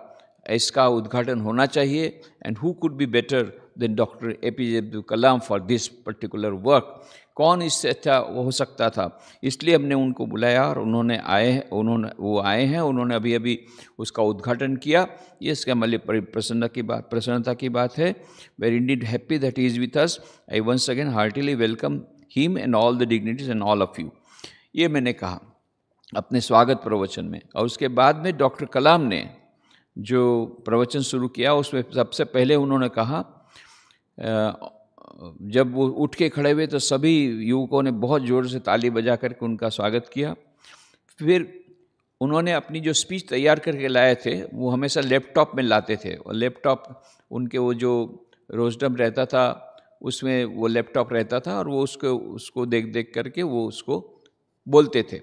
Speaker 5: इसका उद्घाटन होना चाहिए and who could be better than doctor A P J Abdul Kalam for this particular work कौन इससे अच्छा हो सकता था इसलिए हमने उनको बुलाया और उन्होंने आए उन्होंने वो आए हैं उन्होंने अभी अभी उसका उद्घाटन किया ये इसके हमारे प्रसन्नता की बात प्रसन्नता की बात है very indeed happy that is with us I once again heartily welcome him and all the dignitaries and all of you ये मैंने कहा अपने स्वागत प्रवचन में और उसके बाद में डॉक्टर कलाम ने जो प्रवचन शुरू किया उसमें सबसे पहले उन्होंने कहा जब वो उठ के खड़े हुए तो सभी युवकों ने बहुत ज़ोर से ताली बजा करके उनका स्वागत किया फिर उन्होंने अपनी जो स्पीच तैयार करके लाए थे वो हमेशा लैपटॉप में लाते थे और लैपटॉप उनके वो जो रोजडम रहता था उसमें वो लैपटॉप रहता था और वो उसको उसको देख देख करके वो उसको बोलते थे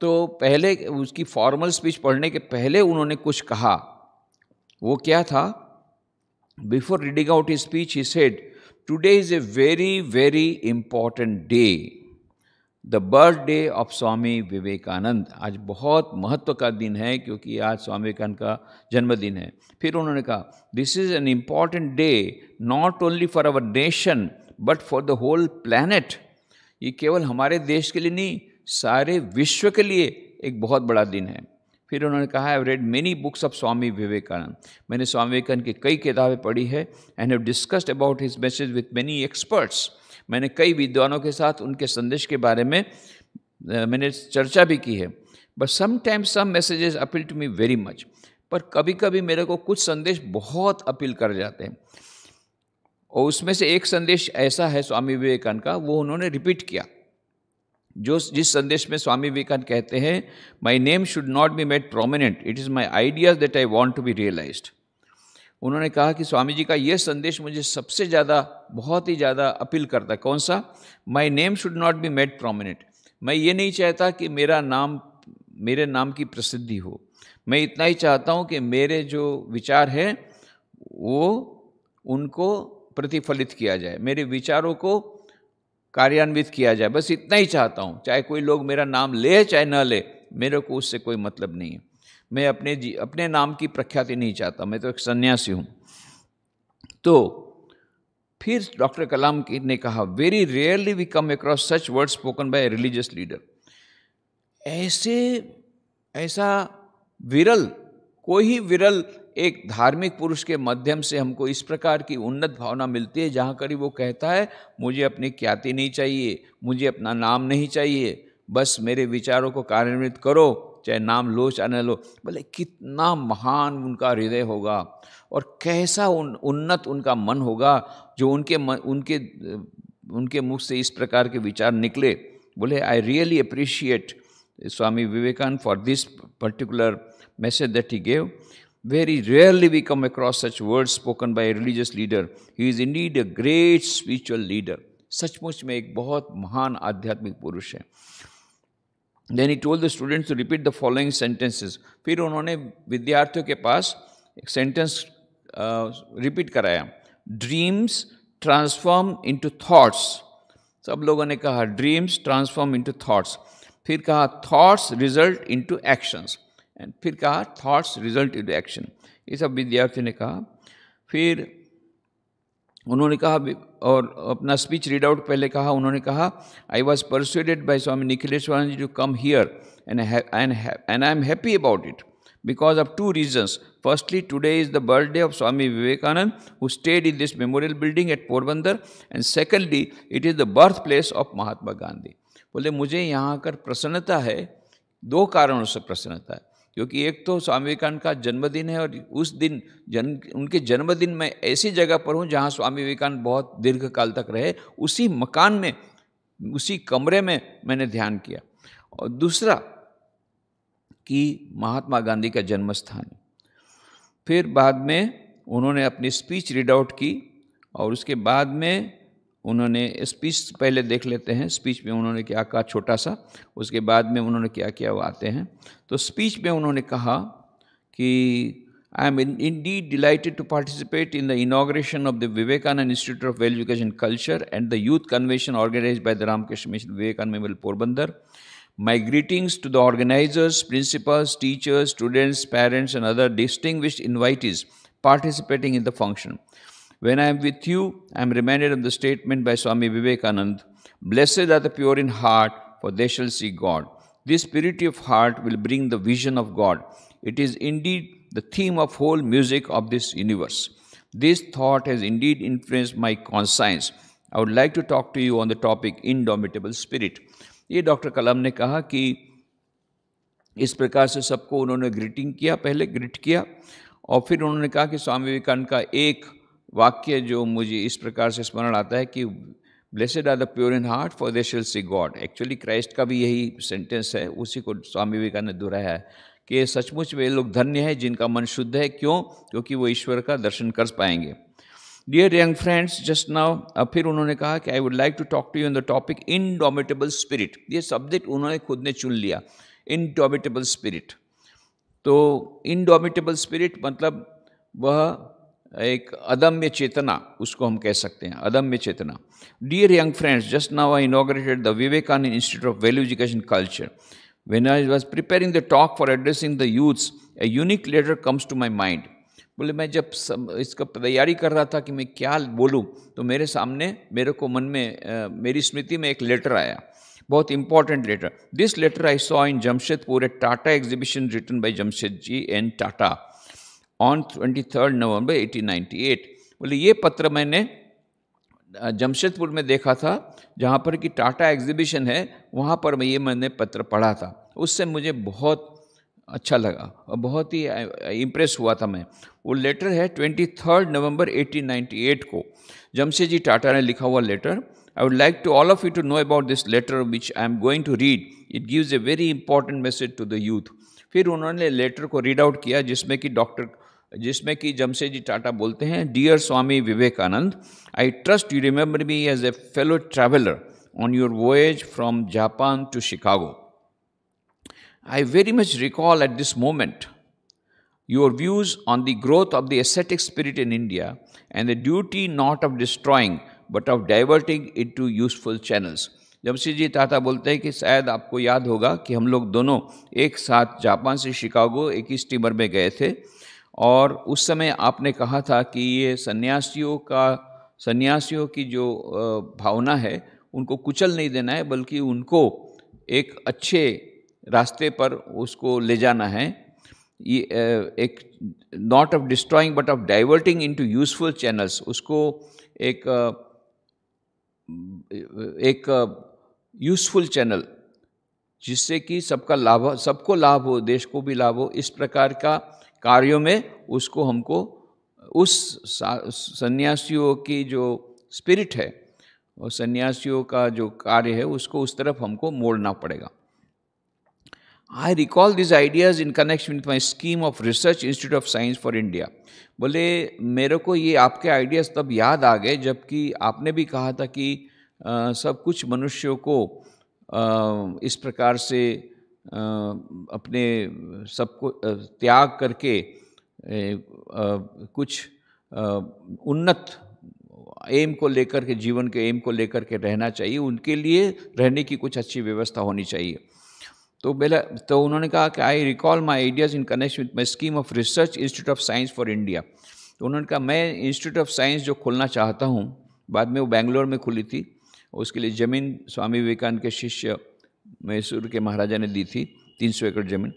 Speaker 5: तो पहले उसकी फॉर्मल स्पीच पढ़ने के पहले उन्होंने कुछ कहा वो क्या था before reading out he speech he said today is a very very important day the birth day of Swami Vivekananda आज बहुत महत्व का दिन है क्योंकि आज स्वामी विवेकानंद का जन्मदिन है फिर उन्होंने कहा this is an important day not only for our nation but for the whole planet ये केवल हमारे देश के लिए नहीं सारे विश्व के लिए एक बहुत बड़ा दिन है फिर उन्होंने कहा I read many books of Swami Vivekananda मैंने स्वामी विवेकानंद की कई किताबें पढ़ी है and have discussed about his message with many experts मैंने कई विद्वानों के साथ उनके संदेश के बारे में मैंने चर्चा भी की है but sometimes some messages appeal to me very much पर कभी कभी मेरे को कुछ संदेश बहुत अपील कर जाते हैं और उसमें से एक संदेश ऐसा है स्वामी विवेकानंद का वो उन्होंने रिपीट किया जो जिस संदेश में स्वामी विवेकानंद कहते हैं my name should not be made prominent it is my ideas that I want to be realise उन्होंने कहा कि स्वामी जी का यह संदेश मुझे सबसे ज़्यादा बहुत ही ज़्यादा अपील करता है कौन सा my name should not be made prominent मैं ये नहीं चाहता कि मेरा नाम मेरे नाम की प्रसिद्धि हो मैं इतना ही चाहता हूँ कि मेरे जो विचार हैं वो उनको प्रतिफलित किया जाए मेरे विचारों को कार्यान्वित किया जाए बस इतना ही चाहता हूँ चाहे कोई लोग मेरा नाम ले चाहे ना ले मेरे को उससे कोई मतलब नहीं है मैं अपने जी अपने नाम की प्रख्याति नहीं चाहता मैं तो एक सन्यासी हूँ तो फिर डॉक्टर कलाम ने कहा very rarely we come across such word spoken by religious leader ऐसे ऐसा विरल कोई ही विरल एक धार्मिक पुरुष के माध्यम से हमको इस प्रकार की उन्नत भावना मिलती है जहाँ करीब वो कहता है मुझे अपनी ख्याति नहीं चाहिए मुझे अपना नाम नहीं चाहिए बस मेरे विचारों को कार्यान्वित करो चाहे नाम लो चाहे न लो बोले कितना महान उनका हृदय होगा और कैसा उन उन्नत उनका मन होगा जो उनके मन, उनके उनके मुख से इस प्रकार के विचार निकले बोले I really appreciate Swami Vivekananda for this particular message that he gave Very rarely we come across such words spoken by a religious leader. He is indeed a great spiritual leader. सचमुच में एक बहुत महान आध्यात्मिक पुरुष है then he told the students to repeat the following sentences फिर उन्होंने विद्यार्थियों के पास एक सेंटेंस रिपीट कराया ड्रीम्स ट्रांसफॉर्म इनटू थॉट्स सब लोगों ने कहा ड्रीम्स ट्रांसफॉर्म इनटू थॉट्स फिर कहा thoughts result into actions and फिर कहा थाट्स रिजल्ट इन एक्शन ये सब विद्यार्थी ने कहा फिर उन्होंने कहा और अपना स्पीच रीड आउट पहले कहा उन्होंने कहा I was persuaded by Swami Nikhileshwar ji to come here and and I am happy about it because of two reasons firstly today is the birthday of Swami Vivekananda who stayed in this memorial building at Porbandar and secondly it is the birth place of Mahatma Gandhi बोले मुझे यहाँ आकर प्रसन्नता है दो कारणों से प्रसन्नता है क्योंकि एक तो स्वामी विवेकानंद का जन्मदिन है और उस दिन जन उनके जन्मदिन में ऐसी जगह पर हूँ जहाँ स्वामी विवेकानंद बहुत दीर्घ काल तक रहे उसी मकान में उसी कमरे में मैंने ध्यान किया और दूसरा कि महात्मा गांधी का जन्म स्थान फिर बाद में उन्होंने अपनी स्पीच रीड आउट की और उसके बाद में उन्होंने स्पीच पहले देख लेते हैं स्पीच में उन्होंने क्या कहा छोटा सा उसके बाद में उन्होंने क्या किया वो आते हैं तो स्पीच में उन्होंने कहा कि I am indeed delighted to participate in the inauguration of the Vivekananda institute of value education culture and the youth convention organise by the Ramakrishna Mission Vivekananda memorial Porbandar my greetings to the organisers principals teachers students parents and other distinguished invitees participating in the function When I am with you, I am reminded of the statement by Swami Vivekananda Blessed are the pure in heart, for they shall see God. This purity of heart will bring the vision of God. It is indeed the theme of whole music of this universe. This thought has indeed influenced my conscience. would like to talk to you on the topic: Indomitable Spirit. ये doctor Kalam ने कहा कि इस प्रकार से सबको उन्होंने greeting किया पहले ग्रीट किया और फिर उन्होंने कहा कि स्वामी विवेकानंद का एक वाक्य जो मुझे इस प्रकार से स्मरण आता है कि blessed are the pure in heart for they shall see God actually Christ का भी यही सेंटेंस है उसी को स्वामी विवेकानंद दोहराया है कि सचमुच वे लोग धन्य है जिनका मन शुद्ध है क्यों क्योंकि वो ईश्वर का दर्शन कर पाएंगे dear young friends just now अब फिर उन्होंने कहा कि I would like to talk to you in the topic indomitable spirit ये सब्जेक्ट उन्होंने खुद ने चुन लिया इनडोमिटेबल स्पिरिट तो इनडोमिटेबल स्पिरिट मतलब वह एक अदम्य चेतना उसको हम कह सकते हैं अदम्य चेतना dear young friends just now I inaugurated the Vivekananda institute of value education culture when I was preparing the talk for addressing the youths a unique letter comes to my mind बोले मैं जब सब इसका तैयारी कर रहा था कि मैं क्या बोलूँ तो मेरे सामने मेरे को मन में आ, मेरी स्मृति में एक लेटर आया बहुत important letter this letter I saw in Jamshedpur a Tata exhibition written by Jamshed ji and Tata on twenty third November eighteen ninety eight बोले ये पत्र मैंने जमशेदपुर में देखा था जहाँ पर कि टाटा एग्जीबिशन है वहाँ पर मैं ये मैंने पत्र पढ़ा था उससे मुझे बहुत अच्छा लगा और बहुत ही इम्प्रेस हुआ था मैं वो लेटर है twenty third November eighteen ninety eight को जमशेद जी टाटा ने लिखा हुआ letter I would like to all of you to know about this letter which I am going to read it gives a very important message to the youth फिर उन्होंने letter को read out किया जिसमें कि doctor जिसमें कि जमशेद जी टाटा बोलते हैं dear Swami Vivekananda I trust you remember me as a fellow traveller on your voyage from Japan to Chicago I very much recall at this moment your views on the growth of the ascetic spirit in India and the duty not of destroying but of diverting it to useful channels Jamshed ji Tata बोलते हैं कि शायद आपको याद होगा कि हम लोग दोनों एक साथ जापान से शिकागो एक ही स्टीमर में गए थे और उस समय आपने कहा था कि ये सन्यासियों का सन्यासियों की जो भावना है उनको कुचल नहीं देना है बल्कि उनको एक अच्छे रास्ते पर उसको ले जाना है ये एक not of destroying but of diverting into useful channels उसको एक एक यूजफुल चैनल जिससे कि सबका लाभ सबको लाभ हो देश को भी लाभ हो इस प्रकार का कार्यों में उसको हमको उस सन्यासियों की जो स्पिरिट है और सन्यासियों का जो कार्य है उसको उस तरफ हमको मोड़ना पड़ेगा I recall this ideas in connection with my scheme of research institute of science for India बोले मेरे को ये आपके आइडियाज़ तब याद आ गए जबकि आपने भी कहा था कि आ, सब कुछ मनुष्यों को आ, इस प्रकार से अपने सबको त्याग करके कुछ उन्नत एम को लेकर के जीवन के एम को लेकर के रहना चाहिए उनके लिए रहने की कुछ अच्छी व्यवस्था होनी चाहिए तो बेला तो उन्होंने कहा कि I recall my ideas in connection with my scheme of research institute of science for India तो उन्होंने कहा मैं इंस्टीट्यूट ऑफ साइंस जो खोलना चाहता हूँ बाद में वो बेंगलोर में खुली थी उसके लिए जमीन स्वामी विवेकानंद के शिष्य मैसूर के महाराजा ने दी थी तीन सौ एकड़ जमीन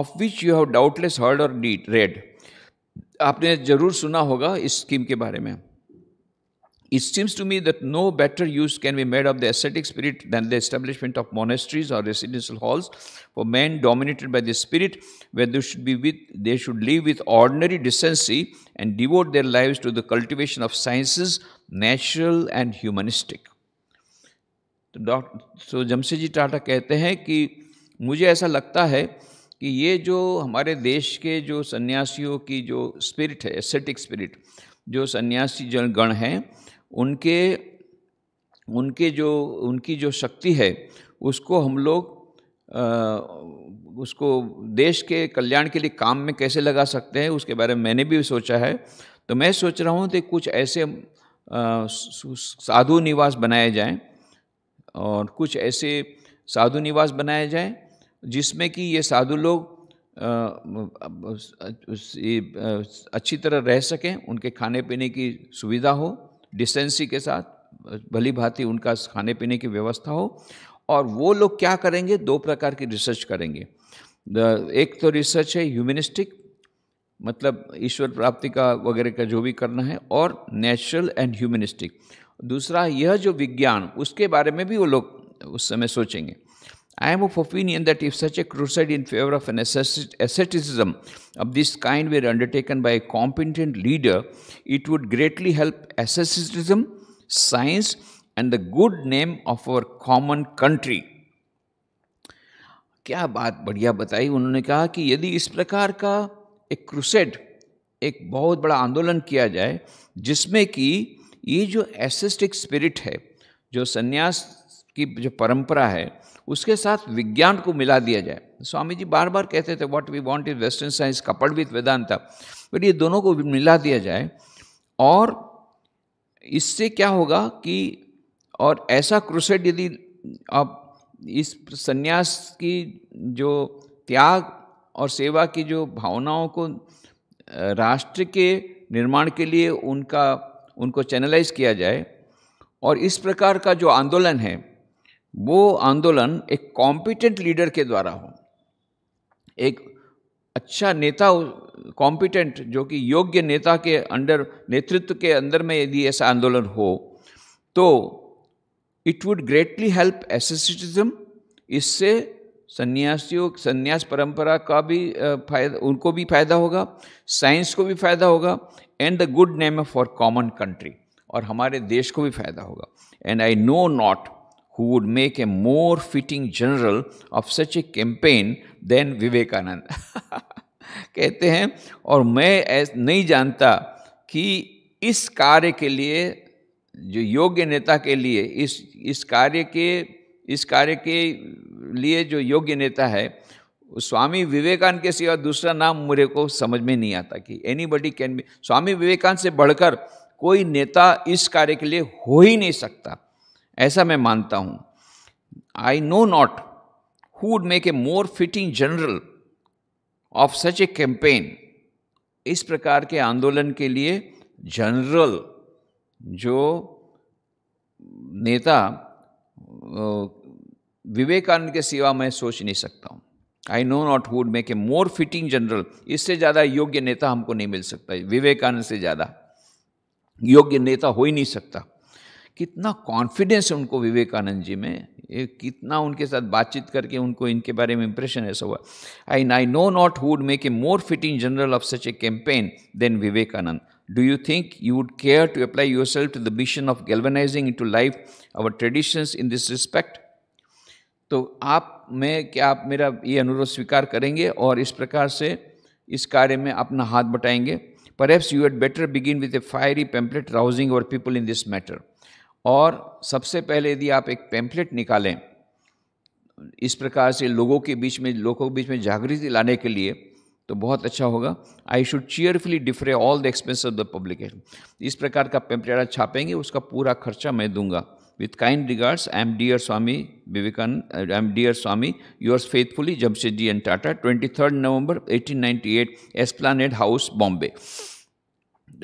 Speaker 5: of which you have doubtless heard or did read आपने जरूर सुना होगा इस स्कीम के बारे में it seems to me that no better use can be made of the ascetic spirit than the establishment of monasteries or residential halls for men dominated by the spirit where they should be with they should live with ordinary decency and devote their live to the cultivation of sciences natural and humanistic तो doctor तो जमशेद जी टाटा कहते हैं कि मुझे ऐसा लगता है कि ये जो हमारे देश के जो सन्यासियों की जो स्पिरिट है एसेटिक स्पिरिट जो सन्यासी जन गण हैं उनके उनके जो उनकी जो शक्ति है उसको हम लोग उसको देश के कल्याण के लिए काम में कैसे लगा सकते हैं उसके बारे में मैंने भी सोचा है तो मैं सोच रहा हूँ कि कुछ ऐसे आ, साधु निवास बनाए जाएं और कुछ ऐसे साधु निवास बनाए जाए जिसमें कि ये साधु लोग अच्छी तरह रह सकें उनके खाने पीने की सुविधा हो डिस्टेंसी के साथ भली भांति उनका खाने पीने की व्यवस्था हो और वो लोग क्या करेंगे दो प्रकार की रिसर्च करेंगे एक तो रिसर्च है ह्यूमनिस्टिक मतलब ईश्वर प्राप्ति का वगैरह का जो भी करना है और नेचुरल एंड ह्यूमनिस्टिक दूसरा यह जो विज्ञान उसके बारे में भी वो लोग उस समय सोचेंगे I am of opinion that if such a crusade in favour of an asceticism of this kind were undertaken by a competent leader it would greatly help asceticism science and the good name of our common country क्या बात बढ़िया बताई उन्होंने कहा कि यदि इस प्रकार का एक क्रूसेड एक बहुत बड़ा आंदोलन किया जाए जिसमें कि ये जो एसिस्टिक स्पिरिट है जो सन्यास की जो परंपरा है उसके साथ विज्ञान को मिला दिया जाए स्वामी जी बार बार कहते थे what we want is western science coupled with Vedanta but ये दोनों को मिला दिया जाए और इससे क्या होगा कि और ऐसा क्रूसेड यदि आप इस सन्यास की जो त्याग और सेवा की जो भावनाओं को राष्ट्र के निर्माण के लिए उनका उनको चैनलाइज किया जाए और इस प्रकार का जो आंदोलन है वो आंदोलन एक कॉम्पिटेंट लीडर के द्वारा हो एक अच्छा नेता कॉम्पिटेंट जो कि योग्य नेता के अंडर नेतृत्व के अंदर में यदि ऐसा आंदोलन हो तो it would greatly help asceticism इससे सन्यासियों सन्यास परंपरा का भी फायदा उनको भी फायदा होगा साइंस को भी फायदा होगा and the good name for common country और हमारे देश को भी फायदा होगा and I know not who would make a more fitting general of such a campaign than Vivekananda कहते हैं और मैं नहीं जानता कि इस कार्य के लिए जो योग्य नेता के लिए इस इस कार्य के इस कार्य के लिए जो योग्य नेता है स्वामी विवेकानंद के सिवा दूसरा नाम मुझे को समझ में नहीं आता कि anybody can be Swami Vivekananda से बढ़कर कोई नेता इस कार्य के लिए हो ही नहीं सकता ऐसा मैं मानता हूँ I know not who would make a more fitting general of such a campaign इस प्रकार के आंदोलन के लिए जनरल जो नेता विवेकानंद के सिवा मैं सोच नहीं सकता हूँ I know not would make a more fitting general इससे ज़्यादा योग्य नेता हमको नहीं मिल सकता विवेकानंद से ज़्यादा योग्य नेता हो ही नहीं सकता कितना कॉन्फिडेंस है उनको विवेकानंद जी में ये कितना उनके साथ बातचीत करके उनको इनके बारे में इंप्रेशन ऐसा हुआ I I know not who'd make a more fitting general of such a campaign than Vivekananda do you think you would care to apply yourself to the mission of galvanising into life our traditions in this respect तो आप में क्या आप मेरा ये अनुरोध स्वीकार करेंगे और इस प्रकार से इस कार्य में अपना हाथ बटाएंगे पर perhaps you had better begin with a fiery pamphlet rousing our people in this matter और सबसे पहले यदि आप एक पेम्पलेट निकालें इस प्रकार से लोगों के बीच में लोगों के बीच में जागृति लाने के लिए तो बहुत अच्छा होगा I should cheerfully defray all the expense of the publication इस प्रकार का पेम्पलेट छापेंगे उसका पूरा खर्चा मैं दूंगा With kind regards, I am dear Swami Vivekan, I am dear Swami, yours faithfully, Jamshedji and Tata, 23rd November 1898, Esplanade House, Bombay.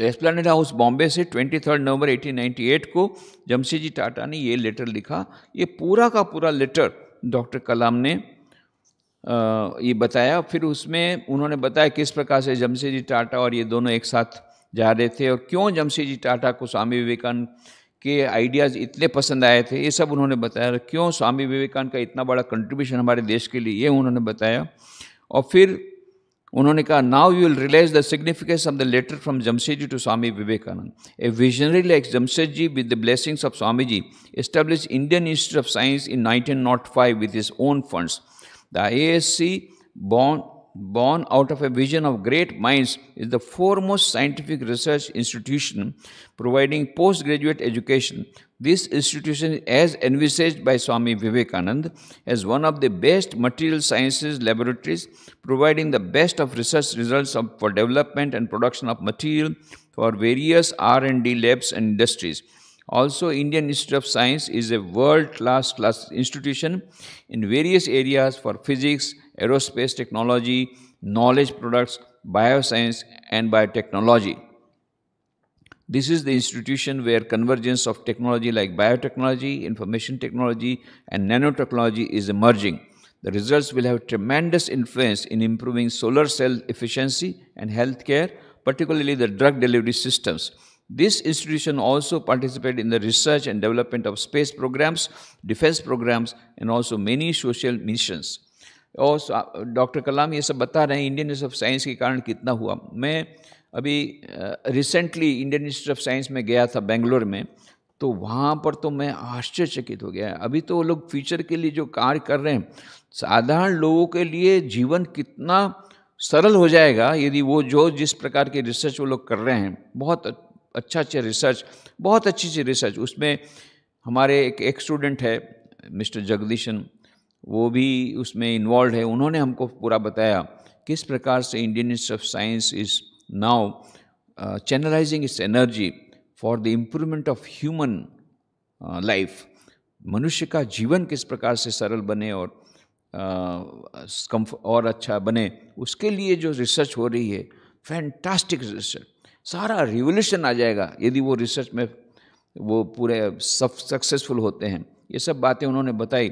Speaker 5: Esplanade House Bombay से 23 नवंबर 1898 को जमशेद जी टाटा ने ये लेटर लिखा ये पूरा का पूरा लेटर डॉक्टर कलाम ने ये बताया फिर उसमें उन्होंने बताया किस प्रकार से जमशेद जी टाटा और ये दोनों एक साथ जा रहे थे और क्यों जमशेद जी टाटा को स्वामी विवेकानंद के आइडियाज़ इतने पसंद आए थे ये सब उन्होंने बताया क्यों स्वामी विवेकानंद का इतना बड़ा कंट्रीब्यूशन हमारे देश के लिए ये उन्होंने बताया और फिर उन्होंने कहा now you will realise the significance of the letter from Jamshed ji to Swami Vivekananda a visionary like Jamshed ji with the blessings of Swami ji establish Indian Institute of Science in nineteen nought five with his own funds the A S C bond born out of a vision of great minds, is the foremost scientific research institution providing postgraduate education. This institution, as envisaged by Swami Vivekanand, as one of the best material sciences laboratories, providing the best of research results of, for development and production of material for various R&D labs and industries. Also, Indian Institute of Science is a world-class institution in various areas for physics, aerospace technology, knowledge products, bioscience, and biotechnology. This is the institution where convergence of technology like biotechnology, information technology, and nanotechnology is emerging. The results will have tremendous influence in improving solar cell efficiency and healthcare, particularly the drug delivery systems. This institution also participated in the research and development of space programs, defense programs, and also many social missions. और doctor Kalam ये सब बता रहे हैं Indian Institute of science के कारण कितना हुआ मैं अभी recently Indian Institute of Science में गया था बेंगलोर में तो वहाँ पर तो मैं आश्चर्यचकित हो गया अभी तो वो लोग फ्यूचर के लिए जो कार्य कर रहे हैं साधारण लोगों के लिए जीवन कितना सरल हो जाएगा यदि वो जो जिस प्रकार के रिसर्च वो लोग कर रहे हैं बहुत अच्छा अच्छा रिसर्च बहुत अच्छी अच्छी रिसर्च उसमें हमारे एक एक स्टूडेंट है मिस्टर जगदीशन वो भी उसमें इन्वॉल्व है उन्होंने हमको पूरा बताया किस प्रकार से Indian Institute of Science is now channelising its energy for the improvement of human life मनुष्य का जीवन किस प्रकार से सरल बने और uh, और अच्छा बने उसके लिए जो रिसर्च हो रही है फैंटास्टिक रिसर्च सारा रिवोल्यूशन आ जाएगा यदि वो रिसर्च में वो पूरे सब सक्सेसफुल होते हैं ये सब बातें उन्होंने बताई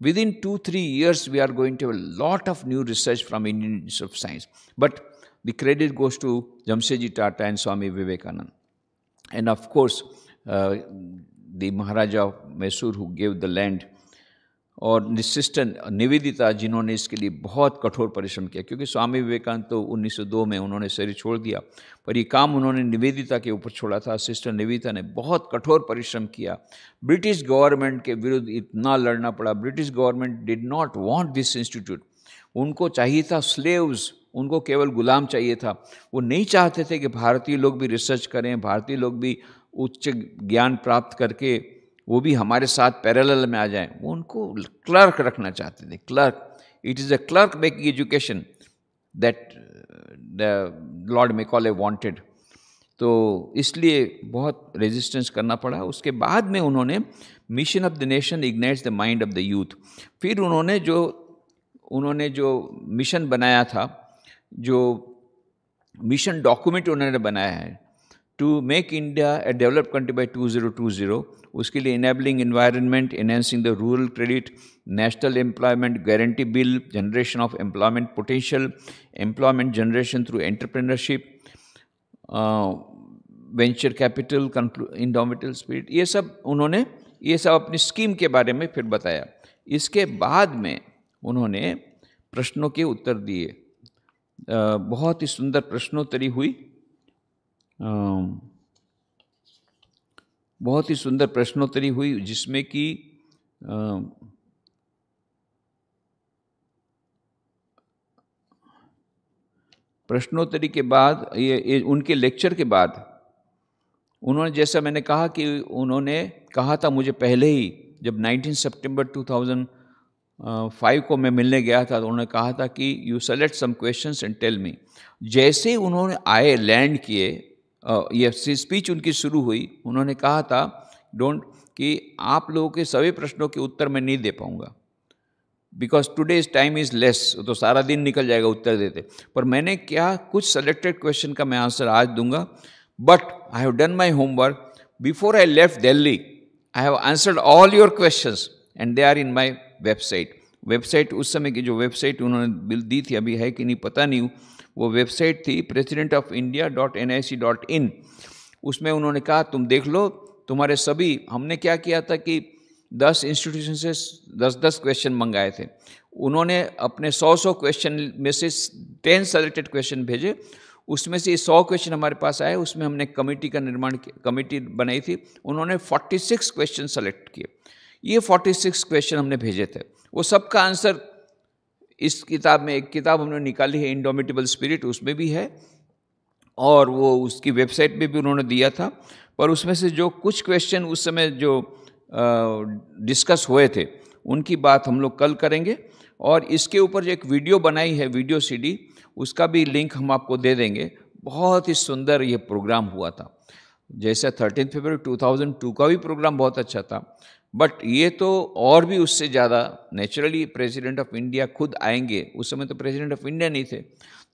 Speaker 5: within two, three years, we are going to have a lot of new research from Indian Institute of Science. But the credit goes to Jamshedji Tata and Swami Vivekananda. And of course, uh, the Maharaja of Mysore who gave the land और निशिष्टन निवेदिता जिन्होंने इसके लिए बहुत कठोर परिश्रम किया क्योंकि स्वामी विवेकानंद तो 1902 में उन्होंने शरीर छोड़ दिया पर ये काम उन्होंने निवेदिता के ऊपर छोड़ा था सिस्टर निवेदिता ने बहुत कठोर परिश्रम किया ब्रिटिश गवर्नमेंट के विरुद्ध इतना लड़ना पड़ा British government did not want this institute उनको चाहिए था स्लेव्स उनको केवल गुलाम चाहिए था वो नहीं चाहते थे कि भारतीय लोग भी रिसर्च करें भारतीय लोग भी उच्च ज्ञान प्राप्त करके वो भी हमारे साथ पैरेलल में आ जाएं वो उनको क्लर्क रखना चाहते थे clerk it is a clerk making education that the Lord Macaulay wanted तो इसलिए बहुत रेजिस्टेंस करना पड़ा उसके बाद में उन्होंने mission of the nation ignites the mind of the youth फिर उन्होंने जो उन्होंने जो मिशन बनाया था जो मिशन डॉक्यूमेंट उन्होंने बनाया है to make India a develop country by two zero two zero उसके लिए enabling environment enhancing the rural credit national employment guarantee bill generation of employment potential employment generation through entrepreneurship venture capital indomitable spirit ये सब उन्होंने ये सब अपनी scheme के बारे में फिर बताया इसके बाद में उन्होंने प्रश्नों के उत्तर दिए बहुत ही सुंदर प्रश्नोत्तरी हुई बहुत ही सुंदर प्रश्नोत्तरी हुई जिसमें कि प्रश्नोत्तरी के बाद ये, ये उनके लेक्चर के बाद उन्होंने जैसा मैंने कहा कि उन्होंने कहा था मुझे पहले ही जब 19 सितंबर 2005 को मैं मिलने गया था तो उन्होंने कहा था कि you select some questions and tell me जैसे ही उन्होंने आए लैंड किए ये स्पीच उनकी शुरू हुई उन्होंने कहा था डोंट कि आप लोगों के सभी प्रश्नों के उत्तर मैं नहीं दे पाऊंगा because today is time is less तो सारा दिन निकल जाएगा उत्तर देते पर मैंने क्या कुछ सेलेक्टेड क्वेश्चन का मैं आंसर आज दूंगा but I have done my homework before I left Delhi I have answered all your question and they are in my website website उस समय की जो वेबसाइट उन्होंने बिल दी थी अभी है कि नहीं पता नहीं वो वेबसाइट थी president of India dot N I C dot in उसमें उन्होंने कहा तुम देख लो तुम्हारे सभी हमने क्या किया था कि दस इंस्टीट्यूशन से दस दस क्वेश्चन मंगाए थे उन्होंने अपने सौ सौ क्वेश्चन में से टेन सेलेक्टेड क्वेश्चन भेजे उसमें से सौ क्वेश्चन हमारे पास आए उसमें हमने कमेटी का निर्माण कमेटी बनाई थी उन्होंने फोर्टी सिक्स क्वेश्चन सेलेक्ट किए ये फोर्टी सिक्स क्वेश्चन हमने भेजे थे वो सबका आंसर इस किताब में एक किताब हमने निकाली है इंडोमिटेबल स्पिरिट उसमें भी है और वो उसकी वेबसाइट पे भी उन्होंने दिया था पर उसमें से जो कुछ क्वेश्चन उस समय जो डिस्कस हुए थे उनकी बात हम लोग कल करेंगे और इसके ऊपर जो एक वीडियो बनाई है वीडियो सीडी उसका भी लिंक हम आपको दे देंगे बहुत ही सुंदर ये प्रोग्राम हुआ था जैसे थर्टीन थाउजेंड 2002 का भी प्रोग्राम बहुत अच्छा था बट ये तो और भी उससे ज़्यादा नेचुरली प्रेसिडेंट ऑफ इंडिया खुद आएंगे उस समय तो प्रेसिडेंट ऑफ इंडिया नहीं थे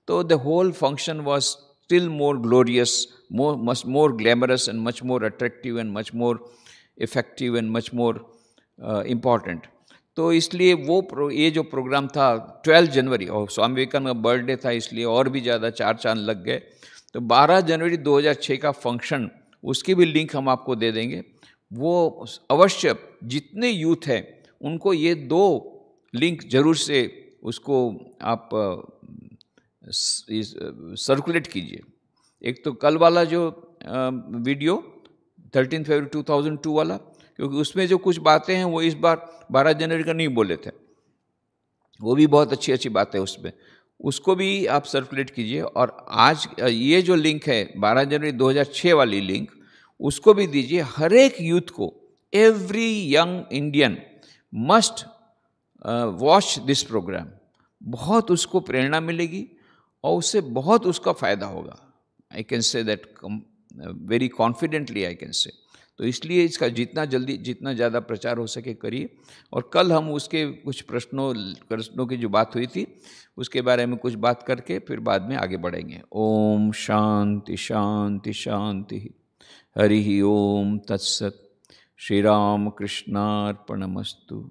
Speaker 5: तो the whole function was still more glorious more much more glamorous and much more attractive and much more effective and much more important तो इसलिए वो ये जो प्रोग्राम था 12 जनवरी और स्वामी विवेकानंद का बर्थडे था इसलिए और भी ज़्यादा चार चांद लग गए तो 12 जनवरी 2006 का फंक्शन उसकी भी लिंक हम आपको दे देंगे वो अवश्य जितने यूथ हैं उनको ये दो लिंक जरूर से उसको आप सर्कुलेट कीजिए एक तो कल वाला जो वीडियो थर्टीन फेबर टू वाला क्योंकि उसमें जो कुछ बातें हैं वो इस बार बारह जनवरी का नहीं बोले थे वो भी बहुत अच्छी अच्छी बातें उसमें उसको भी आप सर्कुलेट कीजिए और आज ये जो लिंक है 12 जनवरी 2006 वाली लिंक उसको भी दीजिए हर एक यूथ को every young Indian must watch this programme बहुत उसको प्रेरणा मिलेगी और उससे बहुत उसका फ़ायदा होगा I can say that very confidently I can say तो इसलिए इसका जितना जल्दी जितना ज़्यादा प्रचार हो सके करिए और कल हम उसके कुछ प्रश्नों प्रश्नों की जो बात हुई थी उसके बारे में कुछ बात करके फिर बाद में आगे बढ़ेंगे ओम शांति शांति शांति हरि ओम तत्सत श्री राम कृष्णार्पणमस्तु